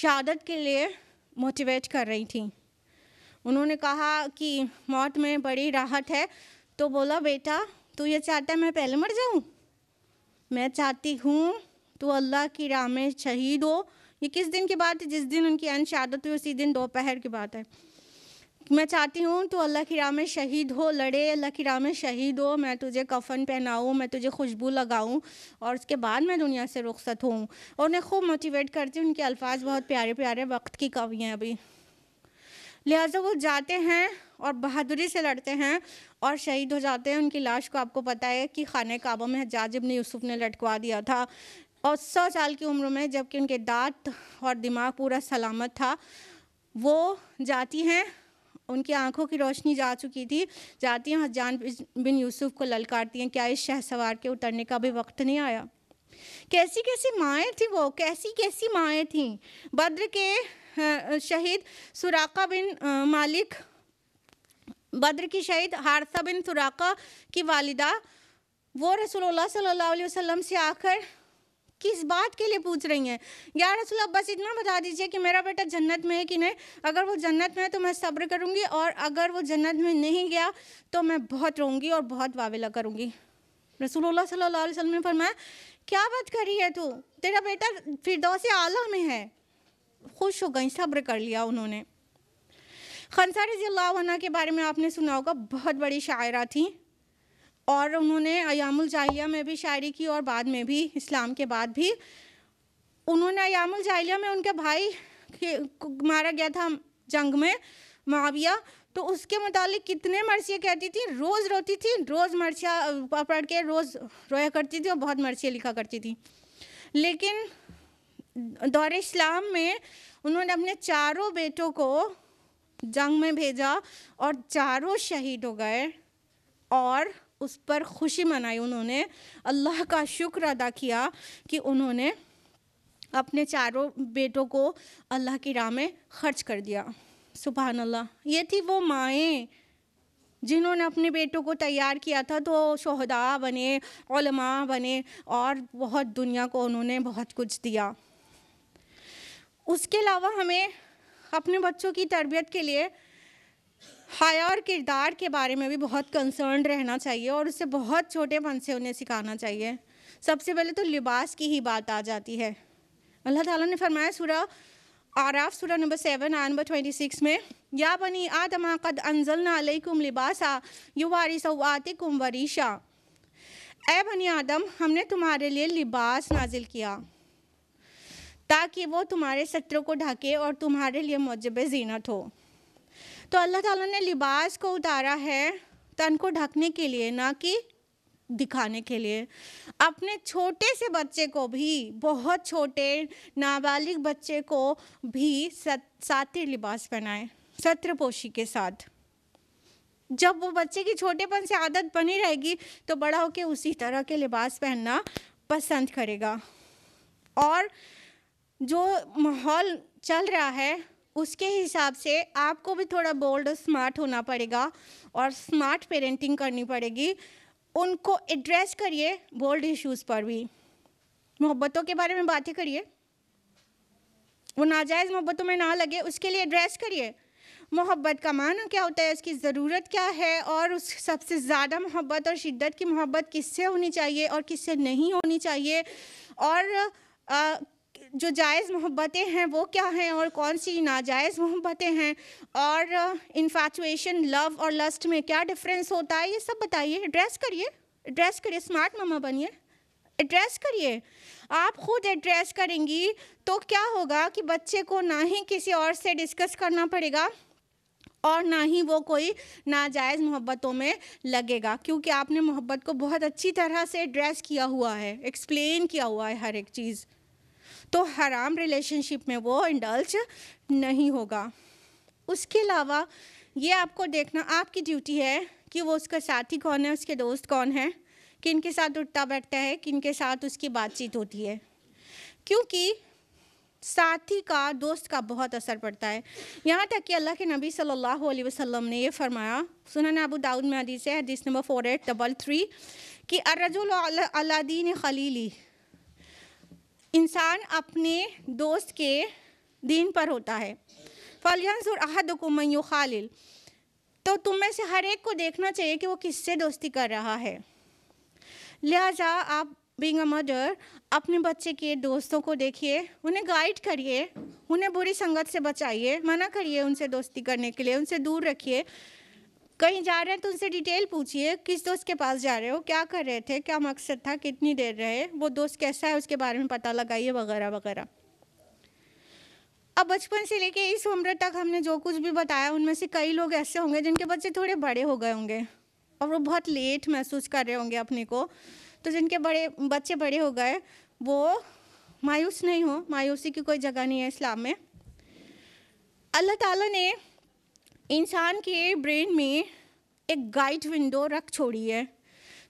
शहादत के लिए मोटिवेट कर रही थी उन्होंने कहा कि मौत में बड़ी राहत है तो बोला बेटा तू ये चाहता है मैं पहले मर जाऊँ मैं चाहती हूँ तो अल्लाह की राह में शहीद हो ये किस दिन की बात है जिस दिन उनकी अन शहादत हुई उसी दिन दोपहर की बात है मैं चाहती हूँ तो अल्लाह की राम में शहीद हो लड़े अल्लाह की राम में शहीद हो मैं तुझे कफन पहनाऊँ मैं तुझे खुशबू लगाऊँ और उसके बाद मैं दुनिया से रुखसत हूँ और उन्हें खूब मोटिवेट करती हूँ उनके अल्फाज बहुत प्यारे प्यारे वक्त की कवि हैं अभी लिहाजा वो जाते हैं और बहादुरी से लड़ते हैं और शहीद हो जाते हैं उनकी लाश को आपको पता है कि खान काबा में हजाज ने यूसुफ ने लटकवा दिया था और सौ साल की उम्र में जबकि उनके दांत और दिमाग पूरा सलामत था वो जाती हैं उनकी आंखों की रोशनी जा चुकी थी जाती हैं हजान बिन यूसुफ को ललकारती हैं क्या इस शह सवार के उतरने का भी वक्त नहीं आया कैसी कैसी माएँ थी वो कैसी कैसी माएँ थीं बद्र के शहीद सुराका बिन मालिक बद्र की शहीद हारसा बिन सुराका की वालिदा वो रसोल्ला सल्ला वसम से आकर किस बात के लिए पूछ रही हैं या रसूल आप बस इतना बता दीजिए कि मेरा बेटा जन्नत में है कि नहीं अगर वो जन्नत में है तो मैं सब्र करूँगी और अगर वो जन्नत में नहीं गया तो मैं बहुत रोऊँगी और बहुत वावेला करूँगी रसूलुल्लाह सल्लल्लाहु अलैहि वसल्लम ने फरमाया क्या बात कर रही है तू तेरा बेटा फिरदौस आला में है खुश हो गई सब्र कर लिया उन्होंने खनसा रजील्ला के बारे में आपने सुना होगा बहुत बड़ी शायरा थी और उन्होंने अयामुल जाहिया में भी शायरी की और बाद में भी इस्लाम के बाद भी उन्होंने अयामुल जाहिया में उनके भाई मारा गया था जंग में माविया तो उसके मुतालिक कितने मर्सियाँ कहती थी रोज़ रोती थी रोज़ मर्सिया पढ़ के रोज़ रोया करती थी और बहुत मर्सियाँ लिखा करती थी लेकिन दौर इस्लाम में उन्होंने अपने चारों बेटों को जंग में भेजा और चारों शहीद हो गए और उस पर खुशी मनाई उन्होंने अल्लाह का शुक्र अदा किया कि उन्होंने अपने चारों बेटों को अल्लाह की राह में खर्च कर दिया सुबह अल्लाह ये थी वो माएँ जिन्होंने अपने बेटों को तैयार किया था तो शहदा बने ओलमा बने और बहुत दुनिया को उन्होंने बहुत कुछ दिया उसके अलावा हमें अपने बच्चों की तरबियत के लिए हया और किरदार के बारे में भी बहुत कंसर्न रहना चाहिए और उसे बहुत छोटेपन से उन्हें सिखाना चाहिए सबसे पहले तो लिबास की ही बात आ जाती है अल्लाह ताला ने फरमाया सूरा आराफ सूरा नंबर सेवन आ नंबर ट्वेंटी सिक्स में या बनी आदमा कद अनजल नलकुम लिबासा यु कुम वरीशा ए बनी आदम हमने तुम्हारे लिए लिबास नाजिल किया ताकि वो तुम्हारे सत्रों को ढके और तुम्हारे लिए मौजब जीनत हो तो अल्लाह ताला ने लिबास को उतारा है तन को ढकने के लिए ना कि दिखाने के लिए अपने छोटे से बच्चे को भी बहुत छोटे नाबालिग बच्चे को भी साथी लिबास पहनाए सत्रपोशी के साथ जब वो बच्चे की छोटेपन से आदत बनी रहेगी तो बड़ा होकर उसी तरह के लिबास पहनना पसंद करेगा और जो माहौल चल रहा है उसके हिसाब से आपको भी थोड़ा बोल्ड और स्मार्ट होना पड़ेगा और स्मार्ट पेरेंटिंग करनी पड़ेगी उनको एड्रेस करिए बोल्ड इश्यूज़ पर भी मोहब्बतों के बारे में बातें करिए वो नाजायज़ मोहब्बतों में ना लगे उसके लिए एड्रेस करिए मोहब्बत का माना क्या होता है उसकी ज़रूरत क्या है और उस सबसे ज़्यादा मोहब्बत और शिद्दत की मोहब्बत किससे होनी चाहिए और किससे नहीं होनी चाहिए और आ, जो जायज़ मोहब्बतें हैं वो क्या हैं और कौन सी नाजायज़ मोहब्बतें हैं और इन्फेचुएशन uh, लव और लस्ट में क्या डिफरेंस होता है ये सब बताइए एड्रेस करिए एड्रेस करिए स्मार्ट ममा बनिए एड्रेस करिए आप खुद एड्रेस करेंगी तो क्या होगा कि बच्चे को ना ही किसी और से डिस्कस करना पड़ेगा और ना ही वो कोई नाजायज़ मोहब्बतों में लगेगा क्योंकि आपने मोहब्बत को बहुत अच्छी तरह से एड्रेस किया हुआ है एक्सप्लेन किया हुआ है हर एक चीज़ तो हराम रिलेशनशिप में वो इंडल्ज नहीं होगा उसके अलावा ये आपको देखना आपकी ड्यूटी है कि वो उसका साथी कौन है उसके दोस्त कौन है किन के साथ उठता बैठता है किन के साथ उसकी बातचीत होती है क्योंकि साथी का दोस्त का बहुत असर पड़ता है यहाँ तक कि अल्लाह के नबी सल्लल्लाहु अलैहि वसल्लम ने ये फरमाया सुना अबू दाऊद में हदीस है हदीस number four eight double three कि अर्रजुल अलादीन खलीली इंसान अपने दोस्त के दीन पर होता है फलजनसुर अहद मैं खालिल तो तुम में से हर एक को देखना चाहिए कि वो किससे दोस्ती कर रहा है लिहाजा आप बिंग अ मदर अपने बच्चे के दोस्तों को देखिए उन्हें गाइड करिए उन्हें बुरी संगत से बचाइए मना करिए उनसे दोस्ती करने के लिए उनसे दूर रखिए कहीं जा रहे हैं तो उनसे डिटेल पूछिए किस दोस्त के पास जा रहे हो क्या कर रहे थे क्या मकसद था कितनी देर रहे वो दोस्त कैसा है उसके बारे में पता लगाइए वगैरह वगैरह अब बचपन से लेके इस उम्र तक हमने जो कुछ भी बताया उनमें से कई लोग ऐसे होंगे जिनके बच्चे थोड़े बड़े हो गए होंगे और वो बहुत लेट महसूस कर रहे होंगे अपने को तो जिनके बड़े बच्चे बड़े हो गए वो मायूस नहीं हो मायूसी की कोई जगह नहीं है इस्लाम में अल्लाह ताला ने इंसान के ब्रेन में एक गाइड विंडो रख छोड़ी है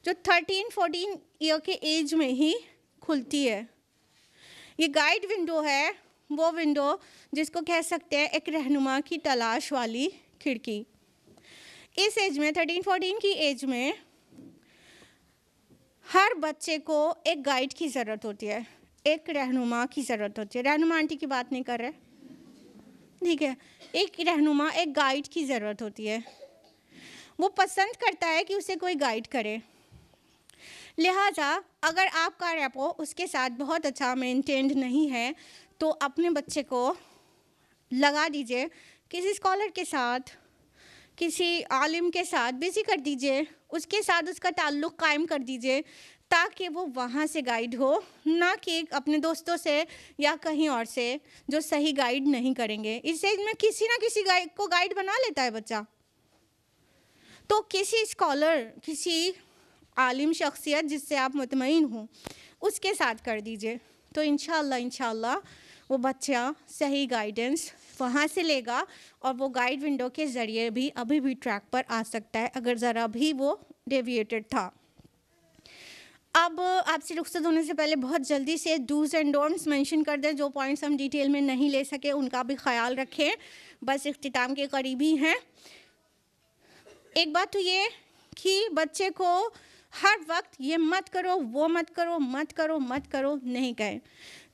जो 13, 14 ईयर के एज में ही खुलती है ये गाइड विंडो है वो विंडो जिसको कह सकते हैं एक रहनुमा की तलाश वाली खिड़की इस एज में 13, 14 की एज में हर बच्चे को एक गाइड की ज़रूरत होती है एक रहनुमा की ज़रूरत होती है रहनुमा आंटी की बात नहीं कर रहे ठीक है एक रहनुमा एक गाइड की ज़रूरत होती है वो पसंद करता है कि उसे कोई गाइड करे लिहाजा अगर आपका रेपो उसके साथ बहुत अच्छा मेंटेन्ड नहीं है तो अपने बच्चे को लगा दीजिए किसी स्कॉलर के साथ किसी आलिम के साथ बिजी कर दीजिए उसके साथ उसका ताल्लुक़ कायम कर दीजिए ताकि वो वहाँ से गाइड हो ना कि अपने दोस्तों से या कहीं और से जो सही गाइड नहीं करेंगे इस एज में किसी ना किसी गाइड को गाइड बना लेता है बच्चा तो किसी स्कॉलर किसी आलिम शख्सियत जिससे आप मुतमिन हों उसके साथ कर दीजिए तो इन शाला वो बच्चा सही गाइडेंस वहाँ से लेगा और वो गाइड विंडो के ज़रिए भी अभी भी ट्रैक पर आ सकता है अगर ज़रा भी वो डेविएटेड था अब आपसे रुखसत होने से पहले बहुत जल्दी से डूज एंड डोंट्स मेंशन कर दें जो पॉइंट्स हम डिटेल में नहीं ले सके उनका भी ख्याल रखें बस अख्ताम के करीबी हैं एक बात तो ये कि बच्चे को हर वक्त ये मत करो वो मत करो मत करो मत करो नहीं कहें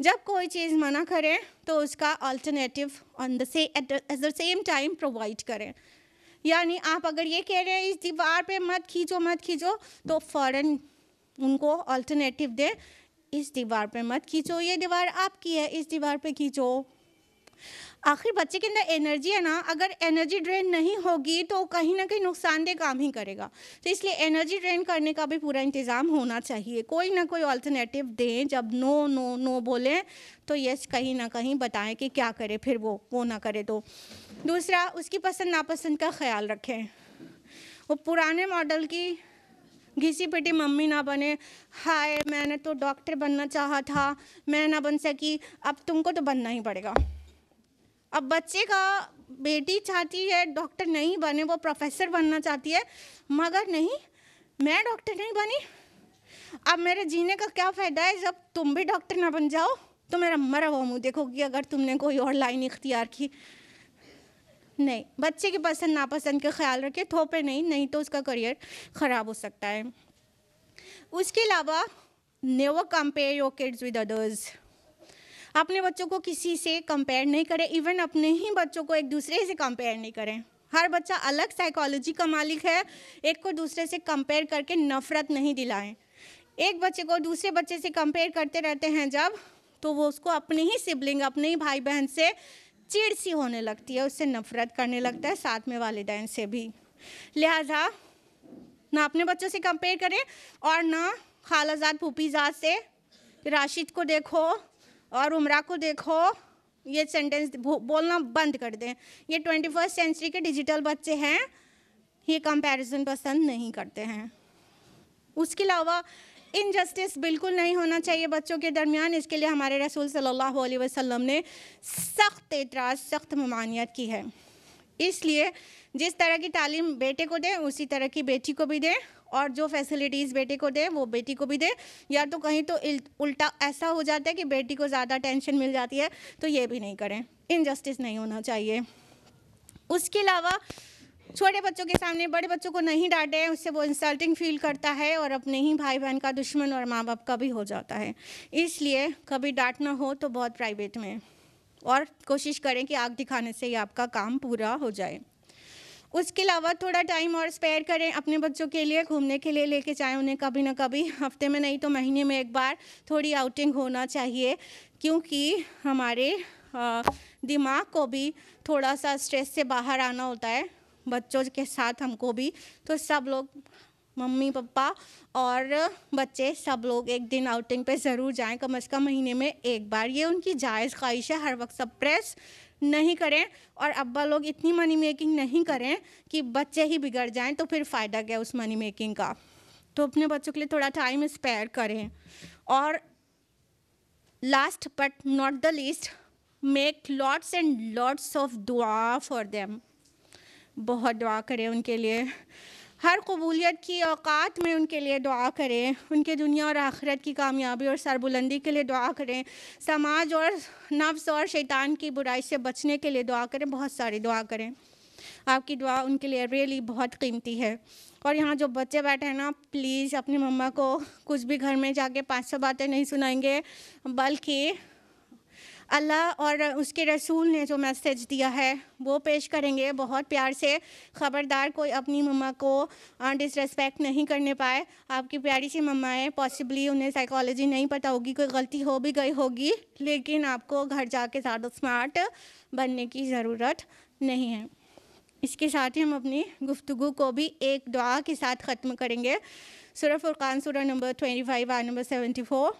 जब कोई चीज़ मना करें तो उसका अल्टरनेटिव ऑन द से at the same time provide करें यानी आप अगर ये कह रहे हैं इस दीवार पे मत खींचो मत खींचो तो फ़ौरन उनको अल्टरनेटिव दे इस दीवार पर मत खींचो ये दीवार आपकी है इस दीवार पर खींचो आखिर बच्चे के अंदर एनर्जी है ना अगर एनर्जी ड्रेन नहीं होगी तो कहीं ना कहीं नुकसानदेह काम ही करेगा तो इसलिए एनर्जी ड्रेन करने का भी पूरा इंतज़ाम होना चाहिए कोई ना कोई अल्टरनेटिव दें जब नो नो नो बोलें तो यस कहीं ना कहीं बताएं कि क्या करे फिर वो वो ना करे तो दूसरा उसकी पसंद नापसंद का ख्याल रखें वो पुराने मॉडल की घिसी पिटी मम्मी ना बने हाय मैंने तो डॉक्टर बनना चाहा था मैं ना बन सकी अब तुमको तो बनना ही पड़ेगा अब बच्चे का बेटी चाहती है डॉक्टर नहीं बने वो प्रोफेसर बनना चाहती है मगर नहीं मैं डॉक्टर नहीं बनी अब मेरे जीने का क्या फ़ायदा है जब तुम भी डॉक्टर ना बन जाओ तो मेरा मरा हुआ मुँह देखोगी अगर तुमने कोई और लाइन इख्तियार की नहीं बच्चे की पसंद नापसंद के ख्याल रखें थोपे नहीं नहीं तो उसका करियर ख़राब हो सकता है उसके अलावा never compare your kids with others अपने बच्चों को किसी से कंपेयर नहीं करें इवन अपने ही बच्चों को एक दूसरे से कंपेयर नहीं करें हर बच्चा अलग साइकोलॉजी का मालिक है एक को दूसरे से कंपेयर करके नफरत नहीं दिलाएं एक बच्चे को दूसरे बच्चे से कंपेयर करते रहते हैं जब तो वो उसको अपने ही सिबलिंग अपने ही भाई बहन से चिड़ सी होने लगती है उससे नफरत करने लगता है साथ में वालदेन से भी लिहाजा ना अपने बच्चों से कंपेयर करें और ना खालाजाद पुपीजाद से राशिद को देखो और उमरा को देखो ये सेंटेंस बोलना बंद कर दें ये ट्वेंटी फर्स्ट सेंचुरी के डिजिटल बच्चे हैं ये कंपैरिजन पसंद नहीं करते हैं उसके अलावा इनजस्टिस बिल्कुल नहीं होना चाहिए बच्चों के दरमियान इसके लिए हमारे रसूल सल्लल्लाहु अलैहि वसल्लम ने सख्त एतराज़ सख्त ममानियत की है इसलिए जिस तरह की तालीम बेटे को दें उसी तरह की बेटी को भी दें और जो फैसिलिटीज़ बेटे को दें वो बेटी को भी दें या तो कहीं तो उल्टा ऐसा हो जाता है कि बेटी को ज़्यादा टेंशन मिल जाती है तो ये भी नहीं करें इनजस्टिस नहीं होना चाहिए उसके अलावा छोटे बच्चों के सामने बड़े बच्चों को नहीं डांटे उससे वो इंसल्टिंग फील करता है और अपने ही भाई बहन का दुश्मन और माँ बाप का भी हो जाता है इसलिए कभी डांटना हो तो बहुत प्राइवेट में और कोशिश करें कि आग दिखाने से ही आपका काम पूरा हो जाए उसके अलावा थोड़ा टाइम और स्पेयर करें अपने बच्चों के लिए घूमने के लिए लेके जाएं उन्हें कभी ना कभी हफ्ते में नहीं तो महीने में एक बार थोड़ी आउटिंग होना चाहिए क्योंकि हमारे दिमाग को भी थोड़ा सा स्ट्रेस से बाहर आना होता है बच्चों के साथ हमको भी तो सब लोग मम्मी पापा और बच्चे सब लोग एक दिन आउटिंग पे ज़रूर जाएं कम अज़ कम महीने में एक बार ये उनकी जायज़ ख्वाहिश है हर वक्त सब प्रेस नहीं करें और अब्बा लोग इतनी मनी मेकिंग नहीं करें कि बच्चे ही बिगड़ जाएं तो फिर फ़ायदा क्या उस मनी मेकिंग का तो अपने बच्चों के लिए थोड़ा टाइम स्पेयर करें और last but not the least make lots and lots of दुआ फॉर देम बहुत दुआ करें उनके लिए हर कबूलियत की औकात में उनके लिए दुआ करें उनके दुनिया और आखिरत की कामयाबी और सरबुलंदी के लिए दुआ करें समाज और नफ्स और शैतान की बुराई से बचने के लिए दुआ करें बहुत सारी दुआ करें आपकी दुआ उनके लिए रियली बहुत कीमती है और यहाँ जो बच्चे बैठे हैं ना प्लीज़ अपनी मम्मा को कुछ भी घर में जाके पाँच सौ बातें नहीं सुनाएंगे बल्कि अल्लाह और उसके रसूल ने जो मैसेज दिया है वो पेश करेंगे बहुत प्यार से ख़बरदार कोई अपनी मम्मा को डिसरेस्पेक्ट नहीं करने पाए आपकी प्यारी सी मम्मा है पॉसिबली उन्हें साइकोलॉजी नहीं पता होगी कोई गलती हो भी गई होगी लेकिन आपको घर जा के ज़्यादा स्मार्ट बनने की ज़रूरत नहीं है इसके साथ ही हम अपनी गुफ्तु को भी एक दुआ के साथ ख़त्म करेंगे सुरह फुरकान सूरा नंबर ट्वेंटी फाइव आय नंबर सेवेंटी फोर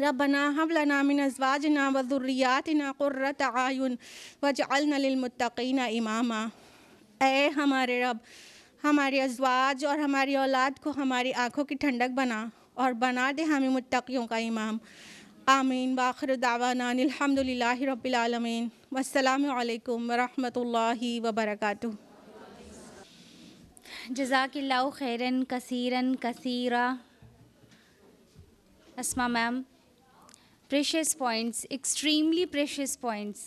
रबना हमलना मिन अजवाजना वज़ुर्रियातना क़ुर्रत आयुन वजअलना लिलमुत्तक़ीन इमामा ए हमारे रब हमारे अजवाज और हमारी औलाद को हमारी आँखों की ठंडक बना और बना दे हमें मुत्तक़ियों का इमाम आमीन वाखर दावाना अलहमदिल्ला रबालमीन वालकम वरहमल वबरक जजाकिल्ला खैरन कसीरन कसीरा Asma ma'am precious points extremely precious points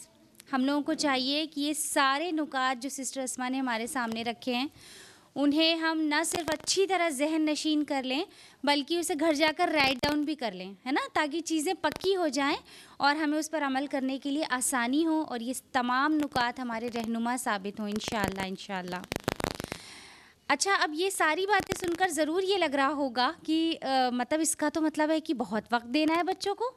हम लोगों को चाहिए कि ये सारे नुकात जो सिस्टर असमा ने हमारे सामने रखे हैं उन्हें हम ना सिर्फ अच्छी तरह जहन नशीन कर लें बल्कि उसे घर जाकर राइट डाउन भी कर लें है ना ताकि चीज़ें पक्की हो जाएं और हमें उस पर अमल करने के लिए आसानी हो और ये तमाम नुकात हमारे रहनुमा साबित हों इन इन अच्छा अब ये सारी बातें सुनकर ज़रूर ये लग रहा होगा कि आ, मतलब इसका तो मतलब है कि बहुत वक्त देना है बच्चों को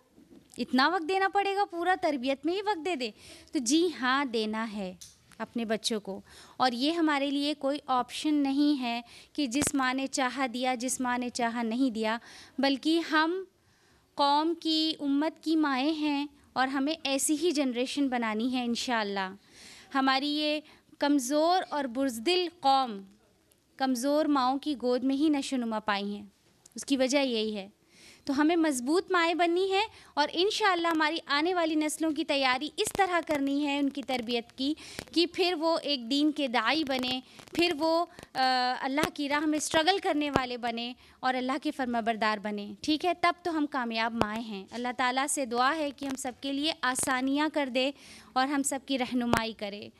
इतना वक्त देना पड़ेगा पूरा तरबियत में ही वक्त दे दे तो जी हाँ देना है अपने बच्चों को और ये हमारे लिए कोई ऑप्शन नहीं है कि जिस माँ ने चाह दिया जिस माँ ने चाह नहीं दिया बल्कि हम कौम की उम्मत की माएँ हैं और हमें ऐसी ही जनरेशन बनानी है इन हमारी ये कमज़ोर और बुरजदिल कौम कमज़ोर माओ की गोद में ही नशोनुमा पाई हैं उसकी वजह यही है तो हमें मजबूत माएँ बननी है और इन हमारी आने वाली नस्लों की तैयारी इस तरह करनी है उनकी तरबियत की कि फिर वो एक दीन के दाई बने फिर वो अल्लाह की राह में स्ट्रगल करने वाले बने और अल्लाह के फर्माबरदार बने ठीक है तब तो हम कामयाब माएँ हैं अल्लाह ताली से दुआ है कि हम सब लिए आसानियाँ कर दे और हम सब की रहनुमाई करे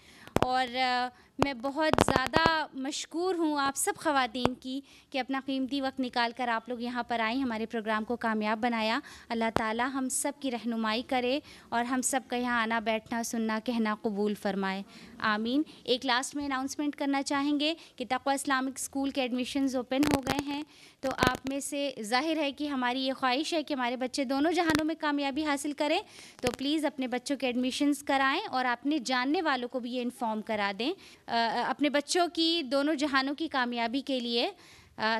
और मैं बहुत ज़्यादा मशहूर हूँ आप सब ख़वान की कि अपना कीमती वक्त निकाल कर आप लोग यहाँ पर आए हमारे प्रोग्राम को कामयाब बनाया अल्लाह ताला हम सब की रहनुमाई करे और हम सब का यहाँ आना बैठना सुनना कहना कबूल फरमाए आमीन एक लास्ट में अनाउंसमेंट करना चाहेंगे कि तकवा इस्लामिक स्कूल के एडमिशन्स ओपन हो गए हैं तो आप में से जाहिर है कि हमारी ये ख्वाहिश है कि हमारे बच्चे दोनों जहानों में कामयाबी हासिल करें तो प्लीज़ अपने बच्चों के एडमिशन्स कराएँ और अपने जानने वालों को भी ये इन्फॉर्म करा दें अपने बच्चों की दोनों जहानों की कामयाबी के लिए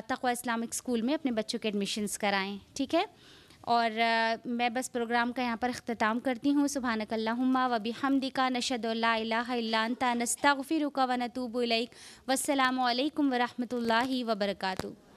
तकवा इस्लामिक स्कूल में अपने बच्चों के एडमिशन्स कराएँ ठीक है और आ, मैं बस प्रोग्राम का यहाँ पर अख्ताम करती हूँ नकल्ला वबी हमदिका नशद नस्ता गफ़ी रुका व नतूब वसलम वरहमल वबरकू